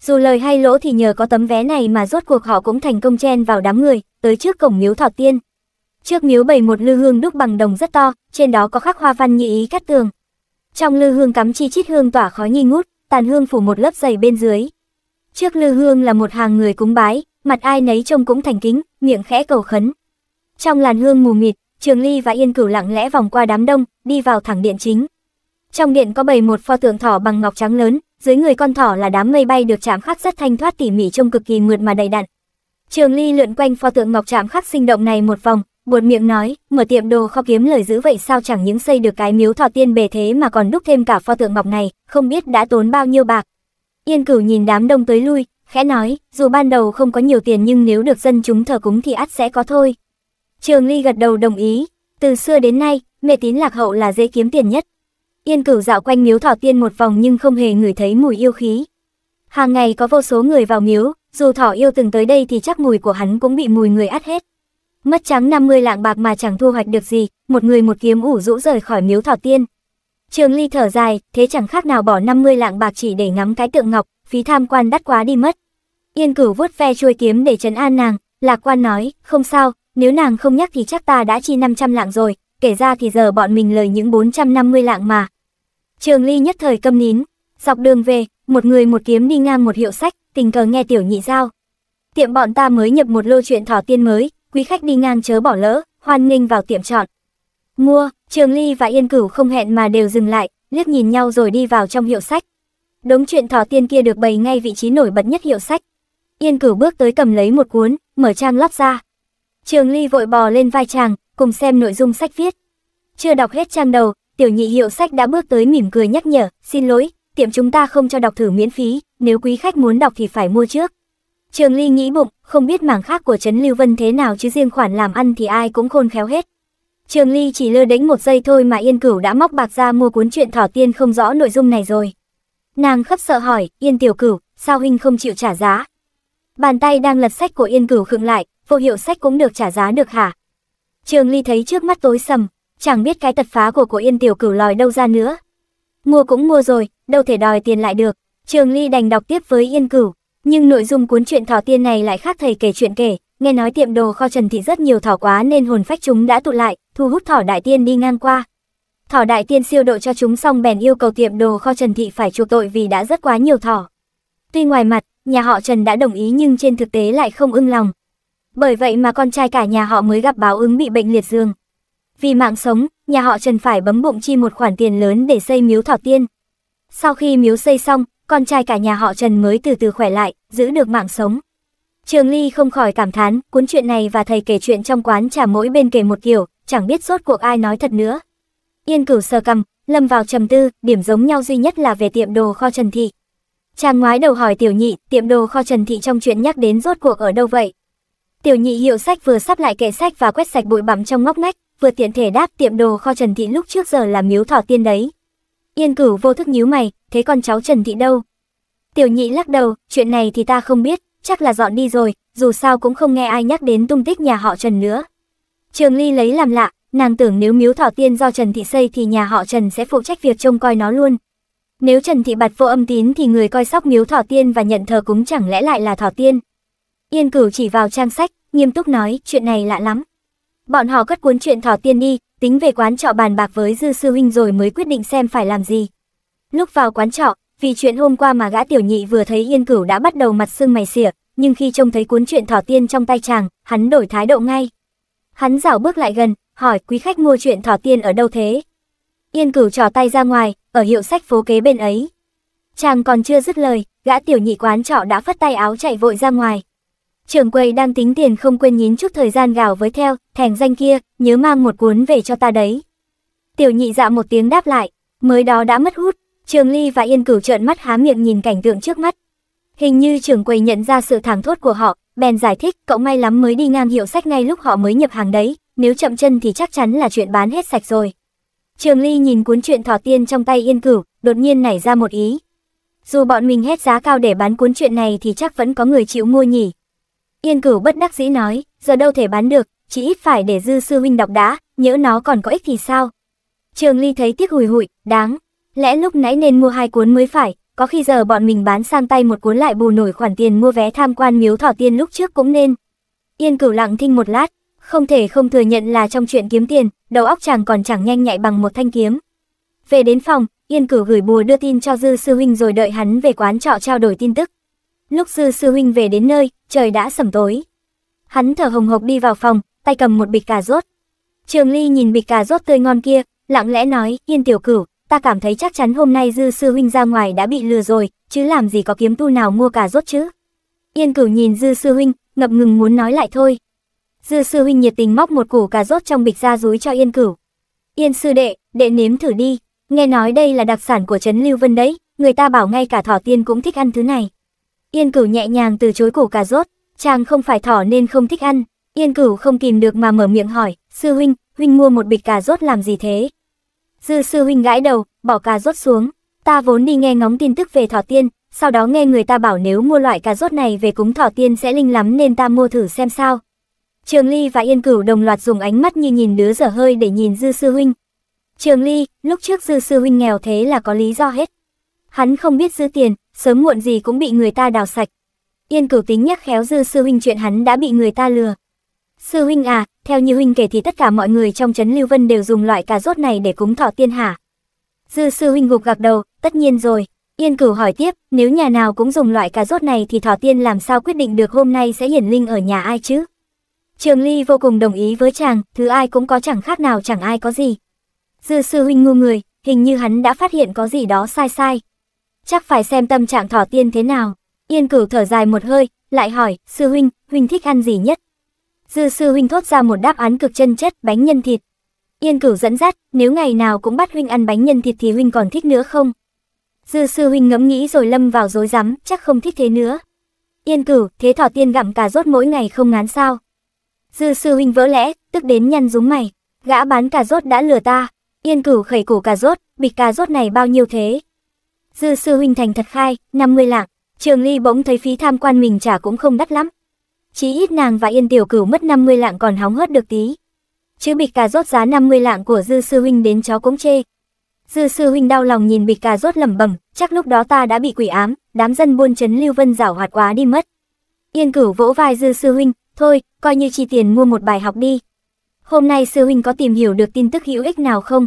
Dù lời hay lỗ thì nhờ có tấm vé này mà rốt cuộc họ cũng thành công chen vào đám người, tới trước cổng miếu Thọ Tiên. Trước miếu bày một lư hương đúc bằng đồng rất to, trên đó có khắc hoa văn như ý cắt tường. Trong lư hương cắm chi chít hương tỏa khói nghi ngút, tàn hương phủ một lớp dày bên dưới. Trước lư hương là một hàng người cúng bái, mặt ai nấy trông cũng thành kính, miệng khẽ cầu khấn. Trong làn hương mù mịt, Trường Ly và Yên Cửu lặng lẽ vòng qua đám đông, đi vào thẳng điện chính. Trong điện có bày một pho tượng thỏ bằng ngọc trắng lớn, dưới người con thỏ là đám mây bay được chạm khắc rất thanh thoát tỉ mỉ trông cực kỳ mượt mà đầy đặn. Trường Ly lượn quanh pho tượng ngọc chạm khắc sinh động này một vòng, buột miệng nói, mở tiệm đồ kho kiếm lời dữ vậy sao chẳng những xây được cái miếu thọ tiên bề thế mà còn đúc thêm cả pho tượng ngọc này, không biết đã tốn bao nhiêu bạc. Yên cửu nhìn đám đông tới lui, khẽ nói, dù ban đầu không có nhiều tiền nhưng nếu được dân chúng thờ cúng thì ắt sẽ có thôi. Trường Ly gật đầu đồng ý, từ xưa đến nay, mê tín lạc hậu là dễ kiếm tiền nhất. Yên cửu dạo quanh miếu thọ tiên một vòng nhưng không hề ngửi thấy mùi yêu khí. Hàng ngày có vô số người vào miếu, dù thỏ yêu từng tới đây thì chắc mùi của hắn cũng bị mùi người ắt hết mất trắng 50 lạng bạc mà chẳng thu hoạch được gì, một người một kiếm ủ rũ rời khỏi miếu Thỏ tiên. Trường Ly thở dài, thế chẳng khác nào bỏ 50 lạng bạc chỉ để ngắm cái tượng ngọc, phí tham quan đắt quá đi mất. Yên Cửu vuốt ve chuôi kiếm để trấn an nàng, Lạc Quan nói, không sao, nếu nàng không nhắc thì chắc ta đã chi 500 lạng rồi, kể ra thì giờ bọn mình lời những 450 lạng mà. Trường Ly nhất thời câm nín, dọc đường về, một người một kiếm đi ngang một hiệu sách, tình cờ nghe tiểu nhị giao. Tiệm bọn ta mới nhập một lô chuyện thỏ tiên mới, quý khách đi ngang chớ bỏ lỡ, hoan nghênh vào tiệm chọn. Mua, Trường Ly và Yên Cửu không hẹn mà đều dừng lại, liếc nhìn nhau rồi đi vào trong hiệu sách. Đống truyện thỏ tiên kia được bày ngay vị trí nổi bật nhất hiệu sách. Yên Cửu bước tới cầm lấy một cuốn, mở trang lắp ra. Trường Ly vội bò lên vai chàng, cùng xem nội dung sách viết. Chưa đọc hết trang đầu, tiểu nhị hiệu sách đã bước tới mỉm cười nhắc nhở, "Xin lỗi, tiệm chúng ta không cho đọc thử miễn phí, nếu quý khách muốn đọc thì phải mua trước." Trường Ly nghĩ bụng, không biết mảng khác của Trấn Lưu Vân thế nào chứ riêng khoản làm ăn thì ai cũng khôn khéo hết. Trường Ly chỉ lơ đánh một giây thôi mà Yên Cửu đã móc bạc ra mua cuốn truyện Thỏ Tiên không rõ nội dung này rồi. Nàng khấp sợ hỏi, Yên Tiểu Cửu, sao huynh không chịu trả giá? Bàn tay đang lật sách của Yên Cửu khựng lại, vô hiệu sách cũng được trả giá được hả? Trường Ly thấy trước mắt tối sầm, chẳng biết cái tật phá của của Yên Tiểu Cửu lòi đâu ra nữa. Mua cũng mua rồi, đâu thể đòi tiền lại được. Trường Ly đành đọc tiếp với Yên Cửu. Nhưng nội dung cuốn truyện thỏ tiên này lại khác thầy kể chuyện kể, nghe nói tiệm đồ kho Trần Thị rất nhiều thỏ quá nên hồn phách chúng đã tụ lại, thu hút thỏ đại tiên đi ngang qua. Thỏ đại tiên siêu độ cho chúng xong bèn yêu cầu tiệm đồ kho Trần Thị phải chuộc tội vì đã rất quá nhiều thỏ. Tuy ngoài mặt, nhà họ Trần đã đồng ý nhưng trên thực tế lại không ưng lòng. Bởi vậy mà con trai cả nhà họ mới gặp báo ứng bị bệnh liệt dương. Vì mạng sống, nhà họ Trần phải bấm bụng chi một khoản tiền lớn để xây miếu thỏ tiên. Sau khi miếu xây xong, con trai cả nhà họ Trần mới từ từ khỏe lại, giữ được mạng sống. Trường Ly không khỏi cảm thán, cuốn chuyện này và thầy kể chuyện trong quán trà mỗi bên kể một kiểu, chẳng biết rốt cuộc ai nói thật nữa. Yên Cửu sờ cằm, lâm vào trầm tư, điểm giống nhau duy nhất là về tiệm đồ kho Trần Thị. Chàng ngoái đầu hỏi Tiểu Nhị, tiệm đồ kho Trần Thị trong chuyện nhắc đến rốt cuộc ở đâu vậy? Tiểu Nhị hiệu sách vừa sắp lại kệ sách và quét sạch bụi bặm trong ngóc ngách, vừa tiện thể đáp tiệm đồ kho Trần Thị lúc trước giờ là miếu thỏ tiên đấy. Yên Cửu vô thức nhíu mày, thế con cháu Trần Thị đâu? Tiểu nhị lắc đầu, chuyện này thì ta không biết, chắc là dọn đi rồi, dù sao cũng không nghe ai nhắc đến tung tích nhà họ Trần nữa. Trường Ly lấy làm lạ, nàng tưởng nếu miếu Thỏ tiên do Trần Thị xây thì nhà họ Trần sẽ phụ trách việc trông coi nó luôn. Nếu Trần Thị bạt vô âm tín thì người coi sóc miếu Thỏ tiên và nhận thờ cúng chẳng lẽ lại là Thỏ tiên. Yên cửu chỉ vào trang sách, nghiêm túc nói chuyện này lạ lắm. Bọn họ cất cuốn chuyện Thỏ tiên đi, tính về quán trọ bàn bạc với dư sư huynh rồi mới quyết định xem phải làm gì. Lúc vào quán trọ, vì chuyện hôm qua mà gã tiểu nhị vừa thấy Yên Cửu đã bắt đầu mặt sưng mày xỉa, nhưng khi trông thấy cuốn truyện thỏ tiên trong tay chàng, hắn đổi thái độ ngay. Hắn dảo bước lại gần, hỏi quý khách mua truyện thỏ tiên ở đâu thế? Yên Cửu trỏ tay ra ngoài, ở hiệu sách phố kế bên ấy. Chàng còn chưa dứt lời, gã tiểu nhị quán trọ đã phất tay áo chạy vội ra ngoài. Trưởng quầy đang tính tiền không quên nhín chút thời gian gào với theo, thèn danh kia, nhớ mang một cuốn về cho ta đấy. Tiểu nhị dạ một tiếng đáp lại, mới đó đã mất hút, Trường Ly và Yên Cửu trợn mắt há miệng nhìn cảnh tượng trước mắt. Hình như trưởng quầy nhận ra sự thảng thốt của họ, bèn giải thích, cậu may lắm mới đi ngang hiệu sách ngay lúc họ mới nhập hàng đấy, nếu chậm chân thì chắc chắn là chuyện bán hết sạch rồi. Trường Ly nhìn cuốn truyện thỏ tiên trong tay Yên Cửu, đột nhiên nảy ra một ý. Dù bọn mình hết giá cao để bán cuốn truyện này thì chắc vẫn có người chịu mua nhỉ. Yên Cửu bất đắc dĩ nói, giờ đâu thể bán được, chỉ ít phải để dư sư huynh đọc đã, nhỡ nó còn có ích thì sao. Trường Ly thấy tiếc hùi hụi, đáng, lẽ lúc nãy nên mua hai cuốn mới phải, có khi giờ bọn mình bán sang tay một cuốn lại bù nổi khoản tiền mua vé tham quan miếu thỏ tiên lúc trước cũng nên. Yên cửu lặng thinh một lát, không thể không thừa nhận là trong chuyện kiếm tiền, đầu óc chàng còn chẳng nhanh nhạy bằng một thanh kiếm. Về đến phòng, Yên cửu gửi bùa đưa tin cho Dư Sư Huynh rồi đợi hắn về quán trọ trao đổi tin tức. Lúc Dư Sư Huynh về đến nơi, trời đã sẩm tối. Hắn thở hồng hộc đi vào phòng, tay cầm một bịch cà rốt. Trường Ly nhìn bịch cà rốt tươi ngon kia, lặng lẽ nói, Yên tiểu cửu, ta cảm thấy chắc chắn hôm nay dư sư huynh ra ngoài đã bị lừa rồi, chứ làm gì có kiếm tu nào mua cà rốt chứ. Yên cửu nhìn dư sư huynh, ngập ngừng muốn nói lại thôi. Dư sư huynh nhiệt tình móc một củ cà rốt trong bịch ra rúi cho yên cửu. Yên sư đệ, đệ nếm thử đi, nghe nói đây là đặc sản của Trấn Lưu Vân đấy, người ta bảo ngay cả thỏ tiên cũng thích ăn thứ này. Yên cửu nhẹ nhàng từ chối củ cà rốt, chàng không phải thỏ nên không thích ăn. Yên cửu không kìm được mà mở miệng hỏi, sư huynh, huynh mua một bịch cà rốt làm gì thế? Dư sư huynh gãi đầu, bỏ cà rốt xuống. Ta vốn đi nghe ngóng tin tức về thỏ tiên, sau đó nghe người ta bảo nếu mua loại cà rốt này về cúng thỏ tiên sẽ linh lắm nên ta mua thử xem sao. Trường Ly và Yên Cửu đồng loạt dùng ánh mắt như nhìn đứa dở hơi để nhìn Dư sư huynh. Trường Ly, lúc trước Dư sư huynh nghèo thế là có lý do hết. Hắn không biết dư tiền, sớm muộn gì cũng bị người ta đào sạch. Yên Cửu tính nhắc khéo Dư sư huynh chuyện hắn đã bị người ta lừa. Sư huynh à, theo như huynh kể thì tất cả mọi người trong trấn Lưu Vân đều dùng loại cà rốt này để cúng thọ tiên hả? Dư sư huynh gục gạc đầu, tất nhiên rồi. Yên cửu hỏi tiếp, nếu nhà nào cũng dùng loại cà rốt này thì thọ tiên làm sao quyết định được hôm nay sẽ hiển linh ở nhà ai chứ? Trường Ly vô cùng đồng ý với chàng, thứ ai cũng có chẳng khác nào chẳng ai có gì. Dư sư huynh ngu người, hình như hắn đã phát hiện có gì đó sai sai. Chắc phải xem tâm trạng thỏ tiên thế nào. Yên cửu thở dài một hơi, lại hỏi, sư huynh, huynh thích ăn gì nhất? Dư sư huynh thốt ra một đáp án cực chân chất, bánh nhân thịt. Yên cửu dẫn dắt, nếu ngày nào cũng bắt huynh ăn bánh nhân thịt thì huynh còn thích nữa không? Dư sư huynh ngẫm nghĩ rồi lâm vào dối rắm chắc không thích thế nữa. Yên cửu, thế thỏ tiên gặm cà rốt mỗi ngày không ngán sao? Dư sư huynh vỡ lẽ, tức đến nhăn rúng mày. Gã bán cà rốt đã lừa ta. Yên cửu khẩy củ cà rốt, bịch cà rốt này bao nhiêu thế? Dư sư huynh thành thật khai, 50 lạng. Trường Ly bỗng thấy phí tham quan mình trả cũng không đắt lắm. Chí ít nàng và Yên Tiểu Cửu mất 50 lạng còn hóng hớt được tí. Chứ bịch cà rốt giá 50 lạng của Dư Sư Huynh đến chó cũng chê. Dư Sư Huynh đau lòng nhìn bịch cà rốt lẩm bẩm, chắc lúc đó ta đã bị quỷ ám, đám dân buôn chấn Lưu Vân rảo hoạt quá đi mất. Yên Cửu vỗ vai Dư Sư Huynh, thôi, coi như chi tiền mua một bài học đi. Hôm nay Sư Huynh có tìm hiểu được tin tức hữu ích nào không?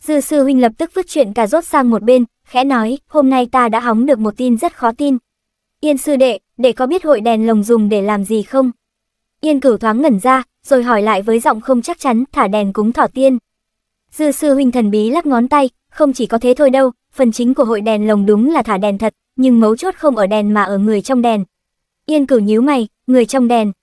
Dư Sư Huynh lập tức vứt chuyện cà rốt sang một bên, khẽ nói, hôm nay ta đã hóng được một tin rất khó tin. Yên Sư Đệ, để có biết hội đèn lồng dùng để làm gì không? Yên cửu thoáng ngẩn ra, rồi hỏi lại với giọng không chắc chắn, thả đèn cúng thỏ tiên. Dư sư huynh thần bí lắc ngón tay, không chỉ có thế thôi đâu, phần chính của hội đèn lồng đúng là thả đèn thật, nhưng mấu chốt không ở đèn mà ở người trong đèn. Yên cửu nhíu mày, người trong đèn,